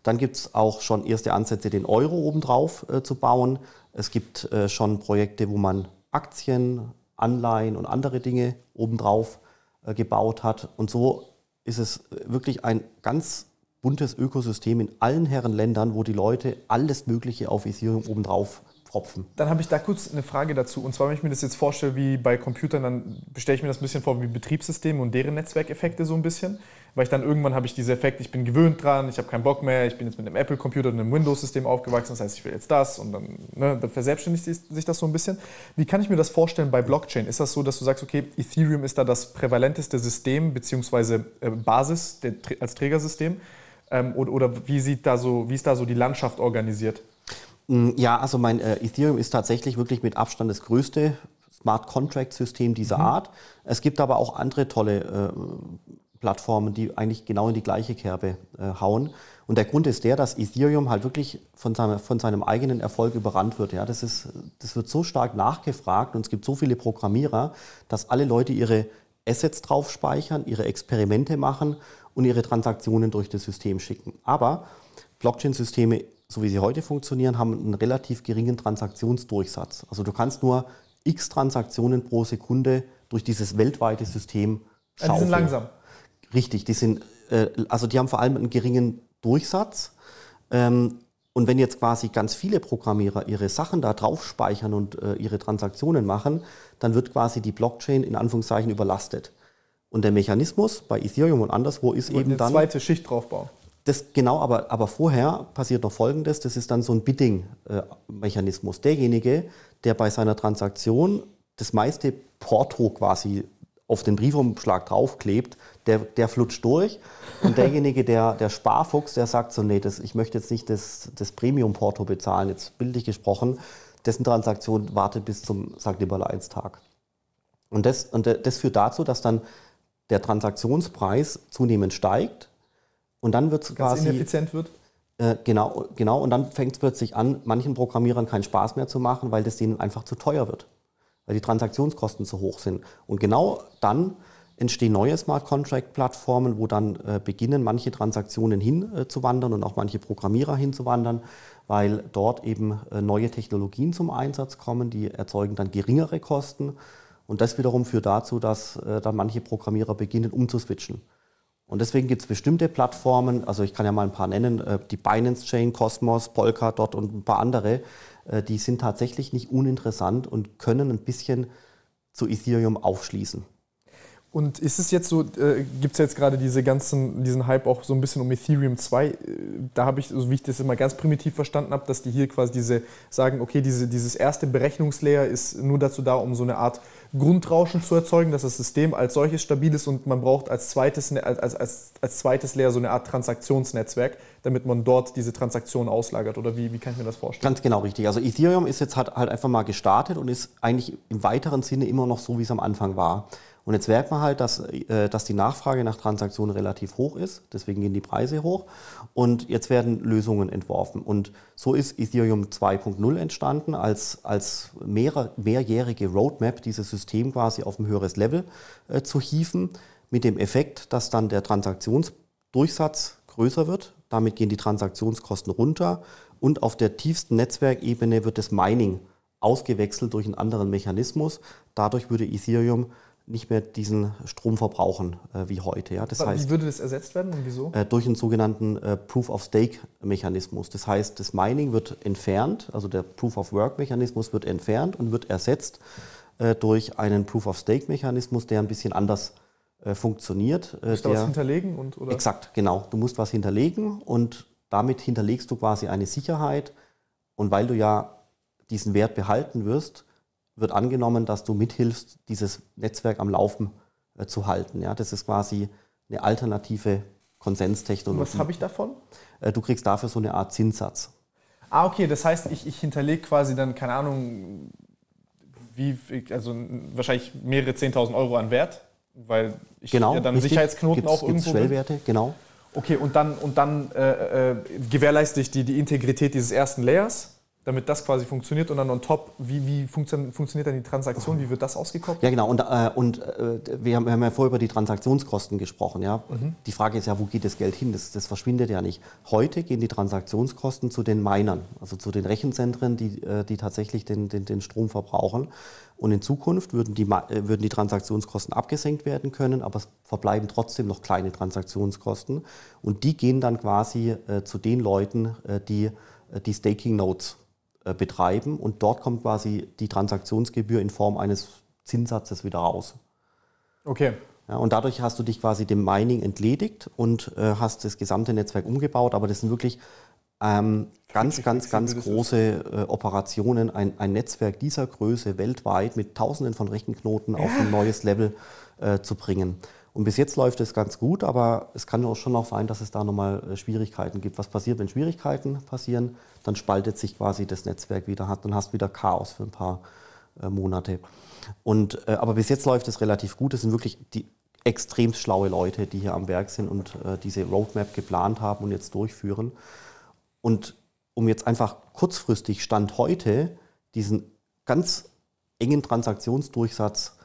Dann gibt es auch schon erste Ansätze, den Euro obendrauf äh, zu bauen. Es gibt äh, schon Projekte, wo man Aktien, Anleihen und andere Dinge obendrauf äh, gebaut hat. Und so ist es wirklich ein ganz buntes Ökosystem in allen Herren Ländern, wo die Leute alles Mögliche auf Ethereum obendrauf propfen. Dann habe ich da kurz eine Frage dazu. Und zwar, wenn ich mir das jetzt vorstelle, wie bei Computern, dann stelle ich mir das ein bisschen vor wie Betriebssysteme und deren Netzwerkeffekte so ein bisschen weil ich dann irgendwann habe ich diesen Effekt, ich bin gewöhnt dran, ich habe keinen Bock mehr, ich bin jetzt mit einem Apple-Computer und einem Windows-System aufgewachsen, das heißt, ich will jetzt das und dann, ne, dann verselbstständigt sich das so ein bisschen. Wie kann ich mir das vorstellen bei Blockchain? Ist das so, dass du sagst, okay, Ethereum ist da das prävalenteste System bzw. Äh, Basis der, als Trägersystem? Ähm, oder, oder wie, sieht da so, wie ist da so die Landschaft organisiert? Mm, ja, also mein äh, Ethereum ist tatsächlich wirklich mit Abstand das größte Smart Contract System dieser mhm. Art. Es gibt aber auch andere tolle äh, Plattformen, die eigentlich genau in die gleiche Kerbe äh, hauen. Und der Grund ist der, dass Ethereum halt wirklich von seinem, von seinem eigenen Erfolg überrannt wird. Ja, das, ist, das wird so stark nachgefragt und es gibt so viele Programmierer, dass alle Leute ihre Assets drauf speichern, ihre Experimente machen und ihre Transaktionen durch das System schicken. Aber Blockchain-Systeme, so wie sie heute funktionieren, haben einen relativ geringen Transaktionsdurchsatz. Also du kannst nur x Transaktionen pro Sekunde durch dieses weltweite System schaufeln. Also die sind langsam. Richtig, die sind, äh, also die haben vor allem einen geringen Durchsatz. Ähm, und wenn jetzt quasi ganz viele Programmierer ihre Sachen da drauf speichern und äh, ihre Transaktionen machen, dann wird quasi die Blockchain in Anführungszeichen überlastet. Und der Mechanismus bei Ethereum und anderswo ist und eben eine dann. Eine zweite Schicht draufbauen. Das, genau, aber, aber vorher passiert noch Folgendes, das ist dann so ein Bidding-Mechanismus. Äh, Derjenige, der bei seiner Transaktion das meiste Porto quasi auf den Briefumschlag draufklebt, der, der flutscht durch. Und derjenige, der, der Sparfuchs, der sagt so, nee, das, ich möchte jetzt nicht das, das Premium-Porto bezahlen, jetzt bildlich gesprochen, dessen Transaktion wartet bis zum sankt Nimmerleins-Tag. Und, das, und das führt dazu, dass dann der Transaktionspreis zunehmend steigt und dann wird es quasi... ineffizient wird? Äh, genau, genau, und dann fängt es plötzlich an, manchen Programmierern keinen Spaß mehr zu machen, weil das denen einfach zu teuer wird weil die Transaktionskosten zu hoch sind. Und genau dann entstehen neue Smart Contract-Plattformen, wo dann äh, beginnen, manche Transaktionen hinzuwandern äh, und auch manche Programmierer hinzuwandern, weil dort eben äh, neue Technologien zum Einsatz kommen, die erzeugen dann geringere Kosten. Und das wiederum führt dazu, dass äh, dann manche Programmierer beginnen, umzuswitchen. Und deswegen gibt es bestimmte Plattformen, also ich kann ja mal ein paar nennen, äh, die Binance Chain, Cosmos, Polkadot und ein paar andere, äh, die sind tatsächlich nicht uninteressant und können ein bisschen zu Ethereum aufschließen. Und ist es jetzt so, äh, gibt es jetzt gerade diese ganzen, diesen Hype auch so ein bisschen um Ethereum 2? Äh, da habe ich, so wie ich das immer ganz primitiv verstanden habe, dass die hier quasi diese sagen, okay, diese, dieses erste Berechnungslayer ist nur dazu da, um so eine Art Grundrauschen zu erzeugen, dass das System als solches stabil ist und man braucht als zweites, ne, als, als, als zweites Layer so eine Art Transaktionsnetzwerk, damit man dort diese Transaktionen auslagert. Oder wie, wie kann ich mir das vorstellen? Ganz genau richtig. Also Ethereum ist jetzt halt, halt einfach mal gestartet und ist eigentlich im weiteren Sinne immer noch so, wie es am Anfang war. Und jetzt merkt man halt, dass, äh, dass die Nachfrage nach Transaktionen relativ hoch ist, deswegen gehen die Preise hoch und jetzt werden Lösungen entworfen. Und so ist Ethereum 2.0 entstanden als, als mehrere, mehrjährige Roadmap, dieses System quasi auf ein höheres Level äh, zu hieven, mit dem Effekt, dass dann der Transaktionsdurchsatz größer wird, damit gehen die Transaktionskosten runter und auf der tiefsten Netzwerkebene wird das Mining ausgewechselt durch einen anderen Mechanismus. Dadurch würde Ethereum nicht mehr diesen Strom verbrauchen äh, wie heute. Ja? Das heißt, wie würde das ersetzt werden und wieso? Äh, durch einen sogenannten äh, Proof-of-Stake-Mechanismus. Das heißt, das Mining wird entfernt, also der Proof-of-Work-Mechanismus wird entfernt und wird ersetzt äh, durch einen Proof-of-Stake-Mechanismus, der ein bisschen anders äh, funktioniert. Äh, du musst was hinterlegen? Und, oder? Exakt, genau. Du musst was hinterlegen und damit hinterlegst du quasi eine Sicherheit. Und weil du ja diesen Wert behalten wirst, wird angenommen, dass du mithilfst, dieses Netzwerk am Laufen äh, zu halten. Ja? Das ist quasi eine alternative Konsenstechnologie. was habe ich davon? Äh, du kriegst dafür so eine Art Zinssatz. Ah, okay, das heißt, ich, ich hinterlege quasi dann, keine Ahnung, wie, also wahrscheinlich mehrere 10.000 Euro an Wert, weil ich genau, ja dann richtig. Sicherheitsknoten gibt's, auch irgendwo. Gibt's Schwellwerte, bin. genau. Okay, und dann, und dann äh, äh, gewährleiste ich die, die Integrität dieses ersten Layers damit das quasi funktioniert und dann on top, wie, wie funktioniert dann die Transaktion, wie wird das ausgekoppelt? Ja genau, und, äh, und äh, wir, haben, ja vorher über die Transaktionskosten gesprochen. Ja? Mhm. Die Frage ist ja, wo geht das Geld hin? Das, das, verschwindet ja nicht. Heute gehen die Transaktionskosten zu den Minern, also zu den Rechenzentren, die, äh, die tatsächlich den, den, den Strom verbrauchen. Und in Zukunft würden die, äh, würden die Transaktionskosten abgesenkt werden können, aber es verbleiben trotzdem noch kleine Transaktionskosten. Und die gehen dann quasi äh, zu den Leuten, äh, die die Staking Nodes äh, betreiben und dort kommt quasi die Transaktionsgebühr in Form eines Zinssatzes wieder raus. Okay. Ja, und dadurch hast du dich quasi dem Mining entledigt und äh, hast das gesamte Netzwerk umgebaut, aber das sind wirklich ähm, ganz, ganz, ganz, große äh, Operationen, ein, ein, Netzwerk dieser Größe weltweit mit tausenden von Rechenknoten ja. auf ein neues Level äh, zu bringen. Und bis jetzt läuft es ganz gut, aber es kann auch schon auch sein, dass es da nochmal äh, Schwierigkeiten gibt. Was passiert, wenn Schwierigkeiten passieren? Dann spaltet sich quasi das Netzwerk wieder, dann hast du wieder Chaos für ein paar äh, Monate. Und, äh, aber bis jetzt läuft es relativ gut. Es sind wirklich die extrem schlaue Leute, die hier am Werk sind und diese Roadmap geplant haben und jetzt durchführen. Und um jetzt einfach kurzfristig Stand heute diesen ganz engen Transaktionsdurchsatz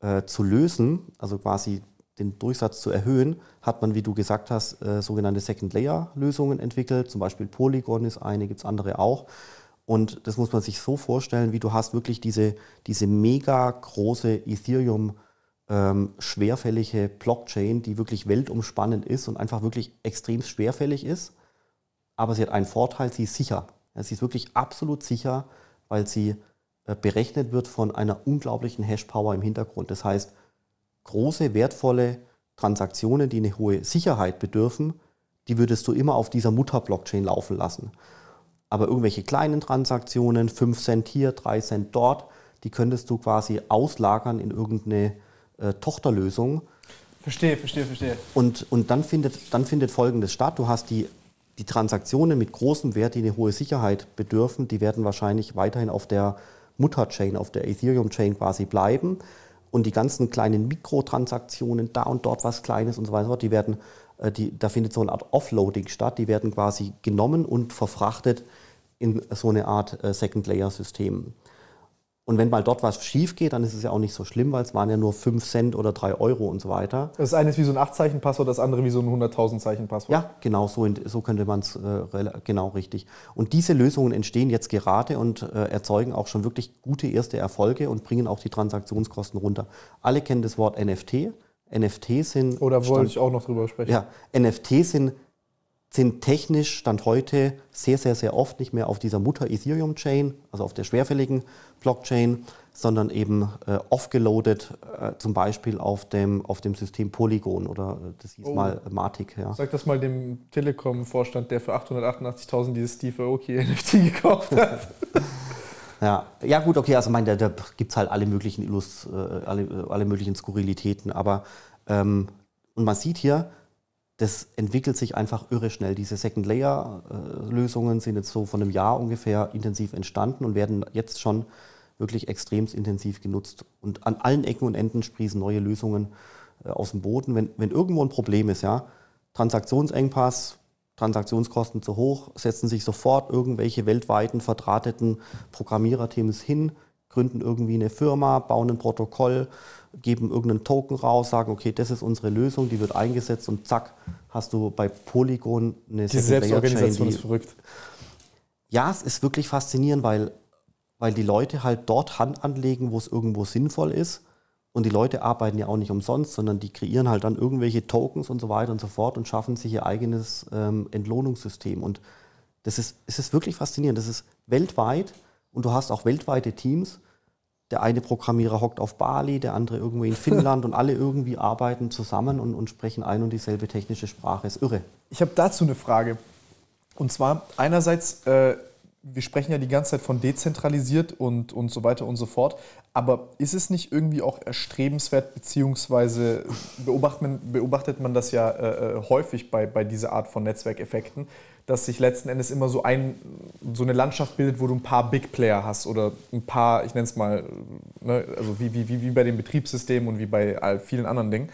äh, zu lösen, also quasi den Durchsatz zu erhöhen, hat man, wie du gesagt hast, äh, sogenannte Second-Layer-Lösungen entwickelt. Zum Beispiel Polygon ist eine, gibt es andere auch. Und das muss man sich so vorstellen, wie du hast wirklich diese, diese mega große Ethereum- ähm, schwerfällige Blockchain, die wirklich weltumspannend ist und einfach wirklich extrem schwerfällig ist. Aber sie hat einen Vorteil, sie ist sicher. sie ist wirklich absolut sicher, weil sie berechnet wird von einer unglaublichen Hash-Power im Hintergrund. Das heißt, große, wertvolle Transaktionen, die eine hohe Sicherheit bedürfen, die würdest du immer auf dieser Mutter-Blockchain laufen lassen. Aber irgendwelche kleinen Transaktionen, 5 Cent hier, 3 Cent dort, die könntest du quasi auslagern in irgendeine äh, Tochterlösung. Verstehe, verstehe, verstehe. Und, und dann, findet, dann findet Folgendes statt. Du hast die, die Transaktionen mit großem Wert, die eine hohe Sicherheit bedürfen, die werden wahrscheinlich weiterhin auf der Mutterchain auf der Ethereum-Chain quasi bleiben. Und die ganzen kleinen Mikrotransaktionen, da und dort was Kleines und so weiter, die werden, äh, die, da findet so eine Art Offloading statt. Die werden quasi genommen und verfrachtet in so eine Art äh, Second-Layer-System. Und wenn mal dort was schief geht, dann ist es ja auch nicht so schlimm, weil es waren ja nur 5 Cent oder 3 Euro und so weiter. Das eine ist wie so ein 8-Zeichen-Passwort, das andere wie so ein 100.000-Zeichen-Passwort. Ja, genau, so, so könnte man es äh, genau richtig. Und diese Lösungen entstehen jetzt gerade und äh, erzeugen auch schon wirklich gute erste Erfolge und bringen auch die Transaktionskosten runter. Alle kennen das Wort NFT. NFT sind. Oder wollte ich auch noch drüber sprechen? Ja, NFT sind sind technisch Stand heute sehr, sehr, sehr oft nicht mehr auf dieser Mutter Ethereum-Chain, also auf der schwerfälligen, Blockchain, sondern eben äh, offgeloadet, äh, zum Beispiel auf dem, auf dem System Polygon oder äh, das hieß oh. mal Matic. Ja. Sag das mal dem Telekom-Vorstand, der für 888.000 dieses Steve Aoki NFT [LAUGHS] gekauft hat. [LAUGHS] ja. ja, gut, okay, also mein, da, da gibt es halt alle möglichen Illust, äh, alle, äh, alle möglichen Skurrilitäten, aber ähm, und man sieht hier, das entwickelt sich einfach irre schnell. Diese Second-Layer-Lösungen äh, sind jetzt so von einem Jahr ungefähr intensiv entstanden und werden jetzt schon wirklich extrem intensiv genutzt. Und an allen Ecken und Enden sprießen neue Lösungen äh, aus dem Boden. Wenn, wenn irgendwo ein Problem ist, ja, Transaktionsengpass, Transaktionskosten zu hoch, setzen sich sofort irgendwelche weltweiten verdrahteten Programmiererteams hin, gründen irgendwie eine Firma, bauen ein Protokoll, geben irgendeinen Token raus, sagen, okay, das ist unsere Lösung, die wird eingesetzt und zack, hast du bei Polygon eine die Second Selbstorganisation Chain, die, ist verrückt. Ja, es ist wirklich faszinierend, weil weil die Leute halt dort Hand anlegen, wo es irgendwo sinnvoll ist. Und die Leute arbeiten ja auch nicht umsonst, sondern die kreieren halt dann irgendwelche Tokens und so weiter und so fort und schaffen sich ihr eigenes ähm, Entlohnungssystem. Und das ist, es ist wirklich faszinierend. Das ist weltweit und du hast auch weltweite Teams. Der eine Programmierer hockt auf Bali, der andere irgendwie in [LAUGHS] Finnland und alle irgendwie arbeiten zusammen und, und sprechen ein und dieselbe technische Sprache. Ist irre. Ich habe dazu eine Frage. Und zwar einerseits äh, wir sprechen ja die ganze Zeit von dezentralisiert und, und so weiter und so fort. Aber ist es nicht irgendwie auch erstrebenswert, beziehungsweise beobachtet man, beobachtet man das ja äh, äh häufig bei, bei dieser Art von Netzwerkeffekten, dass sich letzten Endes immer so, ein, so eine Landschaft bildet, wo du ein paar Big Player hast oder ein paar, ich nenne es mal, ne, also wie, wie, wie bei dem Betriebssystem und wie bei vielen anderen Dingen.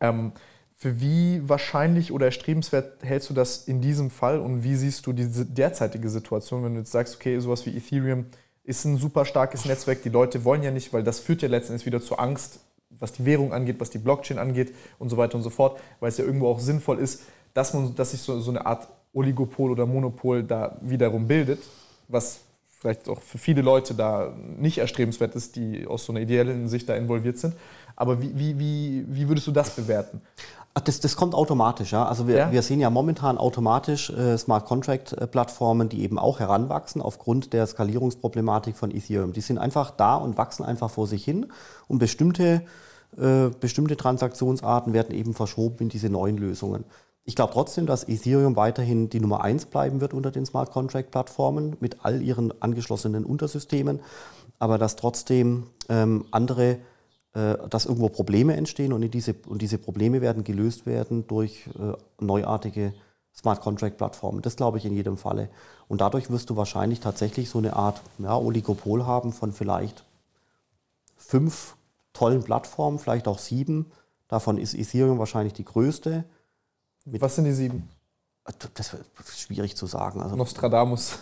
Ähm, für wie wahrscheinlich oder erstrebenswert hältst du das in diesem Fall und wie siehst du die derzeitige Situation, wenn du jetzt sagst, okay, sowas wie Ethereum ist ein super starkes Netzwerk, die Leute wollen ja nicht, weil das führt ja letztendlich wieder zu Angst, was die Währung angeht, was die Blockchain angeht und so weiter und so fort, weil es ja irgendwo auch sinnvoll ist, dass, man, dass sich so, so eine Art Oligopol oder Monopol da wiederum bildet, was vielleicht auch für viele Leute da nicht erstrebenswert ist, die aus so einer ideellen Sicht da involviert sind. Aber wie, wie, wie, wie würdest du das bewerten? Das, das kommt automatisch, ja. Also wir, ja. wir sehen ja momentan automatisch äh, Smart Contract-Plattformen, äh, die eben auch heranwachsen aufgrund der Skalierungsproblematik von Ethereum. Die sind einfach da und wachsen einfach vor sich hin und bestimmte, äh, bestimmte Transaktionsarten werden eben verschoben in diese neuen Lösungen. Ich glaube trotzdem, dass Ethereum weiterhin die Nummer eins bleiben wird unter den Smart Contract-Plattformen mit all ihren angeschlossenen Untersystemen, aber dass trotzdem ähm, andere äh, dass irgendwo Probleme entstehen und, diese, und diese Probleme werden gelöst werden durch äh, neuartige Smart Contract Plattformen. Das glaube ich in jedem Falle. Und dadurch wirst du wahrscheinlich tatsächlich so eine Art ja, Oligopol haben von vielleicht fünf tollen Plattformen, vielleicht auch sieben. Davon ist Ethereum wahrscheinlich die größte. Mit Was sind die sieben? Äh, das ist schwierig zu sagen. Also Nostradamus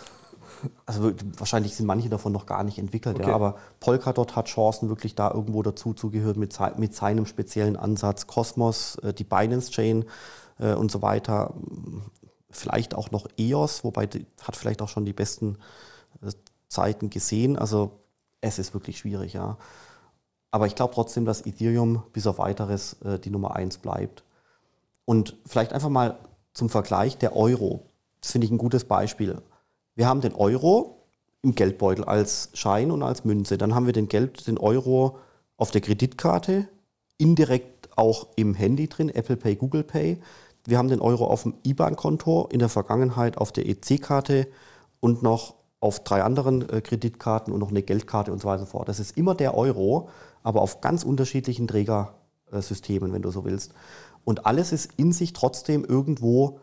also wahrscheinlich sind manche davon noch gar nicht entwickelt, okay. ja, aber Polkadot hat Chancen, wirklich da irgendwo dazu zu gehören mit, mit seinem speziellen Ansatz. Cosmos, äh, die Binance-Chain äh, und so weiter. Vielleicht auch noch EOS, wobei die hat vielleicht auch schon die besten äh, Zeiten gesehen. Also es ist wirklich schwierig, ja. Aber ich glaube trotzdem, dass Ethereum bis auf weiteres die Nummer eins bleibt. Und vielleicht einfach mal zum Vergleich der Euro. Das finde ich ein gutes Beispiel wir haben den Euro im Geldbeutel als Schein und als Münze. Dann haben wir den Geld, den Euro auf der Kreditkarte, indirekt auch im Handy drin, Apple Pay, Google Pay. Wir haben den Euro auf dem IBAN-Konto, in der Vergangenheit auf der EC-Karte und noch auf drei anderen äh, Kreditkarten und noch eine Geldkarte und so weiter und so fort. Das ist immer der Euro, aber auf ganz unterschiedlichen Trägersystemen, wenn du so willst. Und alles ist in sich trotzdem irgendwo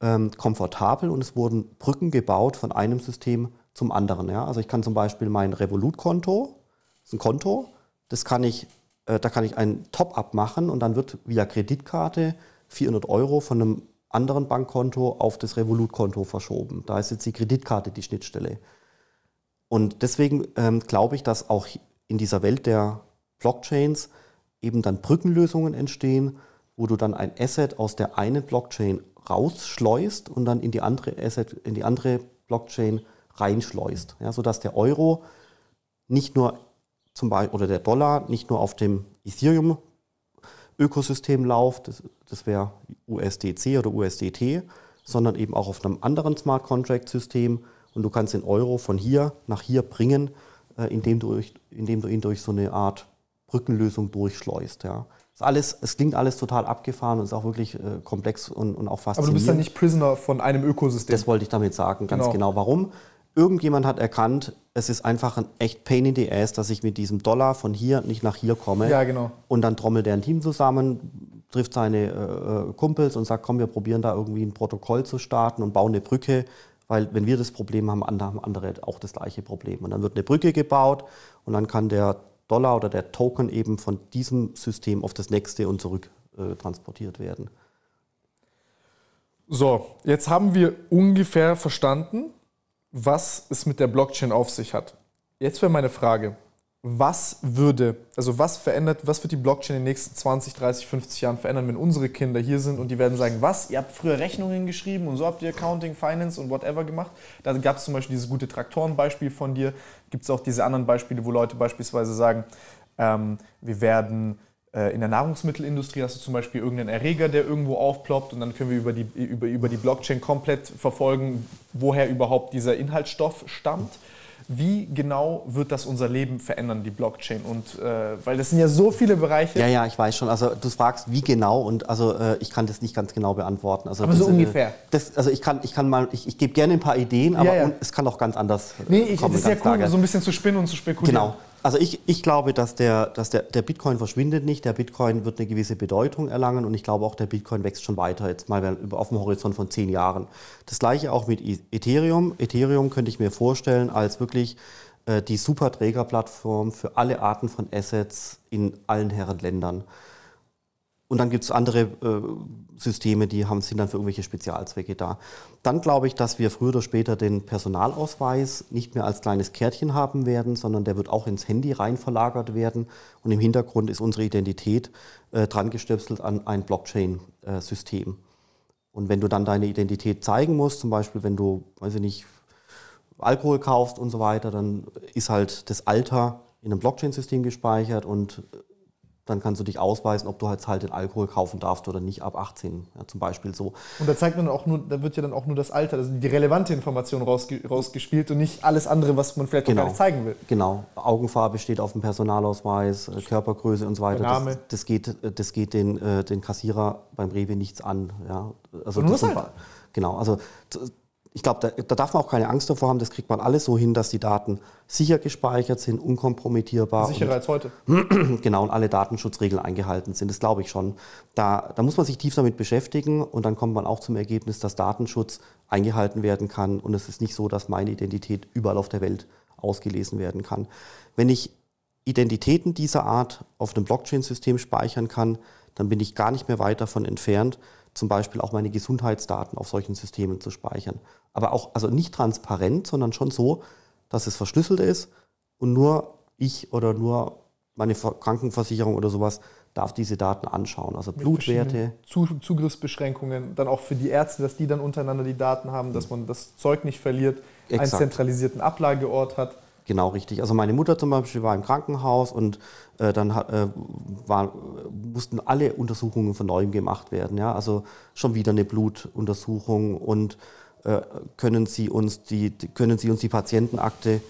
ähm, komfortabel und es wurden Brücken gebaut von einem System zum anderen. Ja? Also ich kann zum Beispiel mein Revolut-Konto, das ist ein Konto, das kann ich, äh, da kann ich ein Top-up machen und dann wird via Kreditkarte 400 Euro von einem anderen Bankkonto auf das Revolut-Konto verschoben. Da ist jetzt die Kreditkarte die Schnittstelle. Und deswegen ähm, glaube ich, dass auch in dieser Welt der Blockchains eben dann Brückenlösungen entstehen, wo du dann ein Asset aus der einen Blockchain rausschleust und dann in die andere Asset, in die andere Blockchain reinschleust, ja, sodass der Euro nicht nur zum Beispiel oder der Dollar nicht nur auf dem Ethereum Ökosystem läuft, das, das wäre USDC oder USDT, sondern eben auch auf einem anderen Smart Contract System und du kannst den Euro von hier nach hier bringen, äh, indem, du, indem du ihn durch so eine Art Brückenlösung durchschleust. Ja. Ist alles, es klingt alles total abgefahren und ist auch wirklich äh, komplex und, und auch faszinierend. Aber du bist ja nicht Prisoner von einem Ökosystem. Das wollte ich damit sagen, ganz genau. genau. Warum? Irgendjemand hat erkannt, es ist einfach ein echt Pain in the Ass, dass ich mit diesem Dollar von hier nicht nach hier komme. Ja, genau. Und dann trommelt er ein Team zusammen, trifft seine äh, äh Kumpels und sagt, komm, wir probieren da irgendwie ein Protokoll zu starten und bauen eine Brücke weil wenn wir das Problem haben, haben andere auch das gleiche Problem. Und dann wird eine Brücke gebaut und dann kann der Dollar oder der Token eben von diesem System auf das nächste und zurück äh, transportiert werden. So, jetzt haben wir ungefähr verstanden, was es mit der Blockchain auf sich hat. Jetzt wäre meine Frage, was würde, also was verändert, was wird die Blockchain in den nächsten 20, 30, 50 Jahren verändern, wenn unsere Kinder hier sind und die werden sagen, was, ihr habt früher Rechnungen geschrieben und so habt ihr Accounting, Finance und whatever gemacht. Da gab es zum Beispiel dieses gute Traktorenbeispiel von dir, gibt es auch diese anderen Beispiele, wo Leute beispielsweise sagen, ähm, wir werden äh, in der Nahrungsmittelindustrie hast du zum Beispiel irgendeinen Erreger, der irgendwo aufploppt und dann können wir über die, über, über die Blockchain komplett verfolgen, woher überhaupt dieser Inhaltsstoff stammt wie genau wird das unser Leben verändern, die Blockchain? Und äh, weil das sind ja so viele Bereiche. Ja, ja, ich weiß schon. Also du fragst, wie genau und also äh, ich kann das nicht ganz genau beantworten. Also, aber so ungefähr. das, also ich kann, ich kann mal, ich, ich gebe gerne ein paar Ideen, aber ja, ja. es kann auch ganz anders. Nee, ich, kommen, das ist ja cool, so ein bisschen zu spinnen und zu spekulieren. Genau. Also ich, ich glaube, dass, der, dass der, der Bitcoin verschwindet nicht, der Bitcoin wird eine gewisse Bedeutung erlangen und ich glaube auch, der Bitcoin wächst schon weiter, jetzt mal auf dem Horizont von zehn Jahren. Das gleiche auch mit e-, Ethereum. Ethereum könnte ich mir vorstellen als wirklich äh, die super Trägerplattform für alle Arten von Assets in allen Herrenländern. Ländern. Und dann gibt es andere äh, Systeme, die haben, sind dann für irgendwelche Spezialzwecke da. Dann glaube ich, dass wir früher oder später den Personalausweis nicht mehr als kleines Kärtchen haben werden, sondern der wird auch ins Handy rein verlagert werden. Und im Hintergrund ist unsere Identität äh, dran gestöpselt an ein Blockchain-System. und wenn du dann deine Identität zeigen musst, zum Beispiel wenn du, weiß ich nicht, Alkohol kaufst und so weiter, dann ist halt das Alter in einem Blockchain-System gespeichert und dann kannst du dich ausweisen, ob du jetzt halt, halt den Alkohol kaufen darfst oder nicht ab 18, ja, zum Beispiel so. Und da zeigt man auch nur, da wird ja dann auch nur das Alter, also die relevante Information rausge rausgespielt und nicht alles andere, was man vielleicht genau. gar nicht zeigen will. Genau, Augenfarbe steht auf dem Personalausweis, äh, Körpergröße und so weiter. Der Name. Das, das geht, äh, das geht den, äh, den Kassierer beim Rewe nichts an. Ja. Also und nur das, das halt. Genau, also ich glaube, da, da, darf man auch keine Angst davor haben, das kriegt man alles so hin, dass die Daten sicher gespeichert sind, unkompromittierbar. Sicherer als heute. [CLEARS THROAT] Genau, und alle Datenschutzregeln eingehalten sind. Das glaube ich schon. Da, da, muss man sich tief damit beschäftigen und dann kommt man auch zum Ergebnis, dass Datenschutz eingehalten werden kann und es ist nicht so, dass meine Identität überall auf der Welt ausgelesen werden kann. Wenn ich Identitäten dieser Art auf einem Blockchain-System speichern kann, dann bin ich gar nicht mehr weit davon entfernt, zum Beispiel auch meine Gesundheitsdaten auf solchen Systemen zu speichern. Aber auch, also nicht transparent, sondern schon so, dass es verschlüsselt ist und nur ich oder nur meine Krankenversicherung oder sowas darf diese Daten anschauen. Also Mit Blutwerte. Zugriffsbeschränkungen, dann auch für die Ärzte, dass die dann untereinander die Daten haben, dass mhm. man das Zeug nicht verliert, Exakt. einen zentralisierten Ablageort hat. Genau richtig. Also meine Mutter zum Beispiel war im Krankenhaus und äh, dann äh, war, mussten alle Untersuchungen von neuem gemacht werden. Ja? Also schon wieder eine Blutuntersuchung und äh, können, Sie uns die, können Sie uns die Patientenakte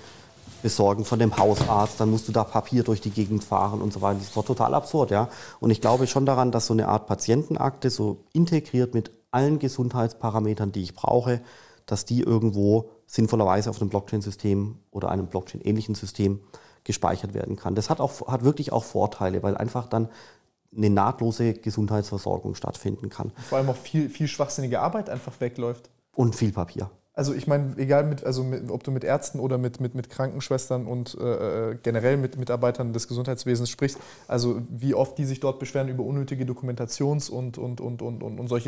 besorgen von dem Hausarzt, dann musst du da Papier durch die Gegend fahren und so weiter. Das war total absurd, ja. Und ich glaube schon daran, dass so eine Art Patientenakte so integriert mit allen Gesundheitsparametern, die ich brauche, dass die irgendwo sinnvollerweise auf einem Blockchain-System oder einem Blockchain-ähnlichen System gespeichert werden kann. Das hat, auch, hat wirklich auch Vorteile, weil einfach dann eine nahtlose Gesundheitsversorgung stattfinden kann. Vor allem auch viel, viel schwachsinnige Arbeit einfach wegläuft. Und viel Papier. Also ich meine, egal mit, also mit, ob du mit Ärzten oder mit, mit, mit Krankenschwestern und äh, äh, generell mit Mitarbeitern des Gesundheitswesens sprichst, also wie oft die sich dort beschweren über unnötige Dokumentations- und, und, und, und, und, und solche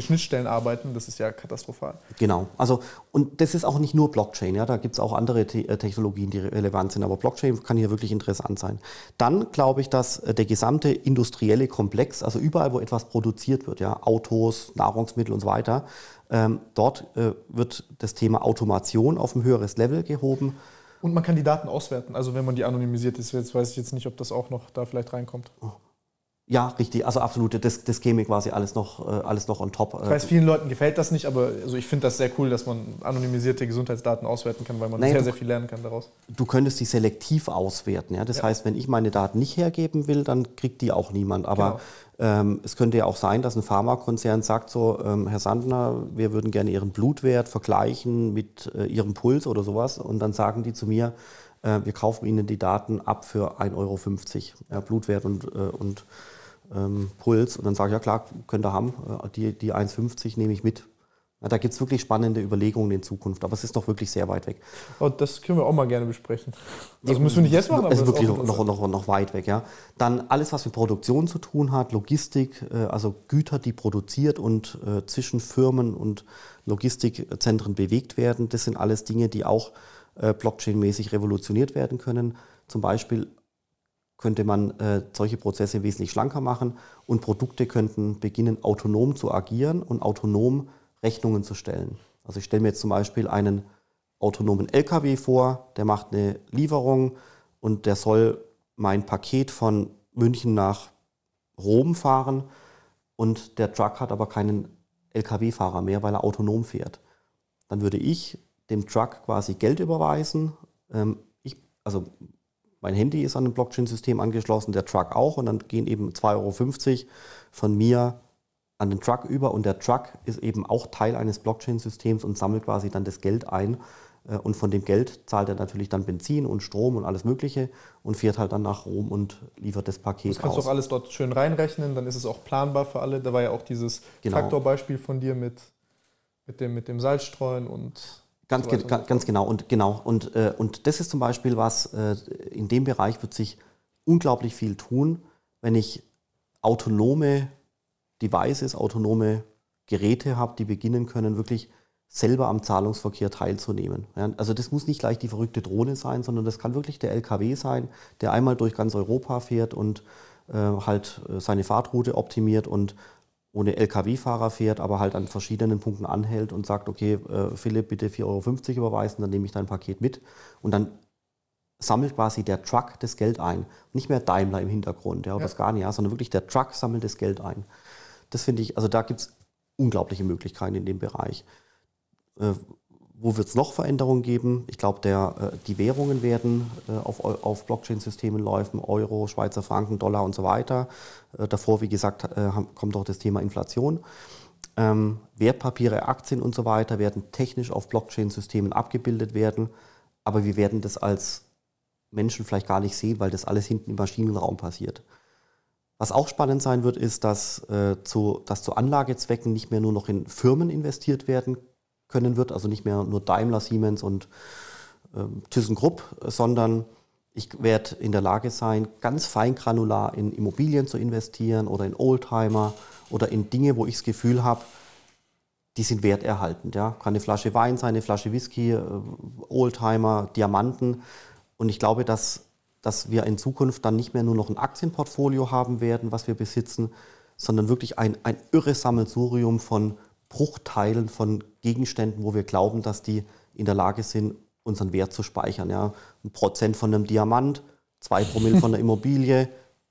arbeiten, das ist ja katastrophal. Genau, also und das ist auch nicht nur Blockchain, ja, da gibt es auch andere Te äh, Technologien, die relevant sind, aber Blockchain kann hier wirklich interessant sein. Dann glaube ich, dass äh, der gesamte industrielle Komplex, also überall, wo etwas produziert wird, ja, Autos, Nahrungsmittel und so weiter, ähm, dort äh, wird das Thema Automation auf ein höheres Level gehoben. Und man kann die Daten auswerten, also wenn man die anonymisiert ist. Jetzt weiß ich jetzt nicht, ob das auch noch da vielleicht reinkommt. Oh. Ja, richtig. Also absolute, das, das käme quasi alles noch, äh, alles noch on top. Äh. Ich weiß, vielen Leuten gefällt das nicht, aber also ich finde das sehr cool, dass man anonymisierte Gesundheitsdaten auswerten kann, weil man Nein, sehr, du, sehr viel lernen kann daraus. Du könntest die selektiv auswerten. Ja? Das ja. heißt, wenn ich meine Daten nicht hergeben will, dann kriegt die auch niemand. Aber genau. ähm, es könnte ja auch sein, dass ein Pharmakonzern sagt so, ähm, Herr Sandner, wir würden gerne Ihren Blutwert vergleichen mit äh, Ihrem Puls oder sowas. Und dann sagen die zu mir, äh, wir kaufen Ihnen die Daten ab für 1,50 Euro äh, Blutwert und, äh, und ähm, Puls und dann sage ich, ja klar, könnt ihr haben, äh, die, die 1,50 nehme ich mit. Ja, da gibt es wirklich spannende Überlegungen in Zukunft, aber es ist noch wirklich sehr weit weg. Oh, das können wir auch mal gerne besprechen. Das müssen wir nicht jetzt machen, aber es ist wirklich noch, noch, noch, noch weit weg. Ja. Dann alles, was mit Produktion zu tun hat, Logistik, äh, also Güter, die produziert und äh, zwischen Firmen und Logistikzentren bewegt werden, das sind alles Dinge, die auch blockchainmäßig revolutioniert werden können. Zum Beispiel könnte man äh, solche Prozesse wesentlich schlanker machen und Produkte könnten beginnen, autonom zu agieren und autonom Rechnungen zu stellen. Also ich stelle mir jetzt zum Beispiel einen autonomen LKW vor, der macht eine Lieferung und der soll mein Paket von München nach Rom fahren und der Truck hat aber keinen LKW-Fahrer mehr, weil er autonom fährt. Dann würde ich dem Truck quasi Geld überweisen. Ähm, ich, also mein Handy ist an ein Blockchain-System angeschlossen, der Truck auch und dann gehen eben 2,50 Euro von mir an den Truck über und der Truck ist eben auch Teil eines Blockchain-Systems und sammelt quasi dann das Geld ein äh, und von dem Geld zahlt er natürlich dann Benzin und Strom und alles Mögliche und fährt halt dann nach Rom und liefert das Paket. Das kannst aus. du auch alles dort schön reinrechnen, dann ist es auch planbar für alle. Da war ja auch dieses genau. Traktorbeispiel von dir mit, mit, dem, mit dem Salzstreuen und Ganz, ge ganz genau und genau und, äh, und das ist zum Beispiel was äh, in dem Bereich wird sich unglaublich viel tun, wenn ich autonome Devices, autonome Geräte habe, die beginnen können wirklich selber am Zahlungsverkehr teilzunehmen. Ja, also das muss nicht gleich die verrückte Drohne sein, sondern das kann wirklich der LKW sein, der einmal durch ganz Europa fährt und äh, halt äh, seine Fahrtroute optimiert und ohne Lkw-Fahrer fährt, aber halt an verschiedenen Punkten anhält und sagt, okay, äh, Philipp, bitte 4,50 Euro überweisen, dann nehme ich dein Paket mit. Und dann sammelt quasi der Truck das Geld ein. Nicht mehr Daimler im Hintergrund ja, oder ja. Scania, sondern wirklich der Truck sammelt das Geld ein. Das finde ich, also da gibt es unglaubliche Möglichkeiten in dem Bereich. Äh, wo wird es noch Veränderungen geben? Ich glaube, äh, die Währungen werden äh, auf, auf Blockchain-Systemen laufen, Euro, Schweizer Franken, Dollar und so weiter. Äh, davor, wie gesagt, äh, kommt auch das Thema Inflation. Ähm, Wertpapiere, Aktien und so weiter werden technisch auf Blockchain-Systemen abgebildet werden, aber wir werden das als Menschen vielleicht gar nicht sehen, weil das alles hinten im Maschinenraum passiert. Was auch spannend sein wird, ist, dass, äh, zu, dass zu Anlagezwecken nicht mehr nur noch in Firmen investiert werden können wird. Also nicht mehr nur Daimler, Siemens und ähm, ThyssenKrupp, sondern ich werde in der Lage sein, ganz feingranular in Immobilien zu investieren oder in Oldtimer oder in Dinge, wo ich das Gefühl habe, die sind werterhaltend. Ja? Kann eine Flasche Wein sein, eine Flasche Whisky, äh, Oldtimer, Diamanten. Und ich glaube, dass, dass wir in Zukunft dann nicht mehr nur noch ein Aktienportfolio haben werden, was wir besitzen, sondern wirklich ein, ein irres Sammelsurium von Bruchteilen von Gegenständen, wo wir glauben, dass die in der Lage sind, unseren Wert zu speichern. Ja. Ein Prozent von einem Diamant, zwei Promille von einer [LAUGHS] Immobilie,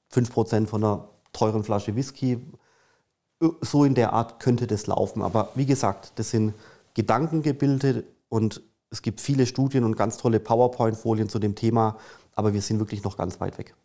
fünf Prozent von einer teuren Flasche Whisky. Äh, so in der Art könnte das laufen. Aber wie gesagt, das sind Gedankengebilde und es gibt viele Studien und ganz tolle PowerPoint-Folien zu dem Thema, aber wir sind wirklich noch ganz weit weg.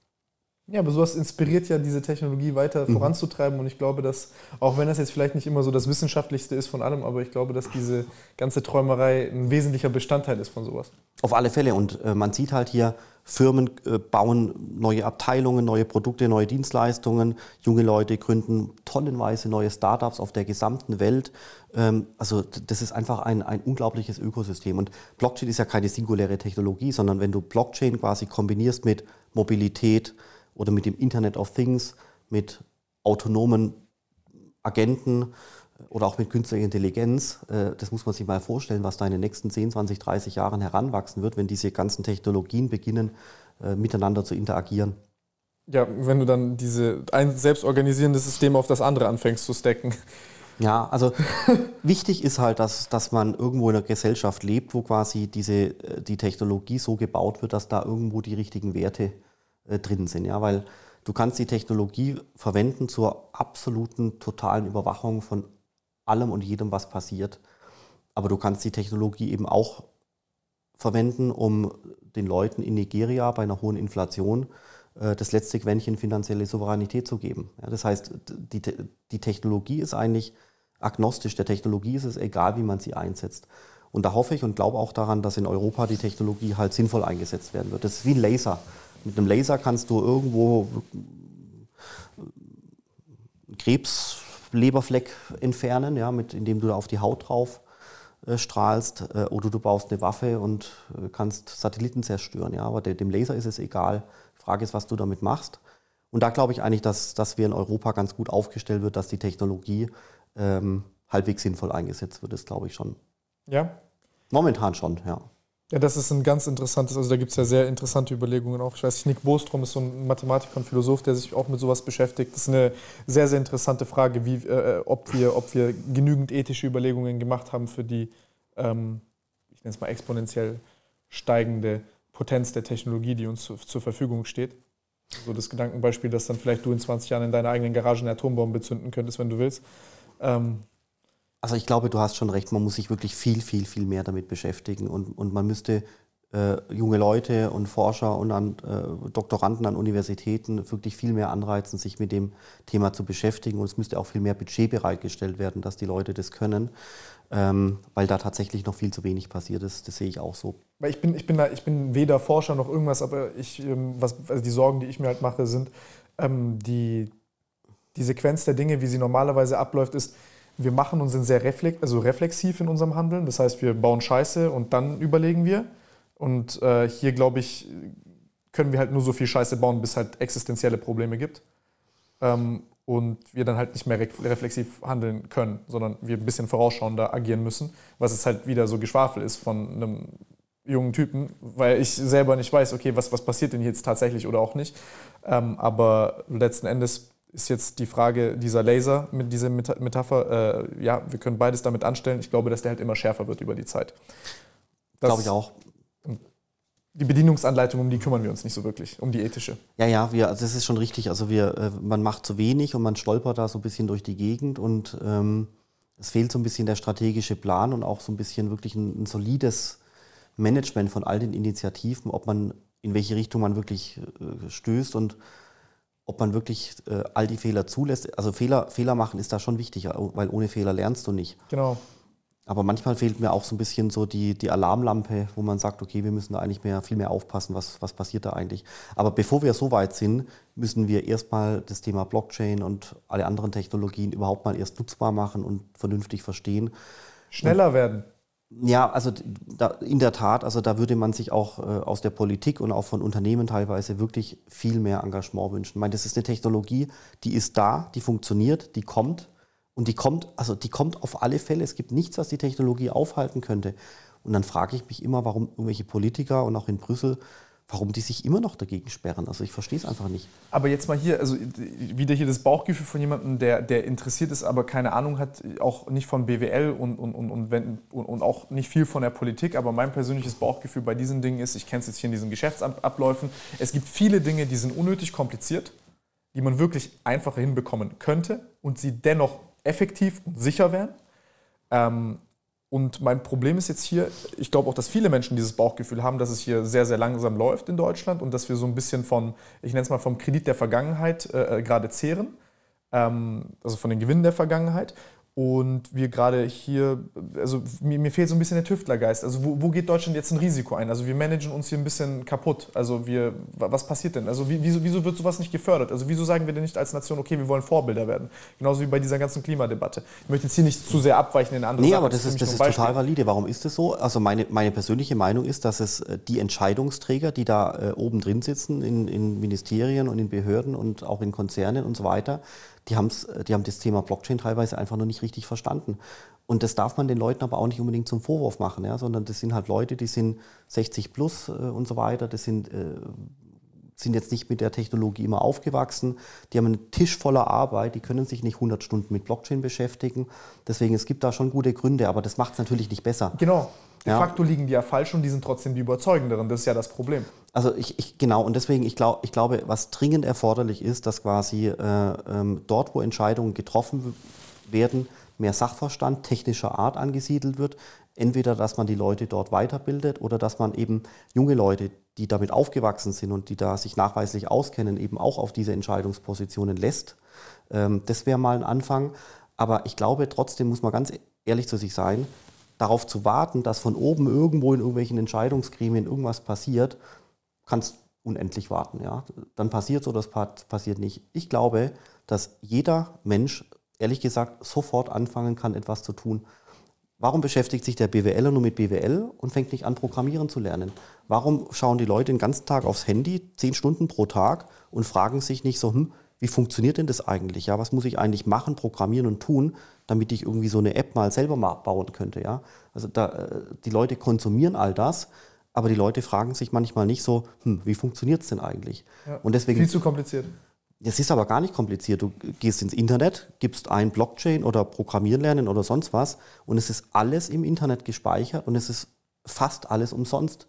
Ja, aber sowas inspiriert ja diese Technologie weiter mhm. voranzutreiben und ich glaube, dass, auch wenn das jetzt vielleicht nicht immer so das Wissenschaftlichste ist von allem, aber ich glaube, dass diese ganze Träumerei ein wesentlicher Bestandteil ist von sowas. Auf alle Fälle und äh, man sieht halt hier, Firmen äh, bauen neue Abteilungen, neue Produkte, neue Dienstleistungen, junge Leute gründen tonnenweise neue Startups auf der gesamten Welt. Ähm, also das ist einfach ein, ein unglaubliches Ökosystem und Blockchain ist ja keine singuläre Technologie, sondern wenn du Blockchain quasi kombinierst mit Mobilität, oder mit dem Internet of Things, mit autonomen Agenten äh, oder auch mit künstlicher Intelligenz. Äh, das muss man sich mal vorstellen, was da in den nächsten 10, 20, 30 Jahren heranwachsen wird, wenn diese ganzen Technologien beginnen, äh, miteinander zu interagieren. Ja, wenn du dann diese ein selbstorganisierendes System auf das andere anfängst zu stecken. Ja, also [LAUGHS] wichtig ist halt, dass, dass man irgendwo in einer Gesellschaft lebt, wo quasi diese, die Technologie so gebaut wird, dass da irgendwo die richtigen Werte äh, äh, drin sind. Ja? Weil du kannst die Technologie verwenden zur absoluten, totalen Überwachung von allem und jedem, was passiert. Aber du kannst die Technologie eben auch verwenden, um den Leuten in Nigeria bei einer hohen Inflation äh, das letzte Quäntchen finanzielle Souveränität zu geben. Ja, das heißt, die, die Technologie ist eigentlich agnostisch. Der Technologie ist es egal, wie man sie einsetzt. Und da hoffe ich und glaube auch daran, dass in Europa die Technologie halt sinnvoll eingesetzt werden wird. Das ist wie ein Laser mit einem Laser kannst du irgendwo äh, Krebsleberfleck entfernen, ja, mit, indem du da auf die Haut drauf äh, strahlst, äh, oder du baust eine Waffe und äh, kannst Satelliten zerstören. Ja, aber de dem Laser ist es egal. Die Frage ist, was du damit machst. Und da glaube ich eigentlich, dass, dass wir in Europa ganz gut aufgestellt wird, dass die Technologie ähm, halbwegs sinnvoll eingesetzt wird, Das glaube ich schon. Ja. Momentan schon, ja. Ja, das ist ein ganz interessantes, also da gibt es ja sehr interessante Überlegungen auch. Ich weiß nicht, Nick Bostrom ist so ein Mathematiker und Philosoph, der sich auch mit sowas beschäftigt. Das ist eine sehr, sehr interessante Frage, wie, äh, ob, wir, ob wir genügend ethische Überlegungen gemacht haben für die, ähm, ich nenne es mal exponentiell steigende Potenz der Technologie, die uns zu, zur Verfügung steht. So das Gedankenbeispiel, dass dann vielleicht du in 20 Jahren in deiner eigenen Garage eine Atombombe zünden könntest, wenn du willst. Ähm, also ich glaube, du hast schon recht, man muss sich wirklich viel, viel, viel mehr damit beschäftigen und, und man müsste äh, junge Leute und Forscher und an, äh, Doktoranden an Universitäten wirklich viel mehr anreizen, sich mit dem Thema zu beschäftigen und es müsste auch viel mehr Budget bereitgestellt werden, dass die Leute das können, ähm, weil da tatsächlich noch viel zu wenig passiert ist, das sehe ich auch so. ich bin, ich bin, da, ich bin weder Forscher noch irgendwas, aber ich, ähm, was, also die Sorgen, die ich mir halt mache, sind ähm, die, die Sequenz der Dinge, wie sie normalerweise abläuft, ist, wir machen und sind sehr reflekt, also reflexiv in unserem Handeln. Das heißt, wir bauen Scheiße und dann überlegen wir. Und äh, hier, glaube ich, können wir halt nur so viel Scheiße bauen, bis es halt existenzielle Probleme gibt. Ähm, und wir dann halt nicht mehr reflexiv handeln können, sondern wir ein bisschen vorausschauender agieren müssen, was es halt wieder so Geschwafel ist von einem jungen Typen, weil ich selber nicht weiß, okay, was, was passiert denn jetzt tatsächlich oder auch nicht. Ähm, aber letzten Endes ist jetzt die Frage dieser Laser mit dieser Metapher. Äh, ja, wir können beides damit anstellen. Ich glaube, dass der halt immer schärfer wird über die Zeit. Das glaube ich auch. Die Bedienungsanleitung, um die kümmern wir uns nicht so wirklich, um die ethische. Ja, ja, wir, also das ist schon richtig. Also wir, äh, man macht zu wenig und man stolpert da so ein bisschen durch die Gegend und ähm, es fehlt so ein bisschen der strategische Plan und auch so ein bisschen wirklich ein, ein solides Management von all den Initiativen, ob man in welche Richtung man wirklich äh, stößt und ob man wirklich äh, all die Fehler zulässt. Also Fehler, Fehler machen ist da schon wichtig, weil ohne Fehler lernst du nicht. Genau. Aber manchmal fehlt mir auch so ein bisschen so die, die Alarmlampe, wo man sagt, okay, wir müssen da eigentlich mehr, viel mehr aufpassen, was, was passiert da eigentlich. Aber bevor wir so weit sind, müssen wir erstmal das Thema Blockchain und alle anderen Technologien überhaupt mal erst nutzbar machen und vernünftig verstehen. Schneller und, werden. Ja, also da, in der Tat, also da würde man sich auch äh, aus der Politik und auch von Unternehmen teilweise wirklich viel mehr Engagement wünschen. Ich meine, das ist eine Technologie, die ist da, die funktioniert, die kommt und die kommt, also die kommt auf alle Fälle. Es gibt nichts, was die Technologie aufhalten könnte. Und dann frage ich mich immer, warum irgendwelche Politiker und auch in Brüssel warum die sich immer noch dagegen sperren. Also ich verstehe es einfach nicht. Aber jetzt mal hier, also wieder hier das Bauchgefühl von jemandem, der, der interessiert ist, aber keine Ahnung hat, auch nicht von BWL und, und, und, und, wenn, und, und auch nicht viel von der Politik. Aber mein persönliches Bauchgefühl bei diesen Dingen ist, ich kenne es jetzt hier in diesen Geschäftsabläufen, es gibt viele Dinge, die sind unnötig kompliziert, die man wirklich einfacher hinbekommen könnte und sie dennoch effektiv und sicher wären. Ähm, und mein Problem ist jetzt hier, ich glaube auch, dass viele Menschen dieses Bauchgefühl haben, dass es hier sehr, sehr langsam läuft in Deutschland und dass wir so ein bisschen von, ich nenne es mal vom Kredit der Vergangenheit äh, äh, gerade zehren, ähm, also von den Gewinnen der Vergangenheit. Und wir gerade hier, also mir, mir, fehlt so ein bisschen der Tüftlergeist. Also wo, wo, geht Deutschland jetzt ein Risiko ein? Also wir managen uns hier ein bisschen kaputt. Also wir, was passiert denn? Also wieso, wieso wird sowas nicht gefördert? Also wieso sagen wir denn nicht als Nation, okay, wir wollen Vorbilder werden? Genauso wie bei dieser ganzen Klimadebatte. Ich möchte jetzt hier nicht zu sehr abweichen in andere Nee, Sachen. aber das, das ist, das ist total valide. Warum ist das so? Also meine, meine persönliche Meinung ist, dass es äh, die Entscheidungsträger, die da äh, oben drin sitzen, in, in Ministerien und in Behörden und auch in Konzernen und so weiter, die, haben's, äh, die haben das Thema Blockchain teilweise einfach noch nicht richtig verstanden. Und das darf man den Leuten aber auch nicht unbedingt zum Vorwurf machen, ja, sondern das sind halt Leute, die sind 60 plus äh, und so weiter, das sind, äh, sind jetzt nicht mit der Technologie immer aufgewachsen, die haben einen Tisch voller Arbeit, die können sich nicht 100 Stunden mit Blockchain beschäftigen. Deswegen, es gibt da schon gute Gründe, aber das macht es natürlich nicht besser. Genau, De ja. facto liegen die ja falsch und die sind trotzdem die überzeugenderen. Das ist ja das Problem. Also ich, ich genau, und deswegen, ich, glaub, ich glaube, was dringend erforderlich ist, dass quasi äh, ähm, dort, wo Entscheidungen getroffen werden, mehr Sachverstand technischer Art angesiedelt wird. Entweder, dass man die Leute dort weiterbildet oder dass man eben junge Leute, die damit aufgewachsen sind und die da sich nachweislich auskennen, eben auch auf diese Entscheidungspositionen lässt. Ähm, das wäre mal ein Anfang. Aber ich glaube, trotzdem muss man ganz e-, ehrlich zu sich sein, darauf zu warten, dass von oben irgendwo in irgendwelchen Entscheidungsgremien irgendwas passiert, kannst unendlich warten. Ja? Dann passiert es oder es passiert nicht. Ich glaube, dass jeder Mensch, ehrlich gesagt, sofort anfangen kann, etwas zu tun. Warum beschäftigt sich der BWLer nur mit BWL und fängt nicht an, Programmieren zu lernen? Warum schauen die Leute den ganzen Tag aufs Handy, zehn Stunden pro Tag und fragen sich nicht so, hm, wie funktioniert denn das eigentlich? Ja, was muss ich eigentlich machen, programmieren und tun, damit ich irgendwie so eine App mal selber mal bauen könnte. Ja? Also da, äh, die Leute konsumieren all das, aber die Leute fragen sich manchmal nicht so, hm, wie funktioniert es denn eigentlich? Ja, und deswegen, viel zu kompliziert. Es ist aber gar nicht kompliziert. Du gehst ins Internet, gibst ein Blockchain oder Programmieren lernen oder sonst was und es ist alles im Internet gespeichert und es ist fast alles umsonst.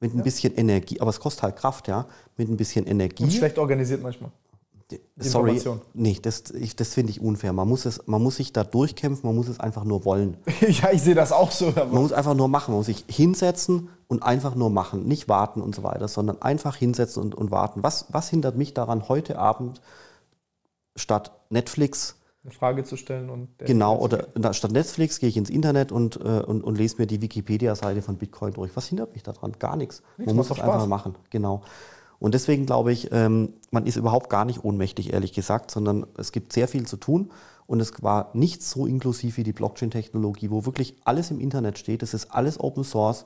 Mit ein ja. bisschen Energie, aber es kostet halt Kraft, ja. Mit ein bisschen Energie. Und schlecht organisiert manchmal. Sorry, nee, das, das finde ich unfair. Man muss, es, man muss sich da durchkämpfen, man muss es einfach nur wollen. [LAUGHS] ja, ich sehe das auch so. Man muss einfach nur machen, man muss sich hinsetzen und einfach nur machen, nicht warten und so weiter, sondern einfach hinsetzen und, und warten. Was, was hindert mich daran, heute Abend statt Netflix eine Frage zu stellen und genau oder na, statt Netflix gehe ich ins Internet und, äh, und, und lese mir die Wikipedia-Seite von Bitcoin durch. Was hindert mich daran? Gar nichts. nichts Man muss das einfach machen. Genau. Und deswegen glaube ich, ähm, man ist überhaupt gar nicht ohnmächtig, ehrlich gesagt, sondern es gibt sehr viel zu tun. Und es war nicht so inklusiv wie die Blockchain-Technologie, wo wirklich alles im Internet steht. Es ist alles Open Source,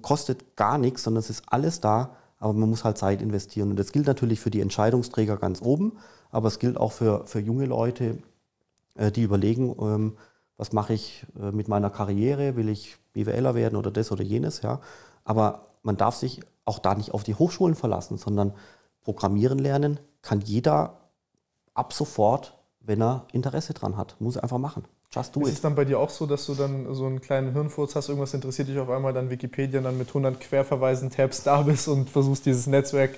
kostet gar nichts, sondern es ist alles da. Aber man muss halt Zeit investieren. Und das gilt natürlich für die Entscheidungsträger ganz oben, aber es gilt auch für, für junge Leute, äh, die überlegen, ähm, was mache ich äh, mit meiner Karriere? Will ich BWLer werden oder das oder jenes? Ja. Aber man darf sich auch da nicht auf die Hochschulen verlassen, sondern Programmieren lernen kann jeder ab sofort, wenn er Interesse dran hat. Muss er einfach machen. Just do ist it. es dann bei dir auch so, dass du dann so einen kleinen Hirnfurz hast, irgendwas interessiert dich auf einmal, dann Wikipedia, dann mit 100 Querverweisen Tabs da bist und versuchst dieses Netzwerk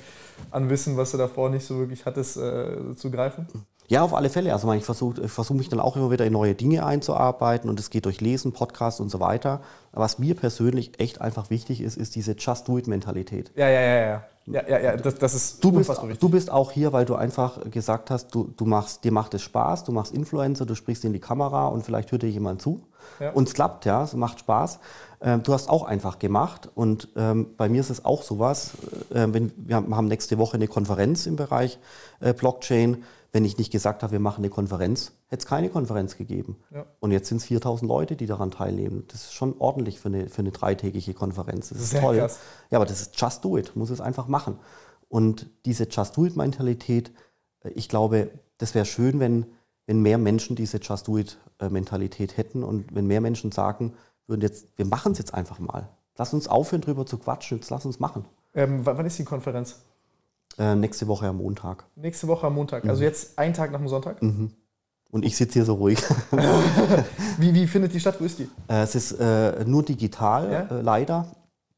an Wissen, was du davor nicht so wirklich hattest, äh, zu greifen? Ja, auf alle Fälle. Also ich versuche versuch mich dann auch immer wieder in neue Dinge einzuarbeiten und es geht durch Lesen, Podcasts und so weiter. was mir persönlich echt einfach wichtig ist, ist diese Just-Do-It-Mentalität. Ja, ja, ja, ja. Ja, ja, ja, das, das ist du bist, wichtig. du bist auch hier, weil du einfach gesagt hast, du, du machst, dir macht es Spaß, du machst Influencer, du sprichst in die Kamera und vielleicht hört dir jemand zu. Ja. Und es klappt, ja, es macht Spaß. Ähm, du hast auch einfach gemacht und ähm, bei mir ist es auch sowas, äh, wenn, wir haben nächste Woche eine Konferenz im Bereich äh, Blockchain wenn ich nicht gesagt habe, wir machen eine Konferenz, hätte es keine Konferenz gegeben. Ja. Und jetzt sind es 4000 Leute, die daran teilnehmen. Das ist schon ordentlich für eine, für eine dreitägige Konferenz. Das ist Sehr toll. Krass. Ja, aber das ist just do it, muss es einfach machen. Und diese just do it Mentalität, äh, ich glaube, das wäre schön, wenn, wenn mehr Menschen diese just do it äh, Mentalität hätten und wenn mehr Menschen sagen würden, jetzt, wir machen es jetzt einfach mal. Lass uns aufhören, drüber zu quatschen, jetzt lass uns machen. Ähm, wann ist die Konferenz? Äh, nächste Woche am Montag. Nächste Woche am Montag. Also mhm. Also jetzt einen Tag nach dem Sonntag. Mhm. Und ich sitze hier so ruhig. [LAUGHS] wie, wie findet die statt? Wo ist die? Äh, es ist äh, nur digital, ja? Äh, leider.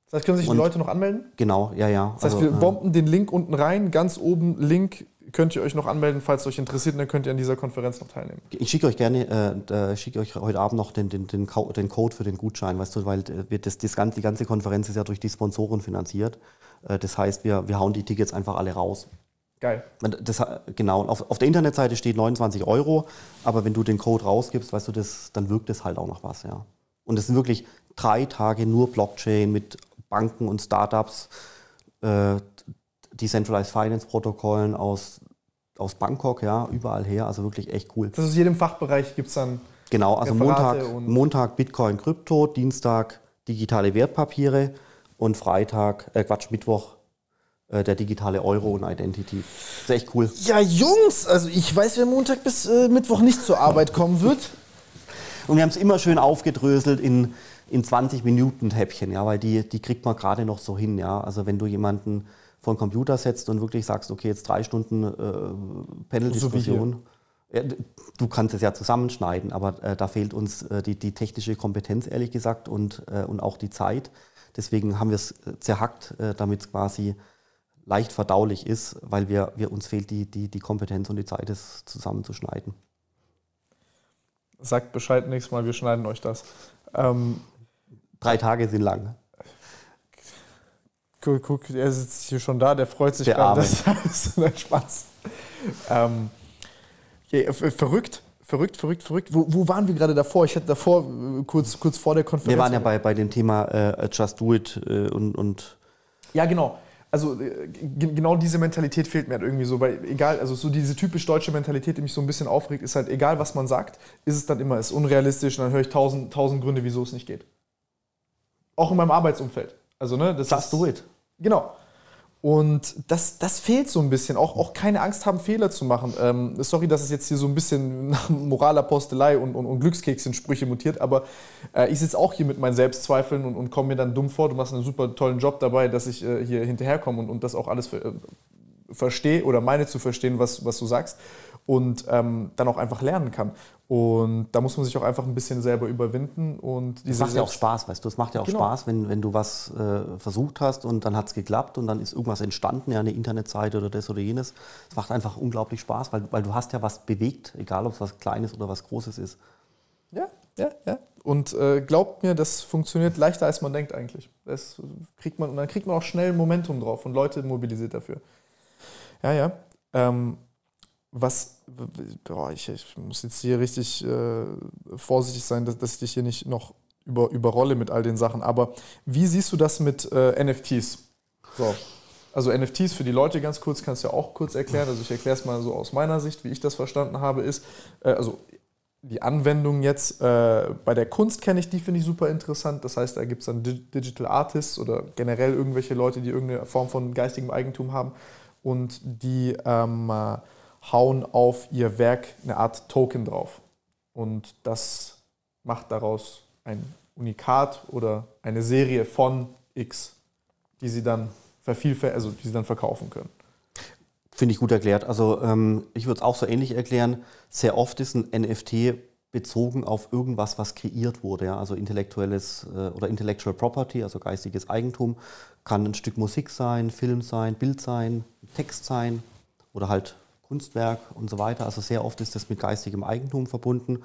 Das heißt, können sich und die Leute noch anmelden? Genau, ja, ja. Das heißt, also, wir äh, bomben den Link unten rein, ganz oben Link, könnt ihr euch noch anmelden, falls es euch interessiert, und dann könnt ihr an dieser Konferenz noch teilnehmen. Ich schicke euch gerne, äh, schicke euch heute Abend noch den, den, den, den, Code für den Gutschein, weißt du, weil das, das ganze, die ganze Konferenz ist ja durch die Sponsoren finanziert. Äh, das heißt, wir, wir hauen die Tickets einfach alle raus. Geil. Das, genau. Auf, auf, der Internetseite steht 29 Euro, aber wenn du den Code rausgibst, weißt du, das, dann wirkt das halt auch noch was, ja. Und es sind wirklich drei Tage nur Blockchain mit Banken und Startups, äh, Decentralized Finance Protokollen aus, aus Bangkok, ja, überall her. Also wirklich echt cool. Das ist jedem Fachbereich gibt es dann. Genau, also Referate Montag, Montag Bitcoin Krypto, Dienstag digitale Wertpapiere, und Freitag, äh Quatsch, Mittwoch äh, der digitale Euro und Identity. Ist echt cool. Ja, Jungs, also ich weiß, wer Montag bis äh, Mittwoch nicht zur Arbeit kommen wird. Und wir haben es immer schön aufgedröselt in, in 20 Minuten Häppchen, ja, weil die, die kriegt man gerade noch so hin, ja. Also wenn du jemanden vor den Computer setzt und wirklich sagst, okay, jetzt drei Stunden äh, Panel-Diskussion. So ja, du kannst es ja zusammenschneiden, aber äh, da fehlt uns äh, die, die, technische Kompetenz, ehrlich gesagt, und, äh, und auch die Zeit. Deswegen haben wir es äh, zerhackt, äh, damit es quasi leicht verdaulich ist, weil wir, wir uns fehlt die, die, die Kompetenz und die Zeit, es zusammenzuschneiden. Sagt Bescheid nächstes Mal, wir schneiden euch das. Ähm, Drei Tage sind lang. Guck, guck, er sitzt hier schon da, der freut sich der gerade. [LAUGHS] Das ist ein Spaß. Ähm, verrückt, verrückt, verrückt, verrückt. Wo, wo waren wir gerade davor? Ich hatte davor, äh, kurz, kurz vor der Konferenz. Wir waren ja bei, bei dem Thema äh, äh, Just Do It äh, und, und. Ja, genau. Also äh, genau diese Mentalität fehlt mir halt irgendwie so, weil egal, also so diese typisch deutsche Mentalität, die mich so ein bisschen aufregt, ist halt, egal was man sagt, ist es dann immer, ist unrealistisch und dann höre ich tausend, tausend Gründe, wieso es nicht geht. Auch in meinem Arbeitsumfeld. Also, ne, das Just ist, Do It. Genau. Und das, das fehlt so ein bisschen. Auch, auch keine Angst haben, Fehler zu machen. Ähm, sorry, dass es jetzt hier so ein bisschen [LAUGHS] nach Moralapostelei und, und, und Glückskekschen-Sprüche mutiert, aber äh, ich sitze auch hier mit meinen Selbstzweifeln und, und komme mir dann dumm vor. Du machst einen super tollen Job dabei, dass ich äh, hier hinterherkomme und, und das auch alles äh, verstehe oder meine zu verstehen, was, was du sagst und ähm, dann auch einfach lernen kann. Und da muss man sich auch einfach ein bisschen selber überwinden. Und das macht ja auch Spaß, weißt du, es macht ja auch genau. Spaß, wenn, wenn du was äh, versucht hast und dann hat es geklappt und dann ist irgendwas entstanden, ja, eine Internetseite oder das oder jenes. Es macht einfach unglaublich Spaß, weil, weil du hast ja was bewegt, egal ob es was Kleines oder was Großes ist. Ja, ja, ja. Und äh, glaubt mir, das funktioniert leichter, als man denkt eigentlich. Das kriegt man, und dann kriegt man auch schnell Momentum drauf und Leute mobilisiert dafür. Ja, ja. Ähm, was, boah, ich, ich, muss jetzt hier richtig äh, vorsichtig sein, dass, dass, ich dich hier nicht noch über, überrolle mit all den Sachen, aber wie siehst du das mit äh, NFTs? So. Also NFTs für die Leute ganz kurz, kannst du ja auch kurz erklären. Also ich erkläre es mal so aus meiner Sicht, wie ich das verstanden habe, ist, äh, also die Anwendung jetzt äh, bei der Kunst kenne ich, die finde ich super interessant. Das heißt, da gibt es dann Digital Artists oder generell irgendwelche Leute, die irgendeine Form von geistigem Eigentum haben und die ähm, äh, hauen auf ihr Werk eine Art Token drauf. Und das macht daraus ein Unikat oder eine Serie von X, die sie dann also die sie dann verkaufen können. Finde ich gut erklärt. Also ähm, ich würde es auch so ähnlich erklären. Sehr oft ist ein NFT bezogen auf irgendwas, was kreiert wurde. Ja? Also intellektuelles äh, oder Intellectual Property, also geistiges Eigentum, kann ein Stück Musik sein, Film sein, Bild sein, Text sein oder halt Kunstwerk und so weiter. Also sehr oft ist das mit geistigem Eigentum verbunden.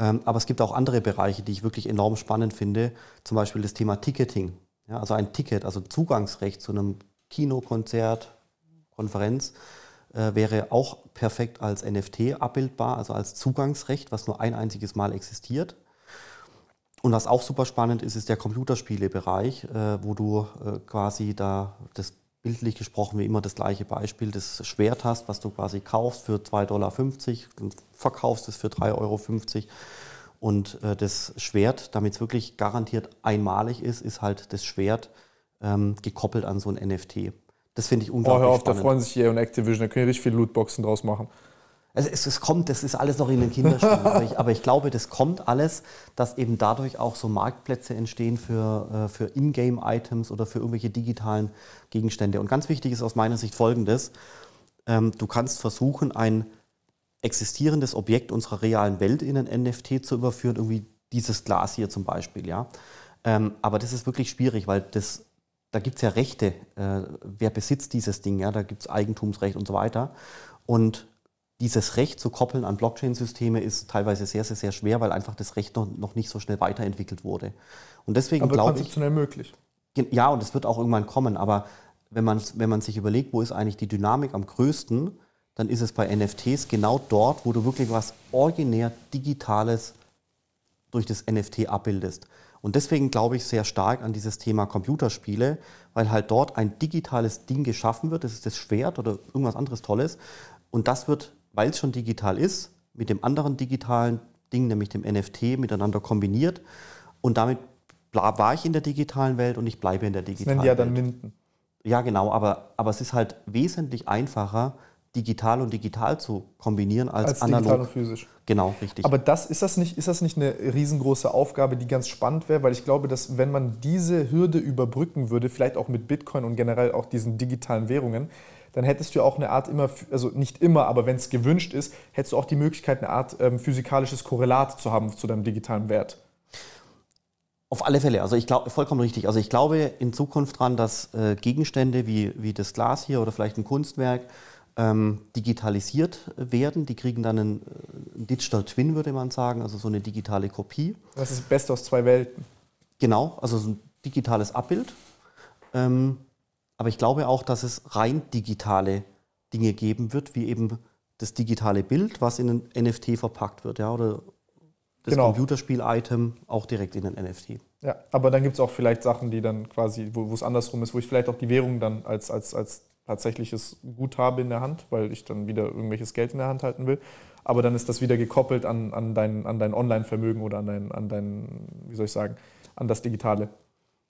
Ähm, aber es gibt auch andere Bereiche, die ich wirklich enorm spannend finde. Zum Beispiel das Thema Ticketing. Ja, also ein Ticket, also Zugangsrecht zu einem Kinokonzert, Konferenz äh, wäre auch perfekt als NFT abbildbar, also als Zugangsrecht, was nur ein einziges Mal existiert. Und was auch super spannend ist, ist der Computerspielebereich, äh, wo du äh, quasi da das bildlich gesprochen wie immer das gleiche Beispiel das Schwert hast, was du quasi kaufst für 2,50 Dollar und verkaufst es für 3,50 Euro. Und äh, das Schwert, damit es wirklich garantiert einmalig ist, ist halt das Schwert ähm, gekoppelt an so ein NFT. Das finde ich unglaublich. Oh, hör auf, spannend. da freuen sich hier und Activision, da können die richtig viele Lootboxen draus machen. Also es, es, kommt, das ist alles noch in den Kinderschuhen, aber, ich, [LAUGHS] aber, ich, glaube, das kommt alles, dass eben dadurch auch so Marktplätze entstehen für, äh, für In-Game-Items oder für irgendwelche digitalen Gegenstände. Und ganz wichtig ist aus meiner Sicht folgendes, ähm, du kannst versuchen, ein existierendes Objekt unserer realen Welt in ein NFT zu überführen, irgendwie dieses Glas hier zum Beispiel, ja. Ähm, aber das ist wirklich schwierig, weil das, da gibt es ja Rechte, äh, wer besitzt dieses Ding, ja, da gibt es Eigentumsrecht und so weiter. Und dieses Recht zu koppeln an Blockchain-Systeme ist teilweise sehr, sehr, sehr schwer, weil einfach das Recht noch, noch nicht so schnell weiterentwickelt wurde. Und deswegen glaube ich. konzeptionell möglich. Ja, und es wird auch irgendwann kommen. Aber wenn man, wenn man sich überlegt, wo ist eigentlich die Dynamik am größten, dann ist es bei NFTs genau dort, wo du wirklich was originär Digitales durch das NFT abbildest. Und deswegen glaube ich sehr stark an dieses Thema Computerspiele, weil halt dort ein digitales Ding geschaffen wird. Das ist das Schwert oder irgendwas anderes Tolles. Und das wird weil es schon digital ist, mit dem anderen digitalen Ding, nämlich dem NFT, miteinander kombiniert. Und damit war ich in der digitalen Welt und ich bleibe in der digitalen Welt. Das nennt ja dann Minden. Ja, genau, aber, aber es ist halt wesentlich einfacher, digital und digital zu kombinieren als, als analog. Digital und physisch. Genau, richtig. Aber das, ist, das nicht, ist das nicht eine riesengroße Aufgabe, die ganz spannend wäre? Weil ich glaube, dass wenn man diese Hürde überbrücken würde, vielleicht auch mit Bitcoin und generell auch diesen digitalen Währungen, dann hättest du auch eine Art immer, also nicht immer, aber wenn es gewünscht ist, hättest du auch die Möglichkeit, eine Art ähm, physikalisches Korrelat zu haben zu deinem digitalen Wert. Auf alle Fälle, also ich glaube, vollkommen richtig. Also ich glaube in Zukunft dran, dass äh, Gegenstände wie, wie das Glas hier oder vielleicht ein Kunstwerk ähm, digitalisiert werden. Die kriegen dann einen, äh, Digital Twin, würde man sagen, also so eine digitale Kopie. Das ist das Beste aus zwei Welten. Genau, also so ein digitales Abbild. Ähm, aber ich glaube auch, dass es rein digitale Dinge geben wird, wie eben das digitale Bild, was in ein NFT verpackt wird, ja, oder das genau. Computerspiel-Item auch direkt in ein NFT. Ja, aber dann gibt es auch vielleicht Sachen, die dann quasi, wo es andersrum ist, wo ich vielleicht auch die Währung dann als, als, als tatsächliches Gut habe in der Hand, weil ich dann wieder irgendwelches Geld in der Hand halten will. Aber dann ist das wieder gekoppelt an, an dein, an dein Online-Vermögen oder an dein, an dein, wie soll ich sagen, an das Digitale.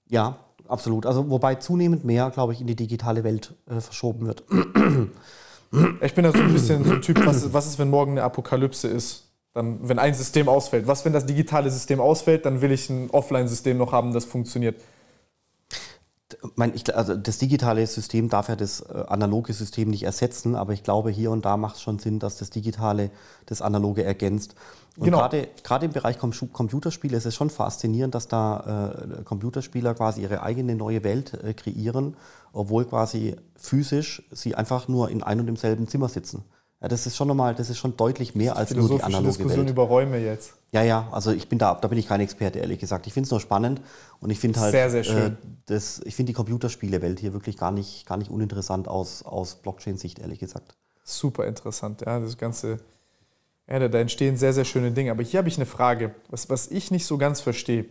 Ja, absolut. Also wobei zunehmend mehr, glaube ich, in die digitale Welt äh, verschoben wird. Ich bin da so ein bisschen so ein Typ, was, was ist, wenn morgen eine Apokalypse ist? Dann, wenn ein System ausfällt. Was, wenn das digitale System ausfällt, dann will ich ein Offline-System noch haben, das funktioniert. ich, also das digitale System darf ja das äh, analoge System nicht ersetzen, aber ich glaube, hier und da macht es schon Sinn, dass das digitale das analoge ergänzt. Und genau. gerade im Bereich Com Computerspiele ist es schon faszinierend, dass da äh, Computerspieler quasi ihre eigene neue Welt äh, kreieren, obwohl quasi physisch sie einfach nur in einem und demselben Zimmer sitzen. Ja, das ist schon nochmal, das ist schon deutlich mehr als nur die analoge Diskussion Welt. über Räume jetzt. Ja, ja, also ich bin da, da bin ich kein Experte, ehrlich gesagt. Ich finde es nur spannend und ich finde halt, sehr, sehr äh, schön. Äh, das, ich finde die Computerspielewelt hier wirklich gar nicht, gar nicht uninteressant aus, aus Blockchain-Sicht, ehrlich gesagt. Super interessant, ja, das ganze ja, da, entstehen sehr, sehr schöne Dinge. Aber hier habe ich eine Frage, was, was ich nicht so ganz verstehe.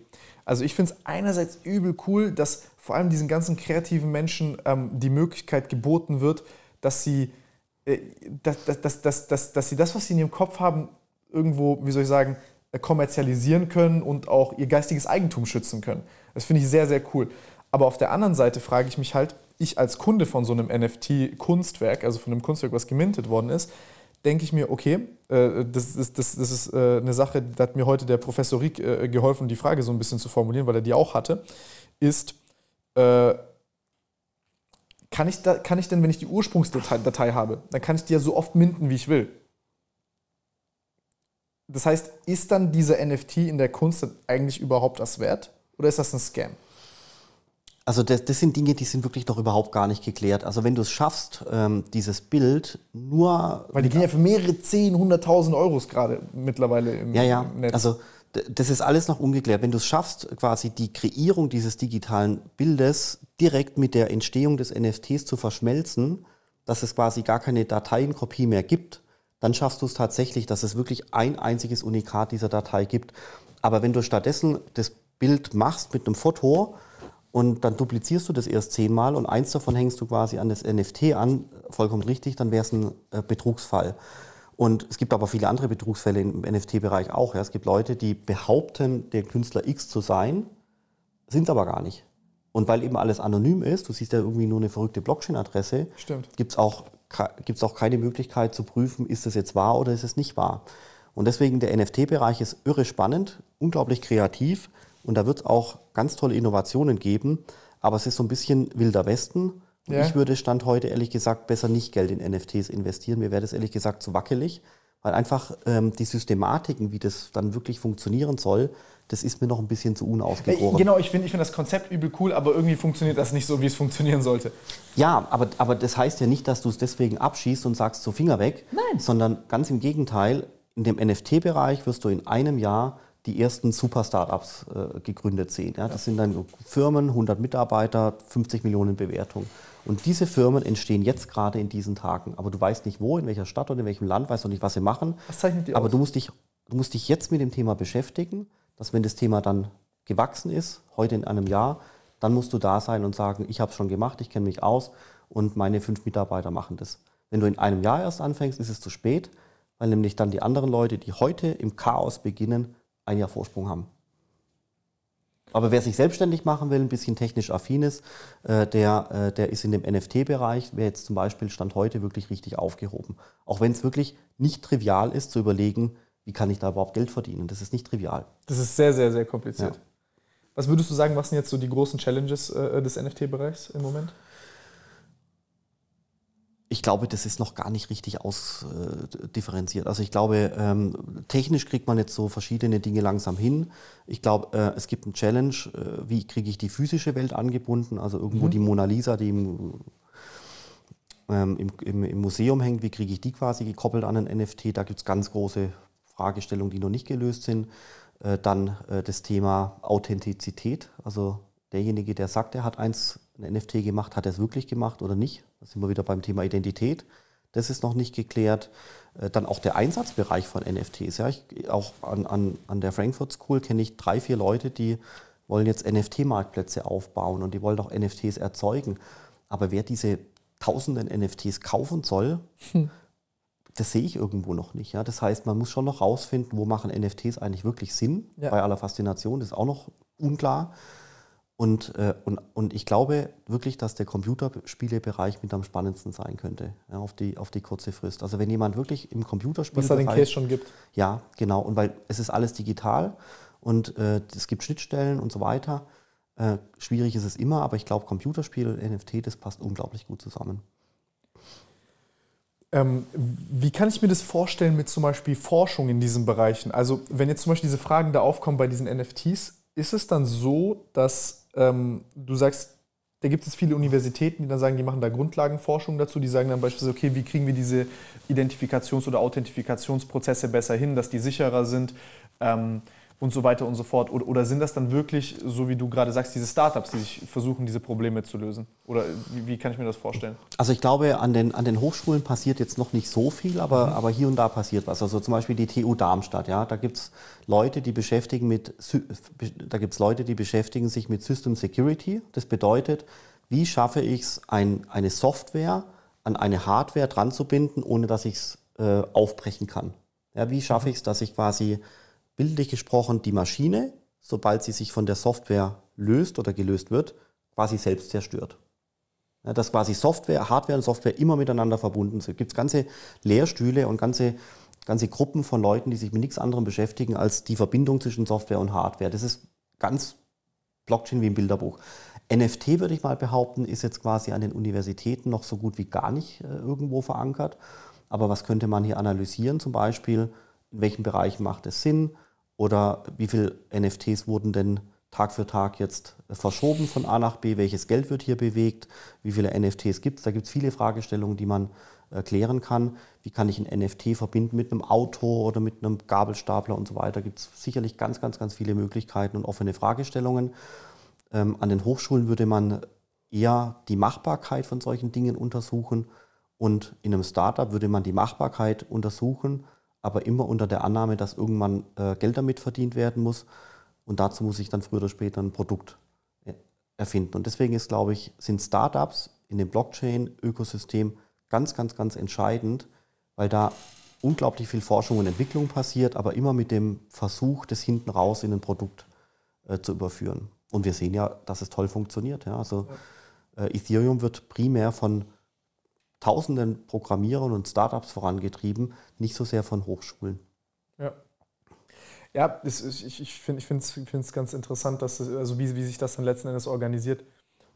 Also ich finde es einerseits übel cool, dass vor allem diesen ganzen kreativen Menschen ähm, die Möglichkeit geboten wird, dass sie, äh, dass, dass, dass, dass, dass sie das, was sie in ihrem Kopf haben, irgendwo, wie soll ich sagen, äh, kommerzialisieren können und auch ihr geistiges Eigentum schützen können. Das finde ich sehr, sehr cool. Aber auf der anderen Seite frage ich mich halt, ich als Kunde von so einem NFT-Kunstwerk, also von einem Kunstwerk, was gemintet worden ist, denke ich mir, okay, äh, das ist, das, das ist äh, eine Sache, da hat mir heute der Professor Rieck äh, geholfen, die Frage so ein bisschen zu formulieren, weil er die auch hatte, ist, kann ich, da, kann ich denn, wenn ich die Ursprungsdatei Datei habe, dann kann ich die ja so oft minden, wie ich will. Das heißt, ist dann dieser NFT in der Kunst eigentlich überhaupt was wert? Oder ist das ein Scam? Also das, das, sind Dinge, die sind wirklich noch überhaupt gar nicht geklärt. Also wenn du es schaffst, ähm, dieses Bild nur... Weil die gehen ja für mehrere 10, 100.000 Euros gerade mittlerweile im, ja, ja. Netz. Also das ist alles noch ungeklärt. Wenn du es schaffst, quasi die Kreierung dieses digitalen Bildes direkt mit der Entstehung des NFTs zu verschmelzen, dass es quasi gar keine Dateienkopie mehr gibt, dann schaffst du es tatsächlich, dass es wirklich ein einziges Unikat dieser Datei gibt. Aber wenn du stattdessen das Bild machst mit einem Foto, und dann duplizierst du das erst zehnmal und eins davon hängst du quasi an das NFT an, vollkommen richtig, dann wäre es ein äh, Betrugsfall. Und es gibt aber viele andere Betrugsfälle im NFT-Bereich auch. Ja. Es gibt Leute, die behaupten, der Künstler X zu sein, sind es aber gar nicht. Und weil eben alles anonym ist, du siehst ja irgendwie nur eine verrückte Blockchain-Adresse, gibt es auch, gibt's auch keine Möglichkeit zu prüfen, ist das jetzt wahr oder ist es nicht wahr. Und deswegen der NFT-Bereich ist irre spannend, unglaublich kreativ und da wird es auch ganz tolle Innovationen geben, aber es ist so ein bisschen wilder Westen. Ja. Ich würde Stand heute ehrlich gesagt besser nicht Geld in NFTs investieren. Mir wäre das ehrlich gesagt zu wackelig, weil einfach ähm, die Systematiken, wie das dann wirklich funktionieren soll, das ist mir noch ein bisschen zu unausgegoren. Äh, genau, ich finde ich find das Konzept übel cool, aber irgendwie funktioniert das nicht so, wie es funktionieren sollte. Ja, aber, aber das heißt ja nicht, dass du es deswegen abschießt und sagst, so Finger weg. Nein. Sondern ganz im Gegenteil, in dem NFT-Bereich wirst du in einem Jahr die ersten Super-Startups äh, gegründet sehen. Ja? Das sind dann Firmen, 100 Mitarbeiter, 50 Millionen Bewertung. Und diese Firmen entstehen jetzt gerade in diesen Tagen. Aber du weißt nicht wo, in welcher Stadt oder in welchem Land, weißt du nicht, was sie machen. Was zeichnet die Aber aus? Du, musst dich, du musst dich jetzt mit dem Thema beschäftigen, dass wenn das Thema dann gewachsen ist, heute in einem Jahr, dann musst du da sein und sagen, ich habe es schon gemacht, ich kenne mich aus und meine fünf Mitarbeiter machen das. Wenn du in einem Jahr erst anfängst, ist es zu spät, weil nämlich dann die anderen Leute, die heute im Chaos beginnen, ein Jahr Vorsprung haben. Aber wer sich selbstständig machen will, ein bisschen technisch affin ist, äh, der, äh, der ist in dem NFT-Bereich, wäre jetzt zum Beispiel Stand heute wirklich richtig aufgehoben. Auch wenn es wirklich nicht trivial ist, zu überlegen, wie kann ich da überhaupt Geld verdienen. Das ist nicht trivial. Das ist sehr, sehr, sehr kompliziert. Ja. Was würdest du sagen, was sind jetzt so die großen Challenges äh, des NFT-Bereichs im Moment? ich glaube, das ist noch gar nicht richtig ausdifferenziert. Äh, also ich glaube, ähm, technisch kriegt man jetzt so verschiedene Dinge langsam hin. Ich glaube, äh, es gibt einen Challenge, äh, wie kriege ich die physische Welt angebunden, also irgendwo mhm. die Mona Lisa, die im, ähm, im, im, im, Museum hängt, wie kriege ich die quasi gekoppelt an einen NFT. Da gibt es ganz große Fragestellungen, die noch nicht gelöst sind. Äh, dann äh, das Thema Authentizität, also derjenige, der sagt, er hat eins, ein NFT gemacht, hat er es wirklich gemacht oder nicht? Da sind wir wieder beim Thema Identität. Das ist noch nicht geklärt. Äh, dann auch der Einsatzbereich von NFTs. Ja, ich, auch an, an, an der Frankfurt School kenne ich drei, vier Leute, die wollen jetzt NFT-Marktplätze aufbauen und die wollen auch NFTs erzeugen. Aber wer diese tausenden NFTs kaufen soll, hm. das sehe ich irgendwo noch nicht. Ja? Das heißt, man muss schon noch rausfinden, wo machen NFTs eigentlich wirklich Sinn. Ja. Bei aller Faszination das ist auch noch unklar. Und, äh, und, und ich glaube wirklich, dass der Computerspielebereich mit am spannendsten sein könnte, ja, auf, die, auf die kurze Frist. Also wenn jemand wirklich im Computerspiel. Was da den Case schon gibt. Ja, genau. Und weil es ist alles digital und äh, es gibt Schnittstellen und so weiter. Äh, schwierig ist es immer, aber ich glaube, Computerspiel und NFT, das passt unglaublich gut zusammen. Ähm, wie kann ich mir das vorstellen mit zum Beispiel Forschung in diesen Bereichen? Also wenn jetzt zum Beispiel diese Fragen da aufkommen bei diesen NFTs, ist es dann so, dass ähm, du sagst, da gibt es viele Universitäten, die dann sagen, die machen da Grundlagenforschung dazu, die sagen dann beispielsweise, okay, wie kriegen wir diese Identifikations- oder Authentifikationsprozesse besser hin, dass die sicherer sind. Ähm, und so weiter und so fort? Oder, oder sind das dann wirklich, so wie du gerade sagst, diese Startups, die sich versuchen, diese Probleme zu lösen? Oder wie, wie, kann ich mir das vorstellen? Also ich glaube, an den, an den Hochschulen passiert jetzt noch nicht so viel, aber, mhm. aber hier und da passiert was. Also zum Beispiel die TU Darmstadt, ja, da gibt es Leute, die beschäftigen mit da gibt's Leute, die beschäftigen sich mit System Security. Das bedeutet, wie schaffe ich es, ein, eine Software an eine Hardware dran zu binden, ohne dass ich es äh, aufbrechen kann? Ja, wie schaffe mhm. ich es, dass ich quasi bildlich gesprochen die Maschine, sobald sie sich von der Software löst oder gelöst wird, quasi selbst zerstört. dass quasi Software, Hardware und Software immer miteinander verbunden sind. Es Gibt ganze Lehrstühle und ganze, ganze Gruppen von Leuten, die sich mit nichts anderem beschäftigen als die Verbindung zwischen Software und Hardware. Das ist ganz Blockchain wie ein Bilderbuch. NFT, würde ich mal behaupten, ist jetzt quasi an den Universitäten noch so gut wie gar nicht äh, irgendwo verankert. Aber was könnte man hier analysieren? Zum Beispiel, in welchem Bereich macht es Sinn? Oder wie viele NFTs wurden denn Tag für Tag jetzt verschoben von A nach B? Welches Geld wird hier bewegt? Wie viele NFTs gibt es? Da gibt es viele Fragestellungen, die man äh, klären kann. Wie kann ich ein NFT verbinden mit einem Auto oder mit einem Gabelstapler und so weiter? Gibt es sicherlich ganz, ganz, ganz viele Möglichkeiten und offene Fragestellungen. Ähm, an den Hochschulen würde man eher die Machbarkeit von solchen Dingen untersuchen und in einem Startup würde man die Machbarkeit untersuchen aber immer unter der Annahme, dass irgendwann äh, Geld damit verdient werden muss. Und dazu muss ich dann früher oder später ein Produkt äh, erfinden. Und deswegen ist, glaube ich, sind Startups in dem Blockchain-Ökosystem ganz, ganz, ganz entscheidend, weil da unglaublich viel Forschung und Entwicklung passiert, aber immer mit dem Versuch, das hinten raus in ein Produkt äh, zu überführen. Und wir sehen ja, dass es toll funktioniert. Ja? Also äh, Ethereum wird primär von tausenden Programmierern und Startups vorangetrieben, nicht so sehr von Hochschulen. Ja. Ja, ich, ich finde es ganz interessant, dass das, also wie, wie sich das dann letzten Endes organisiert.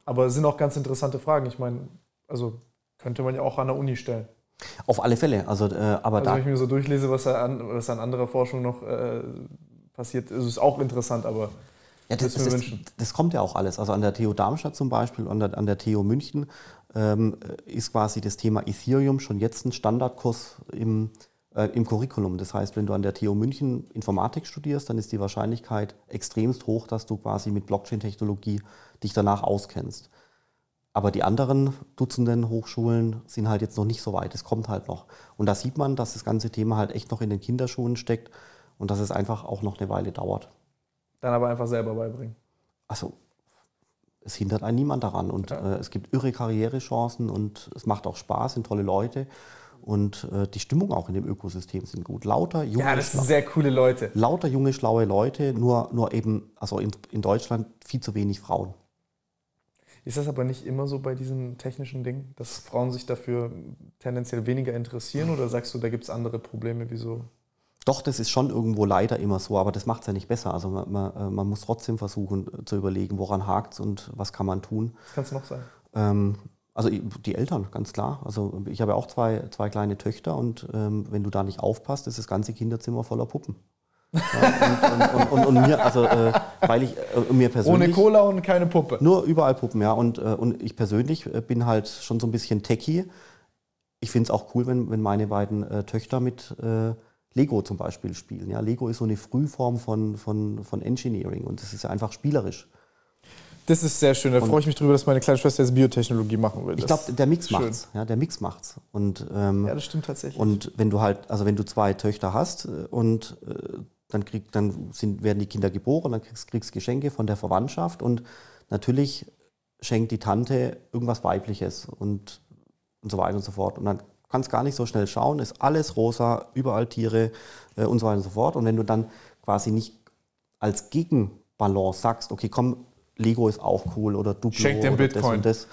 Aber es sind auch ganz interessante Fragen. Ich meine, also könnte man ja auch an der Uni stellen. Auf alle Fälle. Also, äh, aber also, da wenn ich mir so durchlese, was, an, was an anderer Forschung noch äh, passiert, ist es auch interessant, aber ja, das, das, ist, das, kommt ja auch alles. Also an der TU Darmstadt zum Beispiel und an, an der TU München ähm, ist quasi das Thema Ethereum schon jetzt ein Standardkurs im, äh, im Curriculum. Das heißt, wenn du an der TU München Informatik studierst, dann ist die Wahrscheinlichkeit extremst hoch, dass du quasi mit Blockchain-Technologie dich danach auskennst. Aber die anderen Dutzenden Hochschulen sind halt jetzt noch nicht so weit. Es kommt halt noch. Und da sieht man, dass das ganze Thema halt echt noch in den Kinderschuhen steckt und dass es einfach auch noch eine Weile dauert. Dann aber einfach selber beibringen. Also es hindert einen niemand daran und ja. äh, es gibt irre Karrierechancen und es macht auch Spaß, sind tolle Leute und äh, die Stimmung auch in dem Ökosystem sind gut. Lauter junge, ja, das sind sehr coole Leute. Lauter junge, schlaue Leute, nur, nur eben, also in, in Deutschland viel zu wenig Frauen. Ist das aber nicht immer so bei diesen technischen Dingen, dass Frauen sich dafür tendenziell weniger interessieren oder sagst du, da gibt es andere Probleme, wieso doch, das ist schon irgendwo leider immer so, aber das macht es ja nicht besser. Also man, man, äh, man, muss trotzdem versuchen äh, zu überlegen, woran hakt es und was kann man tun. Was kann es noch sein? Ähm, also die Eltern, ganz klar. Also ich habe ja auch zwei, zwei kleine Töchter und ähm, wenn du da nicht aufpasst, ist das ganze Kinderzimmer voller Puppen. Ja, und, und, und, und, mir, also äh, weil ich äh, mir persönlich. Ohne Cola und keine Puppe. Nur überall Puppen, ja. Und, äh, und ich persönlich äh, bin halt schon so ein bisschen techy. Ich finde es auch cool, wenn, wenn meine beiden Töchter mit Lego zum Beispiel spielen. Ja, Lego ist so eine Frühform von, von, von Engineering und das ist ja einfach spielerisch. Das ist sehr schön. Da und freue ich mich drüber, dass meine kleine Schwester jetzt Biotechnologie machen will. ich glaube, der Mix macht's. Schön. Ja, der Mix macht's. Und, ähm, ja, das stimmt tatsächlich. Und wenn du halt, also wenn du zwei Töchter hast äh, und äh, dann, krieg, dann sind, werden die Kinder geboren, dann kriegst, kriegst Geschenke von der Verwandtschaft und natürlich schenkt die Tante irgendwas Weibliches und, und so weiter und so fort. Und dann kannst gar nicht so schnell schauen, ist alles rosa, überall Tiere äh, und so weiter und so fort. Und wenn du dann quasi nicht als Gegenbalance sagst, okay, komm, Lego ist auch cool oder du bist oder Bitcoin. das und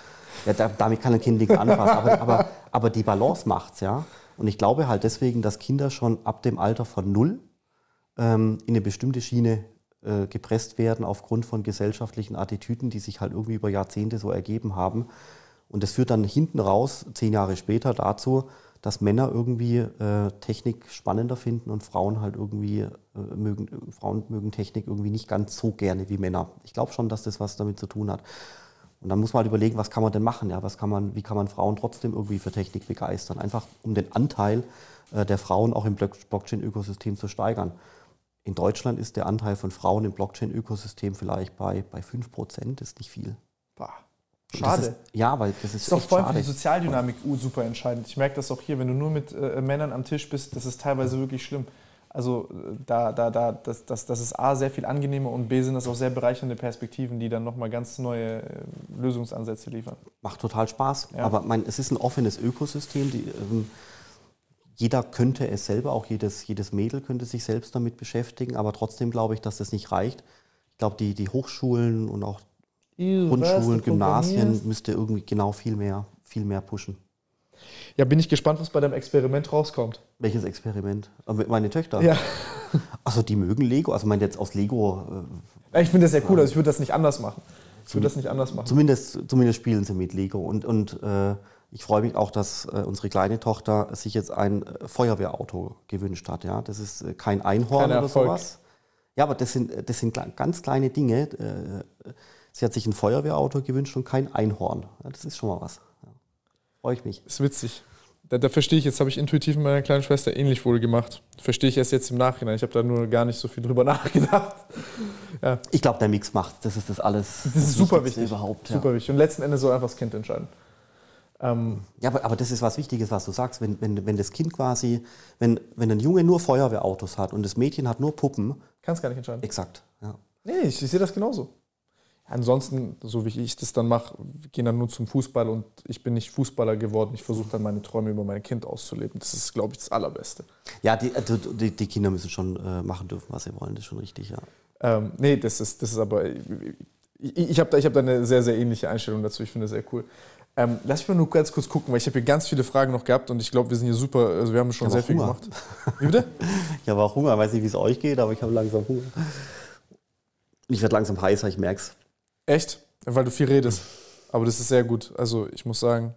das. Ja, damit kann ein Kind nichts anfassen, aber, aber, aber die Balance macht's, ja. Und ich glaube halt deswegen, dass Kinder schon ab dem Alter von null ähm, in eine bestimmte Schiene äh, gepresst werden aufgrund von gesellschaftlichen Attitüden, die sich halt irgendwie über Jahrzehnte so ergeben haben. Und das führt dann hinten raus, zehn Jahre später, dazu, dass Männer irgendwie äh, Technik spannender finden und Frauen halt irgendwie äh, mögen, Frauen mögen Technik irgendwie nicht ganz so gerne wie Männer. Ich glaube schon, dass das was damit zu tun hat. Und dann muss man halt überlegen, was kann man denn machen? Ja, was kann man, wie kann man Frauen trotzdem irgendwie für Technik begeistern? Einfach um den Anteil äh, der Frauen auch im Blockchain-Ökosystem zu steigern. In Deutschland ist der Anteil von Frauen im Blockchain-Ökosystem vielleicht bei, bei 5%, ist nicht viel. Bah. Schade. Ist, ja, weil das ist, ist auch vor allem für die Sozialdynamik super entscheidend. Ich merke das auch hier, wenn du nur mit äh, äh, Männern am Tisch bist, das ist teilweise wirklich schlimm. Also äh, da, da, da, das, das, das ist A sehr viel angenehmer und B sind das auch sehr bereichernde Perspektiven, die dann nochmal ganz neue äh, Lösungsansätze liefern. Macht total Spaß. Ja. Aber mein, es ist ein offenes Ökosystem. Die, ähm, jeder könnte es selber, auch jedes, jedes Mädel könnte sich selbst damit beschäftigen, aber trotzdem glaube ich, dass das nicht reicht. Ich glaube, die, die Hochschulen und auch Grundschulen, Gymnasien müsste irgendwie genau viel mehr, viel mehr pushen. Ja, bin ich gespannt, was bei deinem Experiment rauskommt. Welches Experiment? Äh, meine Töchter. Ja. Also die mögen Lego. Also meint jetzt aus Lego. Äh, ich finde das sehr cool. Also ich würde das nicht anders machen. Ich würde das nicht anders machen. Zumindest, zumindest spielen sie mit Lego. Und, und äh, ich freue mich auch, dass äh, unsere kleine Tochter sich jetzt ein äh, Feuerwehrauto gewünscht hat. Ja, das ist äh, kein Einhorn oder sowas. Ja, aber das sind, das sind ganz kleine Dinge Sie hat sich ein Feuerwehrauto gewünscht und kein Einhorn. das ist schon mal was. Freue ich mich. Ist witzig. Da, da verstehe ich jetzt, habe ich intuitiv mit meiner kleinen Schwester ähnlich wohl gemacht. Verstehe ich erst jetzt im Nachhinein. Ich habe da nur gar nicht so viel drüber [LAUGHS] nachgedacht. Ja. Ich glaube, der Mix macht. Das ist das alles. Das ist super wichtig. Überhaupt, Super wichtig. Und letzten Endes soll einfach das Kind entscheiden. Ähm ja, aber, aber das ist was Wichtiges, was du sagst. Wenn, wenn, wenn das Kind quasi, wenn, wenn ein Junge nur Feuerwehrautos hat und das Mädchen hat nur Puppen. Kann es gar nicht entscheiden. Exakt. Ja. Nee, ich, ich sehe das genauso. Ansonsten, so wie ich das dann mache, gehen dann nur zum Fußball und ich bin nicht Fußballer geworden. Ich versuche dann meine Träume über mein Kind auszuleben. Das ist, glaube ich, das Allerbeste. Ja, die, äh, die, die, Kinder müssen schon äh, machen dürfen, was sie wollen. Das ist schon richtig, ja. Ähm, nee, das ist, das ist aber. Äh, ich, ich habe da, hab da eine sehr, sehr ähnliche Einstellung dazu. Ich finde das sehr cool. Ähm, lass mich mal nur ganz kurz gucken, weil ich habe hier ganz viele Fragen noch gehabt und ich glaube, wir sind hier super. Also, wir haben schon sehr viel Hunger. gemacht. Wie bitte? [LAUGHS] Ich habe auch Hunger. Ich weiß nicht, wie es euch geht, aber ich habe langsam Hunger. Ich werde langsam heißer, ich merke es. Echt? Weil du viel redest. Aber das ist sehr gut. Also ich muss sagen.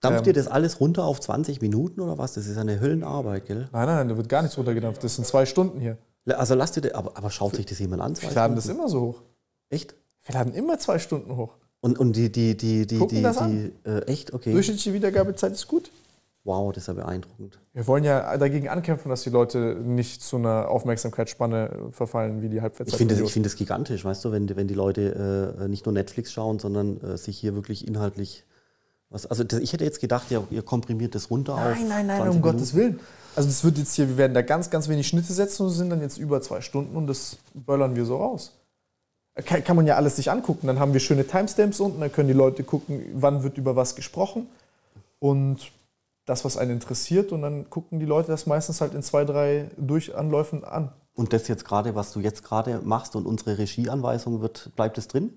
Dampft ähm, ihr das alles runter auf 20 Minuten oder was? Das ist eine Höllenarbeit, gell? Nein, nein, nein, da wird gar nichts runtergedampft. Das sind zwei Stunden hier. Also lasst ihr das, aber, aber schaut sich das jemand an? Wir laden Stunden? das immer so hoch. Echt? Wir laden immer zwei Stunden hoch. Und, und die, die, die, die, Gucken die, das die, an. Äh, echt, okay. Durchschnittliche Wiedergabezeit ist gut wow, das ist ja beeindruckend. Wir wollen ja dagegen ankämpfen, dass die Leute nicht zu einer Aufmerksamkeitsspanne verfallen, wie die Halbwertszeit. Ich finde das, find das gigantisch, weißt du, wenn, wenn die Leute äh, nicht nur Netflix schauen, sondern äh, sich hier wirklich inhaltlich was, also ich hätte jetzt gedacht, ihr, ihr komprimiert das runter nein, auf. Nein, nein, nein, um Minuten. Gottes Willen. Also das wird jetzt hier, wir werden da ganz, ganz wenig Schnitte setzen und sind dann jetzt über zwei Stunden und das böllern wir so raus. Äh, kann, kann man ja alles sich angucken. Dann haben wir schöne Timestamps unten, dann können die Leute gucken, wann wird über was gesprochen. Und das, was einen interessiert. Und dann gucken die Leute das meistens halt in zwei, drei Durchanläufen an. Und das jetzt gerade, was du jetzt gerade machst und unsere Regieanweisung wird, bleibt es drin?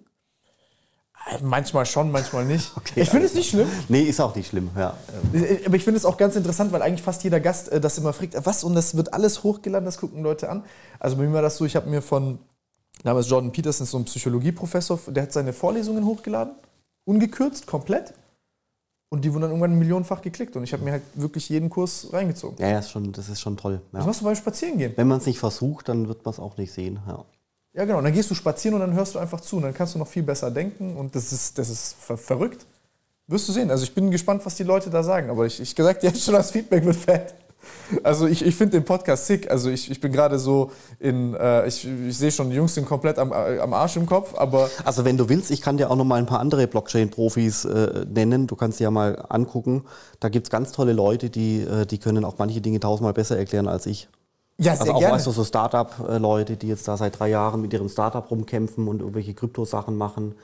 Äh, manchmal schon, manchmal nicht. [LAUGHS] Okay, ich finde es nicht schlimm. Nee, ist auch nicht schlimm, ja. Äh, äh, aber ich finde es auch ganz interessant, weil eigentlich fast jeder Gast das immer fragt, was und das wird alles hochgeladen, das gucken Leute an. Also bei mir war das so, ich habe mir von, damals Jordan Peterson, so ein Psychologieprofessor, der hat seine Vorlesungen hochgeladen, ungekürzt, komplett. Und die wurden dann irgendwann millionenfach geklickt. Und ich habe mir halt wirklich jeden Kurs reingezogen. Ja, das ist schon, das ist schon toll. Ja. Das machst du beim Spazieren gehen. Wenn man es nicht versucht, dann wird man es auch nicht sehen. Ja. ja, genau. Und dann gehst du spazieren und dann hörst du einfach zu. Und dann kannst du noch viel besser denken. Und das ist, das ist ver verrückt. Wirst du sehen. Also ich bin gespannt, was die Leute da sagen. Aber ich, ich gesagt, jetzt schon das Feedback wird fett. Also ich, ich finde den Podcast sick. Also ich, ich bin gerade so in, äh, ich, ich sehe schon, die Jungs sind komplett am, äh, am Arsch im Kopf, aber... Also wenn du willst, ich kann dir auch noch mal ein paar andere Blockchain-Profis äh, nennen. Du kannst dir ja mal angucken. Da gibt es ganz tolle Leute, die, äh, die können auch manche Dinge tausendmal besser erklären als ich. Ja, also sehr also auch gerne. weißt du, so Startup-Leute, äh, die jetzt da seit drei Jahren mit ihrem Startup rumkämpfen und irgendwelche Kryptosachen machen.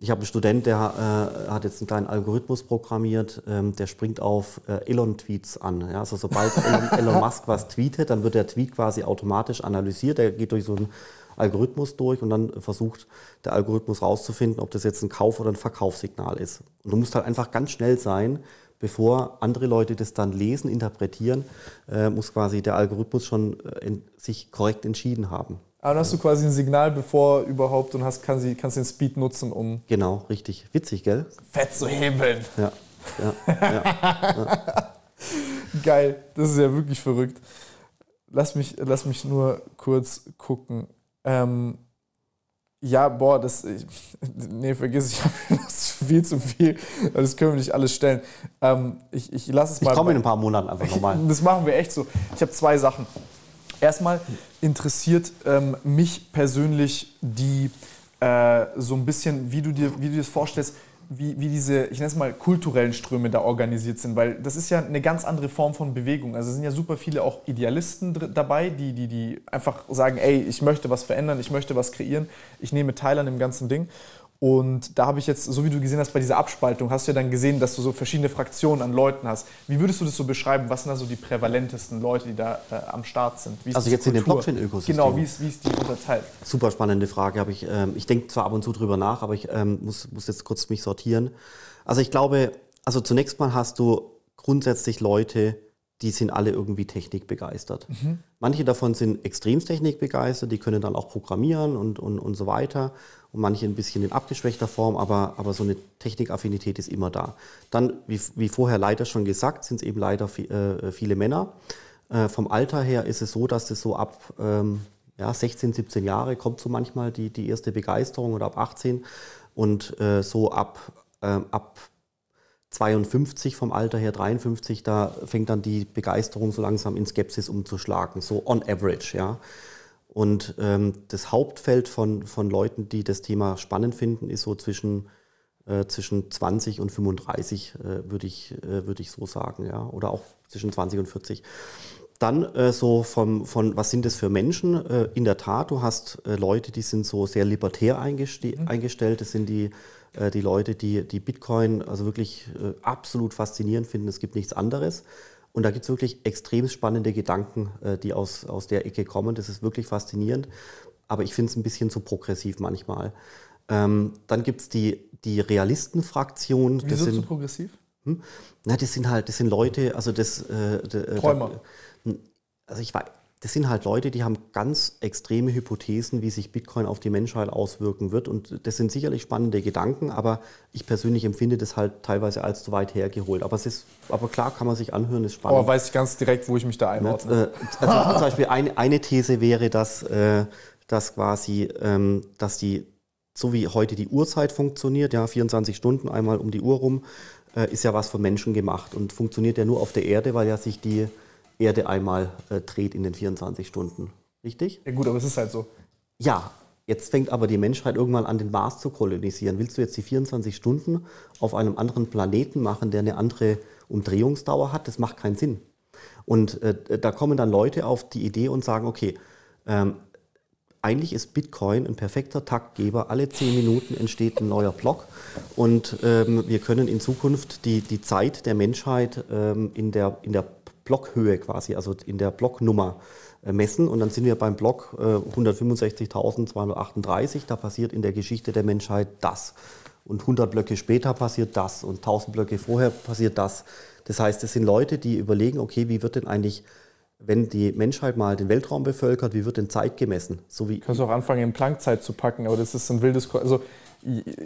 Ich habe einen Student, der äh, hat jetzt einen kleinen Algorithmus programmiert, ähm, der springt auf äh, Elon-Tweets an. Ja? Also sobald [LAUGHS] Elon, Elon, Musk was tweetet, dann wird der Tweet quasi automatisch analysiert. Der geht durch so einen Algorithmus durch und dann versucht der Algorithmus rauszufinden, ob das jetzt ein Kauf- oder ein Verkaufssignal ist. Und du musst halt einfach ganz schnell sein, bevor andere Leute das dann lesen, interpretieren, äh, muss quasi der Algorithmus schon in, äh, sich korrekt entschieden haben. Aber dann hast du quasi ein Signal, bevor überhaupt und hast, kann sie, kannst den Speed nutzen, um. Genau, richtig. Witzig, gell? Fett zu hebeln. Ja. ja, ja, ja. [LAUGHS] Geil, das ist ja wirklich verrückt. Lass mich, lass mich nur kurz gucken. Ähm, ja, boah, das. Ich, [LAUGHS] nee, vergiss, ich habe viel zu viel. Das können wir nicht alles stellen. Ähm, ich ich lasse es mal. Ich komme in ein paar Monaten einfach nochmal. [LAUGHS] Das machen wir echt so. Ich habe zwei Sachen. Erstmal interessiert ähm, mich persönlich die äh, so ein bisschen, wie du dir, wie du dir das vorstellst, wie, wie diese, ich nenne es mal, kulturellen Ströme da organisiert sind, weil das ist ja eine ganz andere Form von Bewegung. Also es sind ja super viele auch Idealisten dabei, die, die, die einfach sagen, ey, ich möchte was verändern, ich möchte was kreieren, ich nehme teil an dem ganzen Ding. Und da habe ich jetzt, so wie du gesehen hast bei dieser Abspaltung, hast du ja dann gesehen, dass du so verschiedene Fraktionen an Leuten hast. Wie würdest du das so beschreiben? Was sind da so die prävalentesten Leute, die da äh, am Start sind? also jetzt in dem Blockchain-Ökosystem. Genau, wie ist, wie ist die unterteilt? Super spannende Frage. Hab ich ähm, ich denke zwar ab und zu drüber nach, aber ich ähm, muss, muss jetzt kurz mich sortieren. Also ich glaube, also zunächst mal hast du grundsätzlich Leute, die sind alle irgendwie technikbegeistert. Mhm. Manche davon sind extremst technikbegeistert, die können dann auch programmieren und, und, und so weiter und manche ein bisschen in abgeschwächter Form, aber, aber so eine Technikaffinität ist immer da. Dann, wie, wie vorher leider schon gesagt, sind es eben leider viel, äh, viele Männer. Äh, vom Alter her ist es so, dass es so ab ähm, ja, 16, 17 Jahre kommt so manchmal die, die erste Begeisterung oder ab 18 und äh, so ab, ähm, ab 52 vom Alter her, 53, da fängt dann die Begeisterung so langsam in Skepsis umzuschlagen, so on average, ja. Und ähm, das Hauptfeld von, von Leuten, die das Thema spannend finden, ist so zwischen, äh, zwischen 20 und 35, äh, würde ich, äh, würd ich so sagen, ja. Oder auch zwischen 20 und 40. Dann äh, so vom, von, was sind das für Menschen? Äh, in der Tat, du hast äh, Leute, die sind so sehr libertär mhm. eingestellt. Das sind die, äh, die Leute, die, die Bitcoin also wirklich äh, absolut faszinierend finden. Es gibt nichts anderes. Und da gibt es wirklich extrem spannende Gedanken, äh, die aus, aus der Ecke kommen. Das ist wirklich faszinierend. Aber ich finde es ein bisschen zu progressiv manchmal. Ähm, dann gibt es die, die Realisten-Fraktion. Wieso sind, zu progressiv? Hm? Na, das sind halt, das sind Leute, also das... Äh, äh Träumer. Da, also ich war, das sind halt Leute, die haben ganz extreme Hypothesen, wie sich Bitcoin auf die Menschheit auswirken wird. Und das sind sicherlich spannende Gedanken, aber ich persönlich empfinde das halt teilweise als zu weit hergeholt. Aber, es ist, aber klar kann man sich anhören, ist spannend. Aber weiß ich ganz direkt, wo ich mich da ne, einordne. Äh, also zum Beispiel eine, eine These wäre, dass, äh, dass quasi, ähm, dass die, so wie heute die Uhrzeit funktioniert, ja, 24 Stunden einmal um die Uhr rum, äh, ist ja was von Menschen gemacht und funktioniert ja nur auf der Erde, weil ja sich die Erde einmal äh, dreht in den 24 Stunden. Richtig? Ja gut, aber es ist halt so. Ja, jetzt fängt aber die Menschheit irgendwann an, den Mars zu kolonisieren. Willst du jetzt die 24 Stunden auf einem anderen Planeten machen, der eine andere Umdrehungsdauer hat? Das macht keinen Sinn. Und äh, da kommen dann Leute auf die Idee und sagen, okay, ähm, eigentlich ist Bitcoin ein perfekter Taktgeber. Alle zehn Minuten entsteht ein neuer Block und ähm, wir können in Zukunft die, die Zeit der Menschheit ähm, in, der, in der Blockhöhe quasi, also in der Blocknummer äh, messen. Und dann sind wir beim Block 165.238. Äh, da passiert in der Geschichte der Menschheit das. Und 100 Blöcke später passiert das. Und 1000 Blöcke vorher passiert das. Das heißt, es sind Leute, die überlegen, okay, wie wird denn eigentlich wenn die Menschheit mal den Weltraum bevölkert, wie wird denn Zeit gemessen? So wie Kannst du auch anfangen, in Planckzeit zu packen, aber das ist ein wildes. also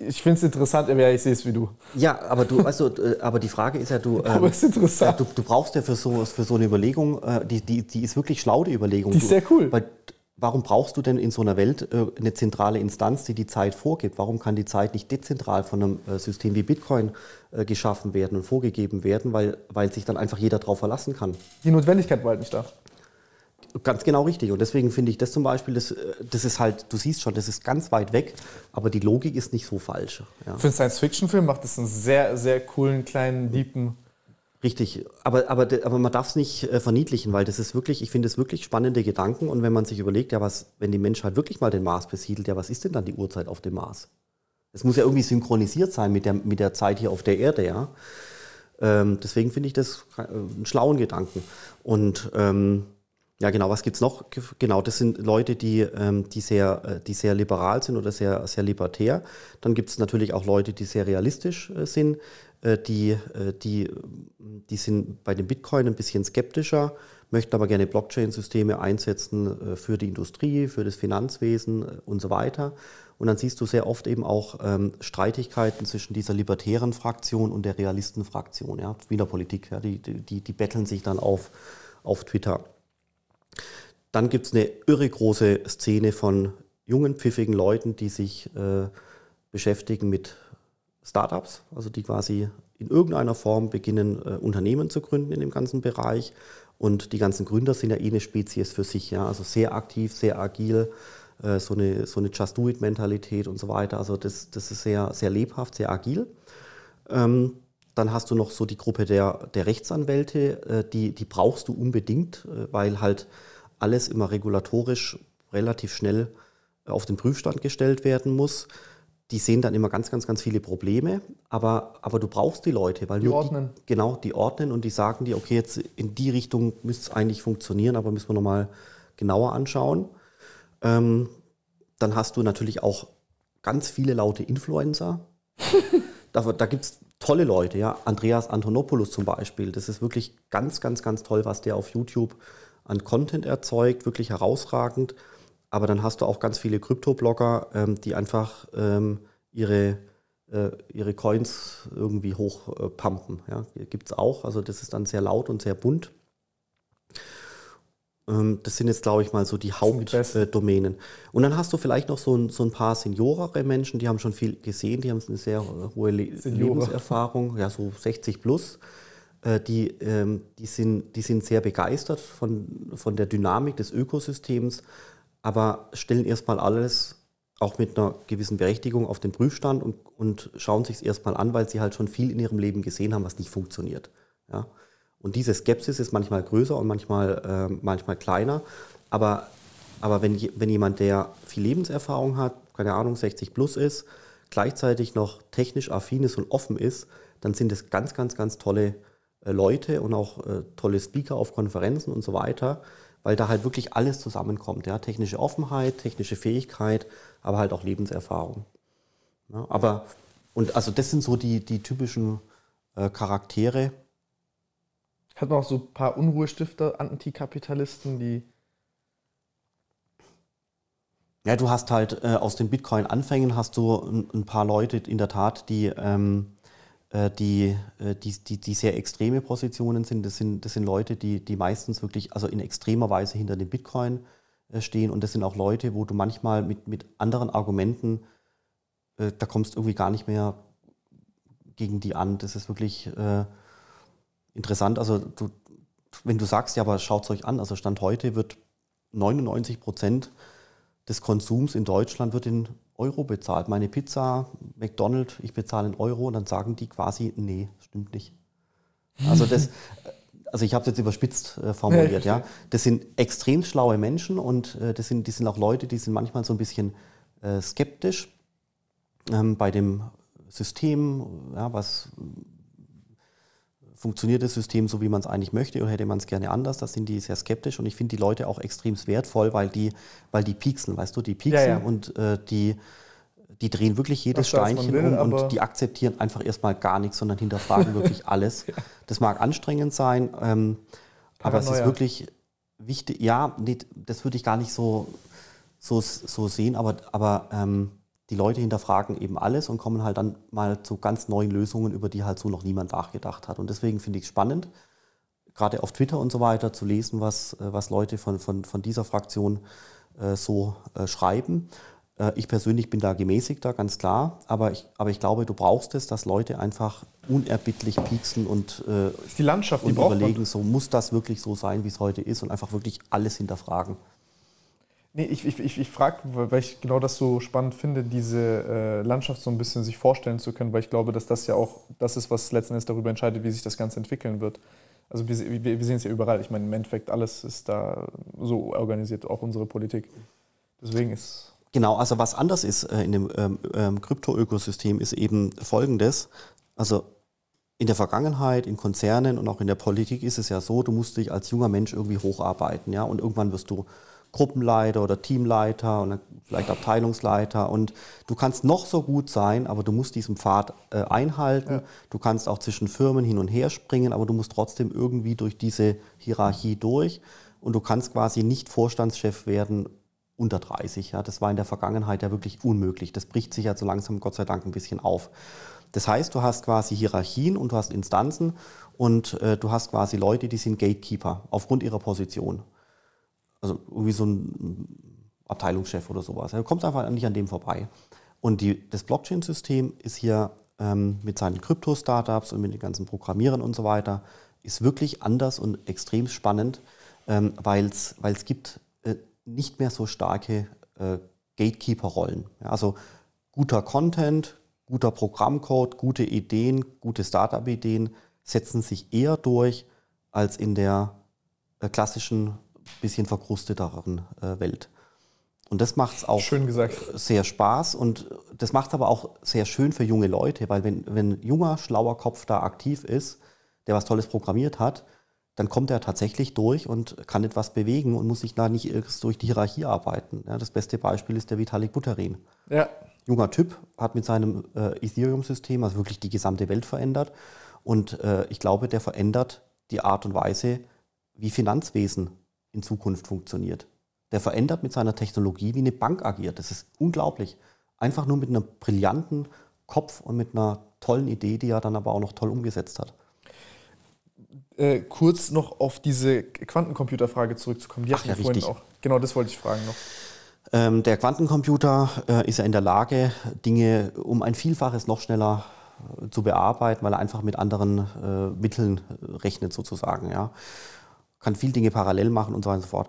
ich finde es interessant, aber ja, ich sehe es wie du. Ja, aber du, also, aber die Frage ist ja, du, [LAUGHS] ähm, ist interessant. Du, du, brauchst ja für so, für so eine Überlegung, äh, die, die, die ist wirklich schlau, die Überlegung. Die ist du, sehr cool. Weil, warum brauchst du denn in so einer Welt äh, eine zentrale Instanz, die die Zeit vorgibt? Warum kann die Zeit nicht dezentral von einem System wie Bitcoin geschaffen werden und vorgegeben werden, weil, weil sich dann einfach jeder darauf verlassen kann? Die Notwendigkeit war halt nicht da. Ganz genau richtig. Und deswegen finde ich das zum Beispiel, das, äh, das ist halt, du siehst schon, das ist ganz weit weg, aber die Logik ist nicht so falsch. Ja. Für einen Science-Fiction-Film macht das einen sehr, sehr coolen, kleinen, deepen Richtig, aber, aber, aber man darf es nicht äh, verniedlichen, weil das ist wirklich, ich finde es wirklich spannende Gedanken. Und wenn man sich überlegt, ja, was, wenn die Menschheit wirklich mal den Mars besiedelt, ja, was ist denn dann die Uhrzeit auf dem Mars? Es muss ja irgendwie synchronisiert sein mit der, mit der Zeit hier auf der Erde, ja. Ähm, deswegen finde ich das äh, einen schlauen Gedanken. Und ähm, ja, genau. Was gibt es noch? Genau, das sind Leute, die, ähm, die, sehr, äh, die sehr liberal sind oder sehr, sehr libertär. Dann gibt es natürlich auch Leute, die sehr realistisch äh, sind. Äh, die, die, die sind bei dem Bitcoin ein bisschen skeptischer, möchten aber gerne Blockchain-Systeme einsetzen für die Industrie, für das Finanzwesen und so weiter. Und dann siehst du sehr oft eben auch ähm, Streitigkeiten zwischen dieser libertären Fraktion und der realisten Fraktion, ja, Wiener Politik. Ja, die, die, die betteln sich dann auf, auf Twitter. Dann gibt es eine irre große Szene von jungen, pfiffigen Leuten, die sich äh, beschäftigen mit Startups, also die quasi in irgendeiner Form beginnen, äh, Unternehmen zu gründen in dem ganzen Bereich. Und die ganzen Gründer sind ja eh eine Spezies für sich, ja, also sehr aktiv, sehr agil, äh, so eine, so eine Just-Do-It-Mentalität und so weiter. Also das, das ist sehr, sehr lebhaft, sehr agil. Ähm, dann hast du noch so die Gruppe der, der Rechtsanwälte, äh, die, die brauchst du unbedingt, äh, weil halt alles immer regulatorisch relativ schnell äh, auf den Prüfstand gestellt werden muss. Die sehen dann immer ganz, ganz, ganz viele Probleme, aber, aber du brauchst die Leute, weil die ordnen. Die, genau, die ordnen und die sagen dir, okay, jetzt in die Richtung müsste es eigentlich funktionieren, aber müssen wir nochmal genauer anschauen. Ähm, dann hast du natürlich auch ganz viele laute Influencer. [LAUGHS] da da gibt es tolle Leute, ja. Andreas Antonopoulos zum Beispiel. Das ist wirklich ganz, ganz, ganz toll, was der auf YouTube an Content erzeugt, wirklich herausragend. Aber dann hast du auch ganz viele Krypto-Blogger, ähm, die einfach ähm, ihre, äh, ihre Coins irgendwie hochpumpen. Äh, ja, Gibt es auch. Also das ist dann sehr laut und sehr bunt. Ähm, das sind jetzt, glaube ich, mal so die Hauptdomänen. Äh, und dann hast du vielleicht noch so ein, so ein paar seniorere Menschen, die haben schon viel gesehen, die haben eine sehr äh, hohe Le Seniora. Lebenserfahrung, ja, so 60 plus. Äh, die, ähm, die, sind, die sind sehr begeistert von, von der Dynamik des Ökosystems, aber stellen erstmal alles auch mit einer gewissen Berechtigung auf den Prüfstand und, und schauen sich es erstmal an, weil sie halt schon viel in ihrem Leben gesehen haben, was nicht funktioniert. Ja? Und diese Skepsis ist manchmal größer und manchmal, äh, manchmal kleiner, aber, aber wenn, wenn jemand, der viel Lebenserfahrung hat, keine Ahnung, 60 plus ist, gleichzeitig noch technisch affin ist und offen ist, dann sind es ganz, ganz, ganz tolle äh, Leute und auch äh, tolle Speaker auf Konferenzen und so weiter, weil da halt wirklich alles zusammenkommt. Ja? Technische Offenheit, technische Fähigkeit, aber halt auch Lebenserfahrung. Ja, aber, und also das sind so die, die typischen äh, Charaktere. Hat man auch so ein paar Unruhestifter, Antikapitalisten, die. Ja, du hast halt äh, aus den Bitcoin-Anfängen hast du ein, ein, paar Leute in der Tat, die. Ähm, äh, die, äh, die, die, die, sehr extreme Positionen sind. Das sind, das sind Leute, die, die meistens wirklich, also in extremer Weise hinter dem Bitcoin äh, stehen. Und das sind auch Leute, wo du manchmal mit, mit anderen Argumenten, äh, da kommst du irgendwie gar nicht mehr gegen die an. Das ist wirklich interessant. Also du, wenn du sagst, ja, aber schaut es euch an, also Stand heute wird 99 Prozent des Konsums in Deutschland wird in Euro bezahlt. Meine Pizza, McDonald's, ich bezahle einen Euro und dann sagen die quasi, nee, stimmt nicht. Also das, [LAUGHS] also ich habe es jetzt überspitzt äh, formuliert, ja, Das sind extrem schlaue Menschen und äh, das sind, die sind auch Leute, die sind manchmal so ein bisschen äh, skeptisch ähm, bei dem System, ja, was funktioniert das System so, wie man es eigentlich möchte oder hätte man es gerne anders? Da sind die sehr skeptisch und ich finde die Leute auch extrem wertvoll, weil die, weil die pieksen, weißt du, die pieksen ja, ja. und äh, die, die drehen wirklich jedes Steinchen will, um und die akzeptieren einfach erstmal gar nichts, sondern hinterfragen [LAUGHS] wirklich alles. ja. Das mag anstrengend sein, ähm, aber es ist wirklich wichtig, ja, nee, das würde ich gar nicht so, so, so sehen, aber, aber ähm, die Leute hinterfragen eben alles und kommen halt dann mal zu ganz neuen Lösungen, über die halt so noch niemand nachgedacht hat. Und deswegen finde ich es spannend, gerade auf Twitter und so weiter zu lesen, was, äh, was Leute von, von, von dieser Fraktion äh, so äh, schreiben. Äh, ich persönlich bin da gemäßigter, ganz klar, aber ich, aber ich glaube, du brauchst es, dass Leute einfach unerbittlich pieksen und, äh, die Landschaft, die überlegen, man. so muss das wirklich so sein, wie es heute ist und einfach wirklich alles hinterfragen. Nee, ich, ich, ich, ich frage, weil ich genau das so spannend finde, diese äh, Landschaft so ein bisschen sich vorstellen zu können, weil ich glaube, dass das ja auch das ist, was letzten Endes darüber entscheidet, wie sich das Ganze entwickeln wird. Also wir, wir, wir sehen es ja überall. Ich meine, im Endeffekt alles ist da so organisiert, auch unsere Politik. Deswegen ist Genau, also was anders ist äh, in dem ähm, ähm, Krypto-Ökosystem ist eben folgendes. Also in der Vergangenheit, in Konzernen und auch in der Politik ist es ja so, du musst dich als junger Mensch irgendwie hocharbeiten, ja, und irgendwann wirst du Gruppenleiter oder Teamleiter und vielleicht Abteilungsleiter. Und du kannst noch so gut sein, aber du musst diesen Pfad äh, einhalten. Ja. Du kannst auch zwischen Firmen hin und her springen, aber du musst trotzdem irgendwie durch diese Hierarchie durch. Und du kannst quasi nicht Vorstandschef werden unter 30. Ja. Das war in der Vergangenheit ja wirklich unmöglich. Das bricht sich ja so langsam, Gott sei Dank, ein bisschen auf. Das heißt, du hast quasi Hierarchien und du hast Instanzen und äh, du hast quasi Leute, die sind Gatekeeper aufgrund ihrer Position. Also irgendwie so ein Abteilungschef oder sowas. Du kommst einfach nicht an dem vorbei. Und die, das Blockchain-System ist hier ähm, mit seinen Krypto-Startups und mit den ganzen Programmierern und so weiter, ist wirklich anders und extrem spannend, ähm, weil es gibt äh, nicht mehr so starke äh, Gatekeeper-Rollen. Ja, also guter Content, guter Programmcode, gute Ideen, gute Startup-Ideen setzen sich eher durch als in der äh, klassischen bisschen verkrusteteren äh, Welt. Und das macht es auch sehr Spaß und das macht es aber auch sehr schön für junge Leute, weil wenn, wenn ein junger, schlauer Kopf da aktiv ist, der was Tolles programmiert hat, dann kommt er tatsächlich durch und kann etwas bewegen und muss sich da nicht durch die Hierarchie arbeiten. Ja, das beste Beispiel ist der Vitalik Buterin. Ja. Junger Typ, hat mit seinem äh, Ethereum-System also wirklich die gesamte Welt verändert. Und äh, ich glaube, der verändert die Art und Weise, wie Finanzwesen in Zukunft funktioniert. Der verändert mit seiner Technologie, wie eine Bank agiert. Das ist unglaublich. Einfach nur mit einem brillanten Kopf und mit einer tollen Idee, die er dann aber auch noch toll umgesetzt hat. Äh, kurz noch auf diese Quantencomputerfrage zurückzukommen. Die Ach, ja, vorhin auch. Genau, das wollte ich fragen noch. Ähm, der Quantencomputer äh, ist ja in der Lage, Dinge um ein Vielfaches noch schneller äh, zu bearbeiten, weil er einfach mit anderen äh, Mitteln äh, rechnet sozusagen. Ja kann viele Dinge parallel machen und so weiter und so fort.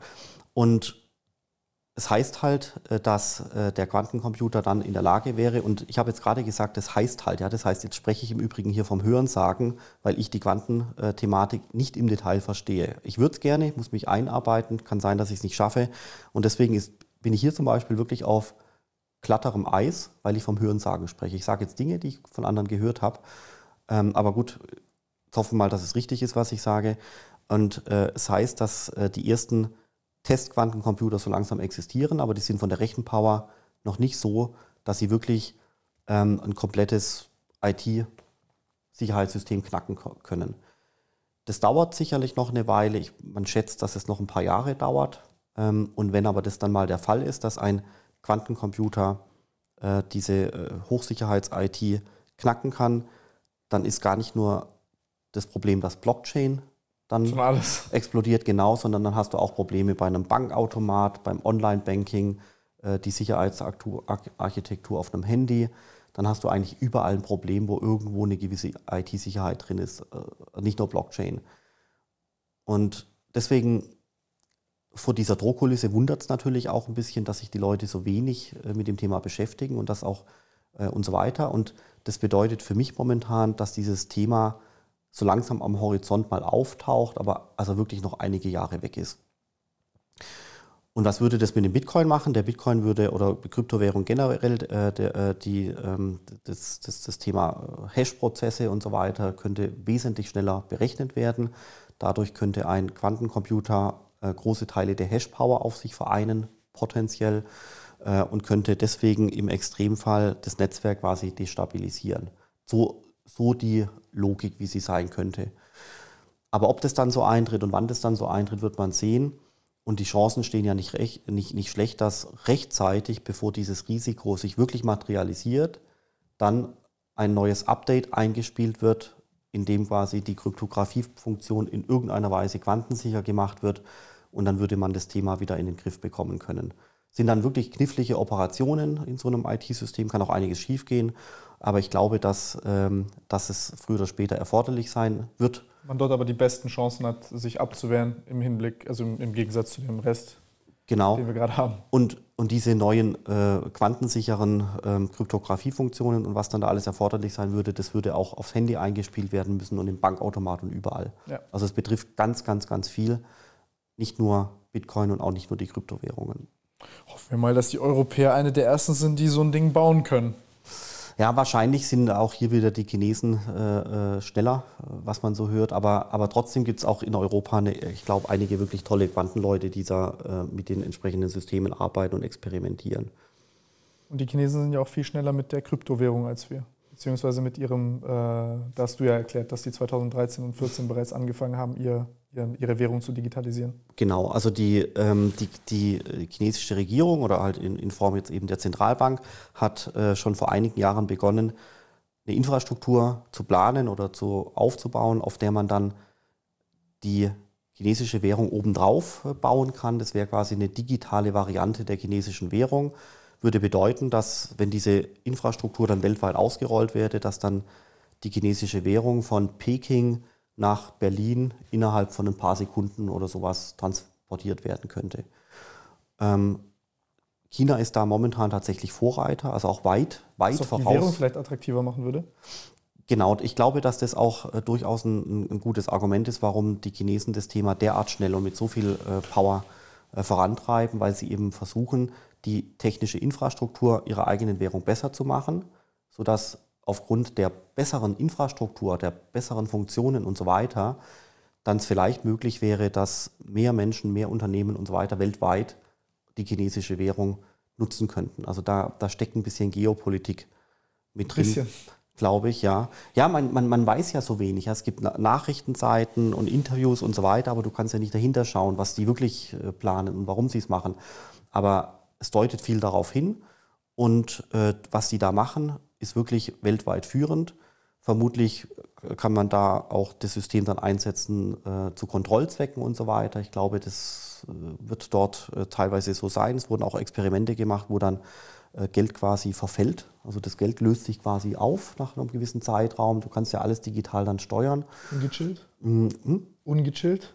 Und es heißt halt, äh, dass äh, der Quantencomputer dann in der Lage wäre, und ich habe jetzt gerade gesagt, das heißt halt, ja, das heißt, jetzt spreche ich im Übrigen hier vom Hörensagen, weil ich die Quantenthematik nicht im Detail verstehe. Ich würde es gerne, muss mich einarbeiten, kann sein, dass ich es nicht schaffe. Und deswegen ist, bin ich hier zum Beispiel wirklich auf glatterem Eis, weil ich vom Hörensagen spreche. Ich sage jetzt Dinge, die ich von anderen gehört habe. Ähm, aber gut, äh, jetzt hoffen wir mal, dass es richtig ist, was ich sage. Und äh, es heißt, dass äh, die ersten Testquantencomputer so langsam existieren, aber die sind von der Rechenpower noch nicht so, dass sie wirklich ähm, ein komplettes IT-Sicherheitssystem knacken können. Das dauert sicherlich noch eine Weile. Ich, man schätzt, dass es noch ein paar Jahre dauert. Ähm, und wenn aber das dann mal der Fall ist, dass ein Quantencomputer äh, diese äh, Hochsicherheits-IT knacken kann, dann ist gar nicht nur das Problem, dass Blockchain dann explodiert genau, sondern dann hast du auch Probleme bei einem Bankautomat, beim Online-Banking, äh, die Sicherheitsarchitektur auf einem Handy. Dann hast du eigentlich überall ein Problem, wo irgendwo eine gewisse IT-Sicherheit drin ist, äh, nicht nur Blockchain. Und deswegen vor dieser Drohkulisse wundert es natürlich auch ein bisschen, dass sich die Leute so wenig äh, mit dem Thema beschäftigen und das auch und so weiter. Und das bedeutet für mich momentan, dass dieses Thema so langsam am Horizont mal auftaucht, aber also wirklich noch einige Jahre weg ist. Und was würde das mit dem Bitcoin machen? Der Bitcoin würde oder Kryptowährung generell, äh, der, äh, die, ähm, das, das, das Thema äh, Hash-Prozesse und so weiter könnte wesentlich schneller berechnet werden. Dadurch könnte ein Quantencomputer äh, große Teile der Hash-Power auf sich vereinen, potenziell, äh, und könnte deswegen im Extremfall das Netzwerk quasi destabilisieren. So so die Logik, wie sie sein könnte. Aber ob das dann so eintritt und wann das dann so eintritt, wird man sehen. Und die Chancen stehen ja nicht, recht, nicht, nicht schlecht, dass rechtzeitig, bevor dieses Risiko sich wirklich materialisiert, dann ein neues Update eingespielt wird, in dem quasi die Kryptografiefunktion in irgendeiner Weise quantensicher gemacht wird. Und dann würde man das Thema wieder in den Griff bekommen können. Sind dann wirklich knifflige Operationen in so einem IT-System, kann auch einiges schiefgehen. Aber ich glaube, dass, ähm, dass es früher oder später erforderlich sein wird. Man dort aber die besten Chancen hat, sich abzuwehren im Hinblick, also im, im Gegensatz zu dem Rest, genau. den wir gerade haben. Und, und diese neuen äh, quantensicheren ähm, Kryptografiefunktionen und was dann da alles erforderlich sein würde, das würde auch aufs Handy eingespielt werden müssen und im Bankautomat und überall. Ja. Also es betrifft ganz, ganz, ganz viel. Nicht nur Bitcoin und auch nicht nur die Kryptowährungen. Hoffen wir mal, dass die Europäer eine der ersten sind, die so ein Ding bauen können. Ja, wahrscheinlich sind auch hier wieder die Chinesen äh, äh schneller, was man so hört. Aber, aber trotzdem gibt es auch in Europa, eine, ich glaube, einige wirklich tolle Quantenleute, die da äh, mit den entsprechenden Systemen arbeiten und experimentieren. Und die Chinesen sind ja auch viel schneller mit der Kryptowährung als wir. Beziehungsweise mit ihrem, äh, da hast du ja erklärt, dass die 2013 und 2014 bereits angefangen haben, ihr ihre Währung zu digitalisieren. Genau, also die, ähm, die, die chinesische Regierung oder halt in, in, Form jetzt eben der Zentralbank hat äh, schon vor einigen Jahren begonnen, eine Infrastruktur zu planen oder zu aufzubauen, auf der man dann die chinesische Währung obendrauf äh, bauen kann. Das wäre quasi eine digitale Variante der chinesischen Währung. Würde bedeuten, dass wenn diese Infrastruktur dann weltweit ausgerollt werde, dass dann die chinesische Währung von Peking nach Berlin innerhalb von ein paar Sekunden oder sowas transportiert werden könnte. Ähm, China ist da momentan tatsächlich Vorreiter, also auch weit, weit also voraus. Die Währung vielleicht attraktiver machen würde? Genau, ich glaube, dass das auch äh, durchaus ein, ein, gutes Argument ist, warum die Chinesen das Thema derart schnell und mit so viel äh, Power äh, vorantreiben, weil sie eben versuchen, die technische Infrastruktur ihrer eigenen Währung besser zu machen, sodass aufgrund der besseren Infrastruktur, der besseren Funktionen und so weiter, dann es vielleicht möglich wäre, dass mehr Menschen, mehr Unternehmen und so weiter weltweit die chinesische Währung nutzen könnten. Also da, da steckt ein bisschen Geopolitik mit drin, Bisschen. glaube ich, ja. Ja, man, man, man weiß ja so wenig. Es gibt Nachrichtenseiten und Interviews und so weiter, aber du kannst ja nicht dahinter schauen, was die wirklich äh, planen und warum sie es machen. Aber es deutet viel darauf hin und äh, was die da machen, ist wirklich weltweit führend. Vermutlich äh, kann man da auch das System dann einsetzen äh, zu Kontrollzwecken und so weiter. Ich glaube, das äh, wird dort äh, teilweise so sein. Es wurden auch Experimente gemacht, wo dann äh, Geld quasi verfällt. Also das Geld löst sich quasi auf nach einem gewissen Zeitraum. Du kannst ja alles digital dann steuern. Ungechillt? Mhm. Ungechillt?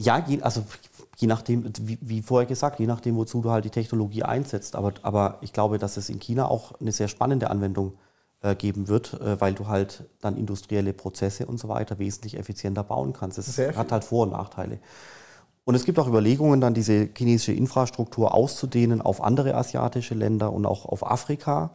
Ja, je, also je nachdem, wie, wie, vorher gesagt, je nachdem, wozu du halt die Technologie einsetzt. Aber, aber ich glaube, dass es in China auch eine sehr spannende Anwendung äh, geben wird, äh, weil du halt dann industrielle Prozesse und so weiter wesentlich effizienter bauen kannst. Das hat halt Vor- und Nachteile. Und es gibt auch Überlegungen, dann diese chinesische Infrastruktur auszudehnen auf andere asiatische Länder und auch auf Afrika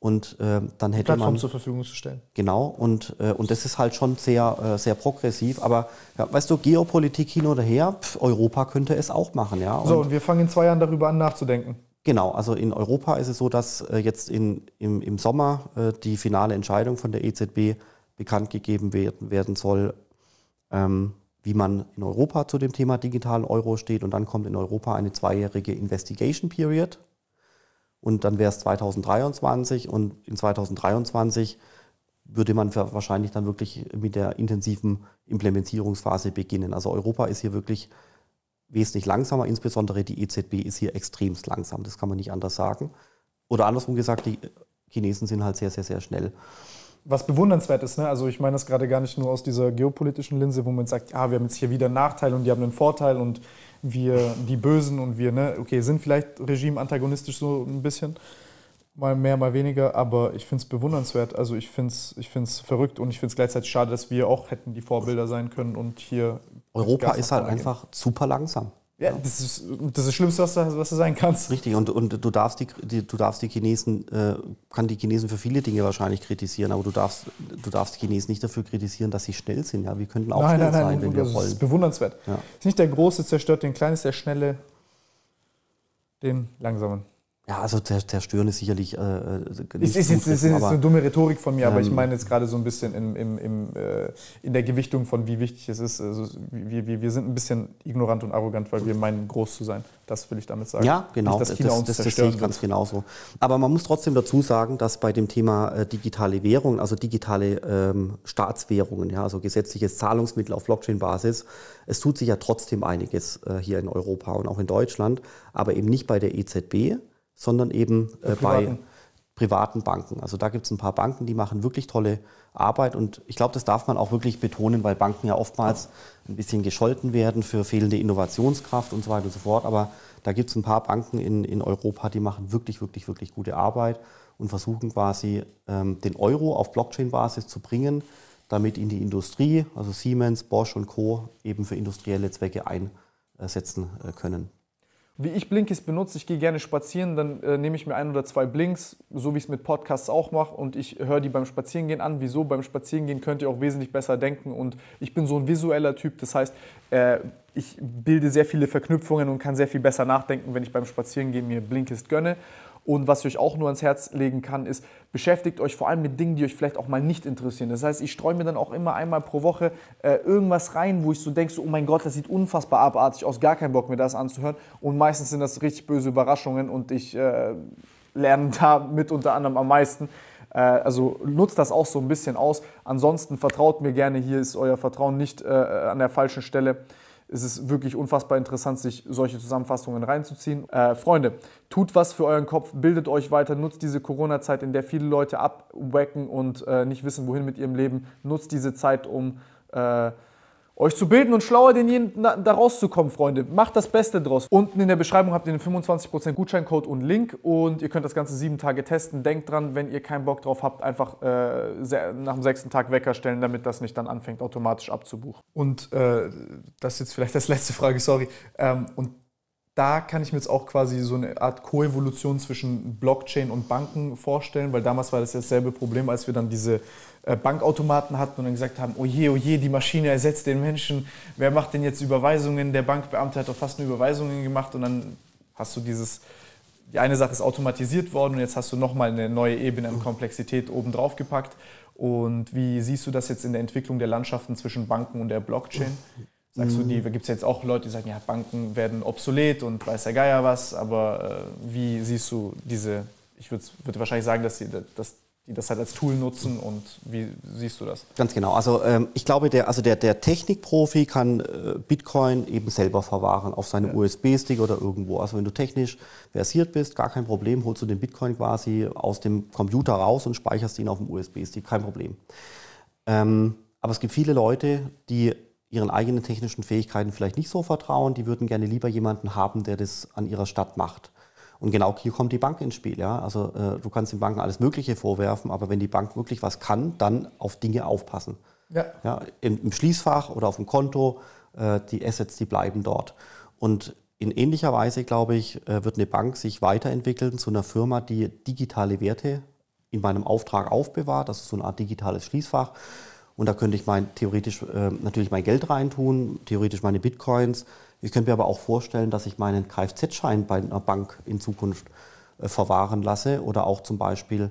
und äh, dann hätte Plattform man zur Verfügung zu stellen. Genau und äh, und das ist halt schon sehr äh, sehr progressiv. Aber ja, weißt du, Geopolitik hin oder her, pf, Europa könnte es auch machen, ja. Und so und wir fangen in zwei Jahren darüber an nachzudenken. Genau, also in Europa ist es so, dass äh, jetzt in, im, im Sommer äh, die finale Entscheidung von der EZB bekannt gegeben werden, werden soll, ähm, wie man in Europa zu dem Thema digitalen Euro steht. Und dann kommt in Europa eine zweijährige Investigation Period und dann wäre es 2023 und in 2023 würde man wahrscheinlich dann wirklich mit der intensiven Implementierungsphase beginnen. Also Europa ist hier wirklich wesentlich langsamer, insbesondere die EZB ist hier extremst langsam, das kann man nicht anders sagen. Oder andersrum gesagt, die Chinesen sind halt sehr, sehr, sehr schnell was bewundernswert ist. Ne? Also ich meine das gerade gar nicht nur aus dieser geopolitischen Linse, wo man sagt, ah, wir haben jetzt hier wieder einen Nachteil und die haben einen Vorteil und wir, die Bösen und wir, ne, okay, sind vielleicht regimeantagonistisch so ein bisschen, mal mehr, mal weniger, aber ich finde es bewundernswert. Also ich finde es ich find's verrückt und ich finde es gleichzeitig schade, dass wir auch hätten die Vorbilder sein können und hier... Europa ist halt einfach super langsam. Ja, das ist das, ist das Schlimmste, was du, was du sein kannst. Richtig, und, und du, darfst die, die du darfst die Chinesen, äh, kann die Chinesen für viele Dinge wahrscheinlich kritisieren, aber du darfst, du darfst die Chinesen nicht dafür kritisieren, dass sie schnell sind. Ja, wir könnten auch nein, schnell nein, sein, wenn wir wollen. Das ist bewundernswert. Ja. Ist nicht der Große zerstört den Kleinen, ist der Schnelle den Langsamen. Ja, also zerstören ist sicherlich. Äh, es äh, ist es ist jetzt eine dumme Rhetorik von mir, aber ich ähm, meine jetzt gerade so ein bisschen in, in, in, in der Gewichtung von wie wichtig es ist. Also wir, wir, wir sind ein bisschen ignorant und arrogant, weil wir meinen, groß zu sein. Das will ich damit sagen. Ja, genau. Nicht, dass China das, uns das, das sehe ich wird. ganz genauso. Aber man muss trotzdem dazu sagen, dass bei dem Thema äh, digitale Währungen, also digitale ähm, Staatswährungen, ja, also gesetzliches Zahlungsmittel auf Blockchain-Basis, es tut sich ja trotzdem einiges äh, hier in Europa und auch in Deutschland, aber eben nicht bei der EZB sondern eben äh, äh privaten. bei privaten Banken. Also da gibt es ein paar Banken, die machen wirklich tolle Arbeit und ich glaube, das darf man auch wirklich betonen, weil Banken ja oftmals ein bisschen gescholten werden für fehlende Innovationskraft und so weiter und so fort. Aber da gibt es ein paar Banken in, in Europa, die machen wirklich, wirklich, wirklich gute Arbeit und versuchen quasi ähm, den Euro auf Blockchain-Basis zu bringen, damit ihn die Industrie, also Siemens, Bosch und Co. eben für industrielle Zwecke einsetzen äh, können wie ich Blinkist benutze, ich gehe gerne spazieren, dann äh, nehme ich mir ein oder zwei Blinks, so wie ich es mit Podcasts auch mache und ich höre die beim Spazierengehen an. Wieso? Beim Spazierengehen könnt ihr auch wesentlich besser denken und ich bin so ein visueller Typ, das heißt, äh, ich bilde sehr viele Verknüpfungen und kann sehr viel besser nachdenken, wenn ich beim Spazierengehen mir Blinkist gönne. Und was ich euch auch nur ans Herz legen kann, ist, beschäftigt euch vor allem mit Dingen, die euch vielleicht auch mal nicht interessieren. Das heißt, ich streue mir dann auch immer einmal pro Woche äh, irgendwas rein, wo ich so denke, so, oh mein Gott, das sieht unfassbar abartig aus, gar keinen Bock mir das anzuhören. Und meistens sind das richtig böse Überraschungen und ich äh, lerne da mit unter anderem am meisten. Äh, also nutzt das auch so ein bisschen aus. Ansonsten vertraut mir gerne, hier ist euer Vertrauen nicht äh, an der falschen Stelle ist es wirklich unfassbar interessant, sich solche Zusammenfassungen reinzuziehen. Äh, Freunde, tut was für euren Kopf, bildet euch weiter, nutzt diese Corona-Zeit, in der viele Leute abwecken und äh, nicht wissen, wohin mit ihrem Leben. Nutzt diese Zeit, um äh, euch zu bilden und schlauer denn je da rauszukommen, Freunde. Macht das Beste draus. Unten in der Beschreibung habt ihr einen 25% Gutscheincode und Link und ihr könnt das Ganze sieben Tage testen. Denkt dran, wenn ihr keinen Bock drauf habt, einfach äh, nach dem sechsten Tag Wecker stellen, damit das nicht dann anfängt, automatisch abzubuchen. Und äh, das ist jetzt vielleicht das letzte Frage, sorry. Ähm, und da kann ich mir jetzt auch quasi so eine Art Koevolution zwischen Blockchain und Banken vorstellen, weil damals war das dasselbe Problem, als wir dann diese äh, Bankautomaten hatten und dann gesagt haben, oh je, oh je, die Maschine ersetzt den Menschen, wer macht denn jetzt Überweisungen? Der Bankbeamte hat doch fast nur Überweisungen gemacht und dann hast du dieses, die eine Sache ist automatisiert worden und jetzt hast du nochmal eine neue Ebene an Komplexität obendrauf gepackt. Und wie siehst du das jetzt in der Entwicklung der Landschaften zwischen Banken und der Blockchain? Sagst du, die mhm. gibt es jetzt auch Leute, die sagen, ja, Banken werden obsolet und weiß der Geier was, aber äh, wie siehst du diese, ich würde würd wahrscheinlich sagen, dass, die, dass die das halt als Tool nutzen und wie siehst du das? Ganz genau. Also ähm, ich glaube, der, also der, der Technikprofi kann äh, Bitcoin eben selber verwahren auf seinem ja. USB-Stick oder irgendwo. Also wenn du technisch versiert bist, gar kein Problem, holst du den Bitcoin quasi aus dem Computer raus und speicherst ihn auf dem USB-Stick, kein Problem. Ähm, aber es gibt viele Leute, die ihren eigenen technischen Fähigkeiten vielleicht nicht so vertrauen, die würden gerne lieber jemanden haben, der das an ihrer Stadt macht. Und genau hier kommt die Bank ins Spiel. Ja? Also äh, du kannst den Banken alles Mögliche vorwerfen, aber wenn die Bank wirklich was kann, dann auf Dinge aufpassen. Ja. ja im, im, Schließfach oder auf dem Konto, äh, die Assets, die bleiben dort. Und in ähnlicher Weise, glaube ich, äh, wird eine Bank sich weiterentwickeln zu einer Firma, die digitale Werte in meinem Auftrag aufbewahrt. Das ist so eine Art digitales Schließfach und da könnte ich mein, theoretisch äh, natürlich mein Geld reintun, theoretisch meine Bitcoins. Ich könnte mir aber auch vorstellen, dass ich meinen Kfz-Schein bei einer Bank in Zukunft äh, verwahren lasse oder auch zum Beispiel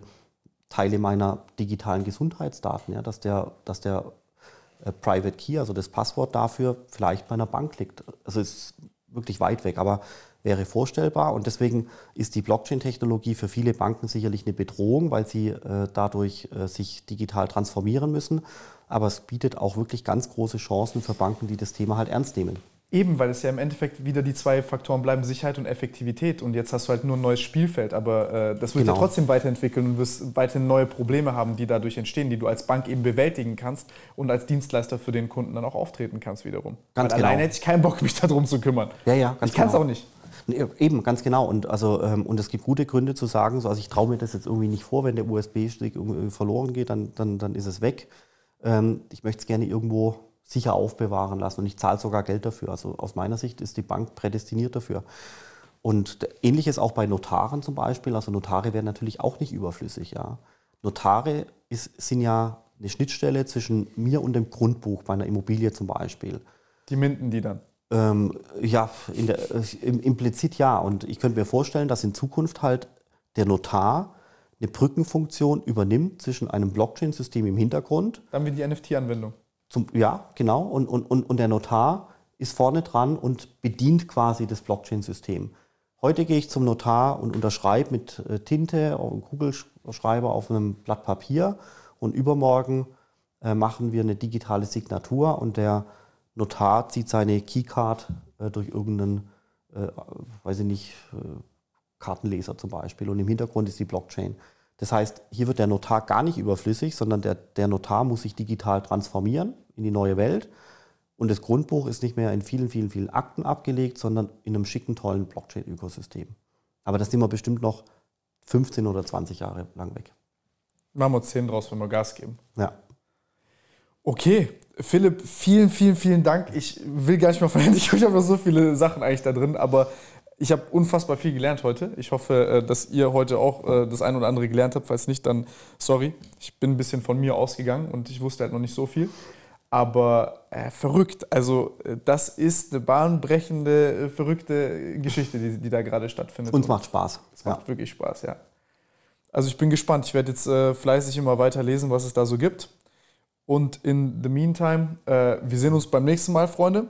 Teile meiner digitalen Gesundheitsdaten, ja, dass der, dass der äh, Private Key, also das Passwort dafür, vielleicht bei einer Bank liegt. Also ist wirklich weit weg, aber wäre vorstellbar. Und deswegen ist die Blockchain-Technologie für viele Banken sicherlich eine Bedrohung, weil sie äh, dadurch äh, sich digital transformieren müssen aber es bietet auch wirklich ganz große Chancen für Banken, die das Thema halt ernst nehmen. Eben, weil es ja im Endeffekt wieder die zwei Faktoren bleiben, Sicherheit und Effektivität. Und jetzt hast du halt nur ein neues Spielfeld, aber äh, das wird genau. ja trotzdem weiterentwickeln und wirst weiterhin neue Probleme haben, die dadurch entstehen, die du als Bank eben bewältigen kannst und als Dienstleister für den Kunden dann auch auftreten kannst wiederum. Ganz weil genau. alleine hätte ich keinen Bock, mich darum zu kümmern. Ja, ja, ganz Ich kann es genau. auch nicht. Eben, ganz genau. Und, also, ähm, und es gibt gute Gründe zu sagen, so, also ich traue mir das jetzt irgendwie nicht vor, wenn der USB-Stick verloren geht, dann, dann, dann ist es weg ähm, ich möchte es gerne irgendwo sicher aufbewahren lassen und ich zahle sogar Geld dafür. Also aus meiner Sicht ist die Bank prädestiniert dafür. Und ähnliches auch bei Notaren zum Beispiel. Also Notare werden natürlich auch nicht überflüssig. Ja. Notare ist, sind ja eine Schnittstelle zwischen mir und dem Grundbuch bei einer Immobilie zum Beispiel. Die minden die dann? Ähm, ja, der, äh, im, implizit ja. Und ich könnte mir vorstellen, dass in Zukunft halt der Notar eine Brückenfunktion übernimmt zwischen einem Blockchain-System im Hintergrund. Dann wie die NFT-Anwendung. Ja, genau. Und, und, und, und der Notar ist vorne dran und bedient quasi das Blockchain-System. Heute gehe ich zum Notar und unterschreibe mit äh, Tinte, äh, Kugelschreiber auf einem Blatt Papier und übermorgen äh, machen wir eine digitale Signatur und der Notar zieht seine Keycard durch irgendeinen, weiß ich nicht, Kartenleser zum Beispiel. Und im Hintergrund ist die Blockchain. Das heißt, hier wird der Notar gar nicht überflüssig, sondern der, der Notar muss sich digital transformieren in die neue Welt. Und das Grundbuch ist nicht mehr in vielen, vielen, vielen Akten abgelegt, sondern in einem schicken, tollen Blockchain-Ökosystem. Aber das nehmen wir bestimmt noch 15 oder 20 Jahre lang weg. Machen wir 10 draus, wenn wir Gas geben. Ja. Okay, Philipp, vielen, vielen, vielen Dank. Ich will gar nicht mehr verhindern, ich habe noch so viele Sachen eigentlich da drin, aber ich habe unfassbar viel gelernt heute. Ich hoffe, äh, dass ihr heute auch äh, das ein oder andere gelernt habt. Falls nicht, dann sorry. Ich bin ein bisschen von mir ausgegangen und ich wusste halt noch nicht so viel. Aber äh, verrückt. Also, äh, das ist eine bahnbrechende, verrückte Geschichte, die, die da gerade stattfindet. Uns macht Spaß. Es macht ja. wirklich Spaß, ja. Also, ich bin gespannt. Ich werde jetzt äh, fleißig immer weiter lesen, was es da so gibt. Und in the meantime, wir sehen uns beim nächsten Mal, Freunde.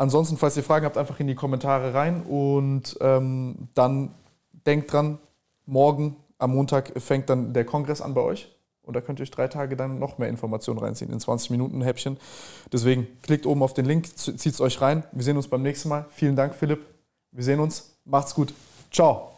Ansonsten, falls ihr Fragen habt, einfach in die Kommentare rein und ähm, dann denkt dran, morgen am Montag fängt dann der Kongress an bei euch und da könnt ihr euch drei Tage dann noch mehr Informationen reinziehen in 20 Minuten Häppchen. Deswegen klickt oben auf den Link, zieht es euch rein. Wir sehen uns beim nächsten Mal. Vielen Dank, Philipp. Wir sehen uns. Macht's gut. Ciao.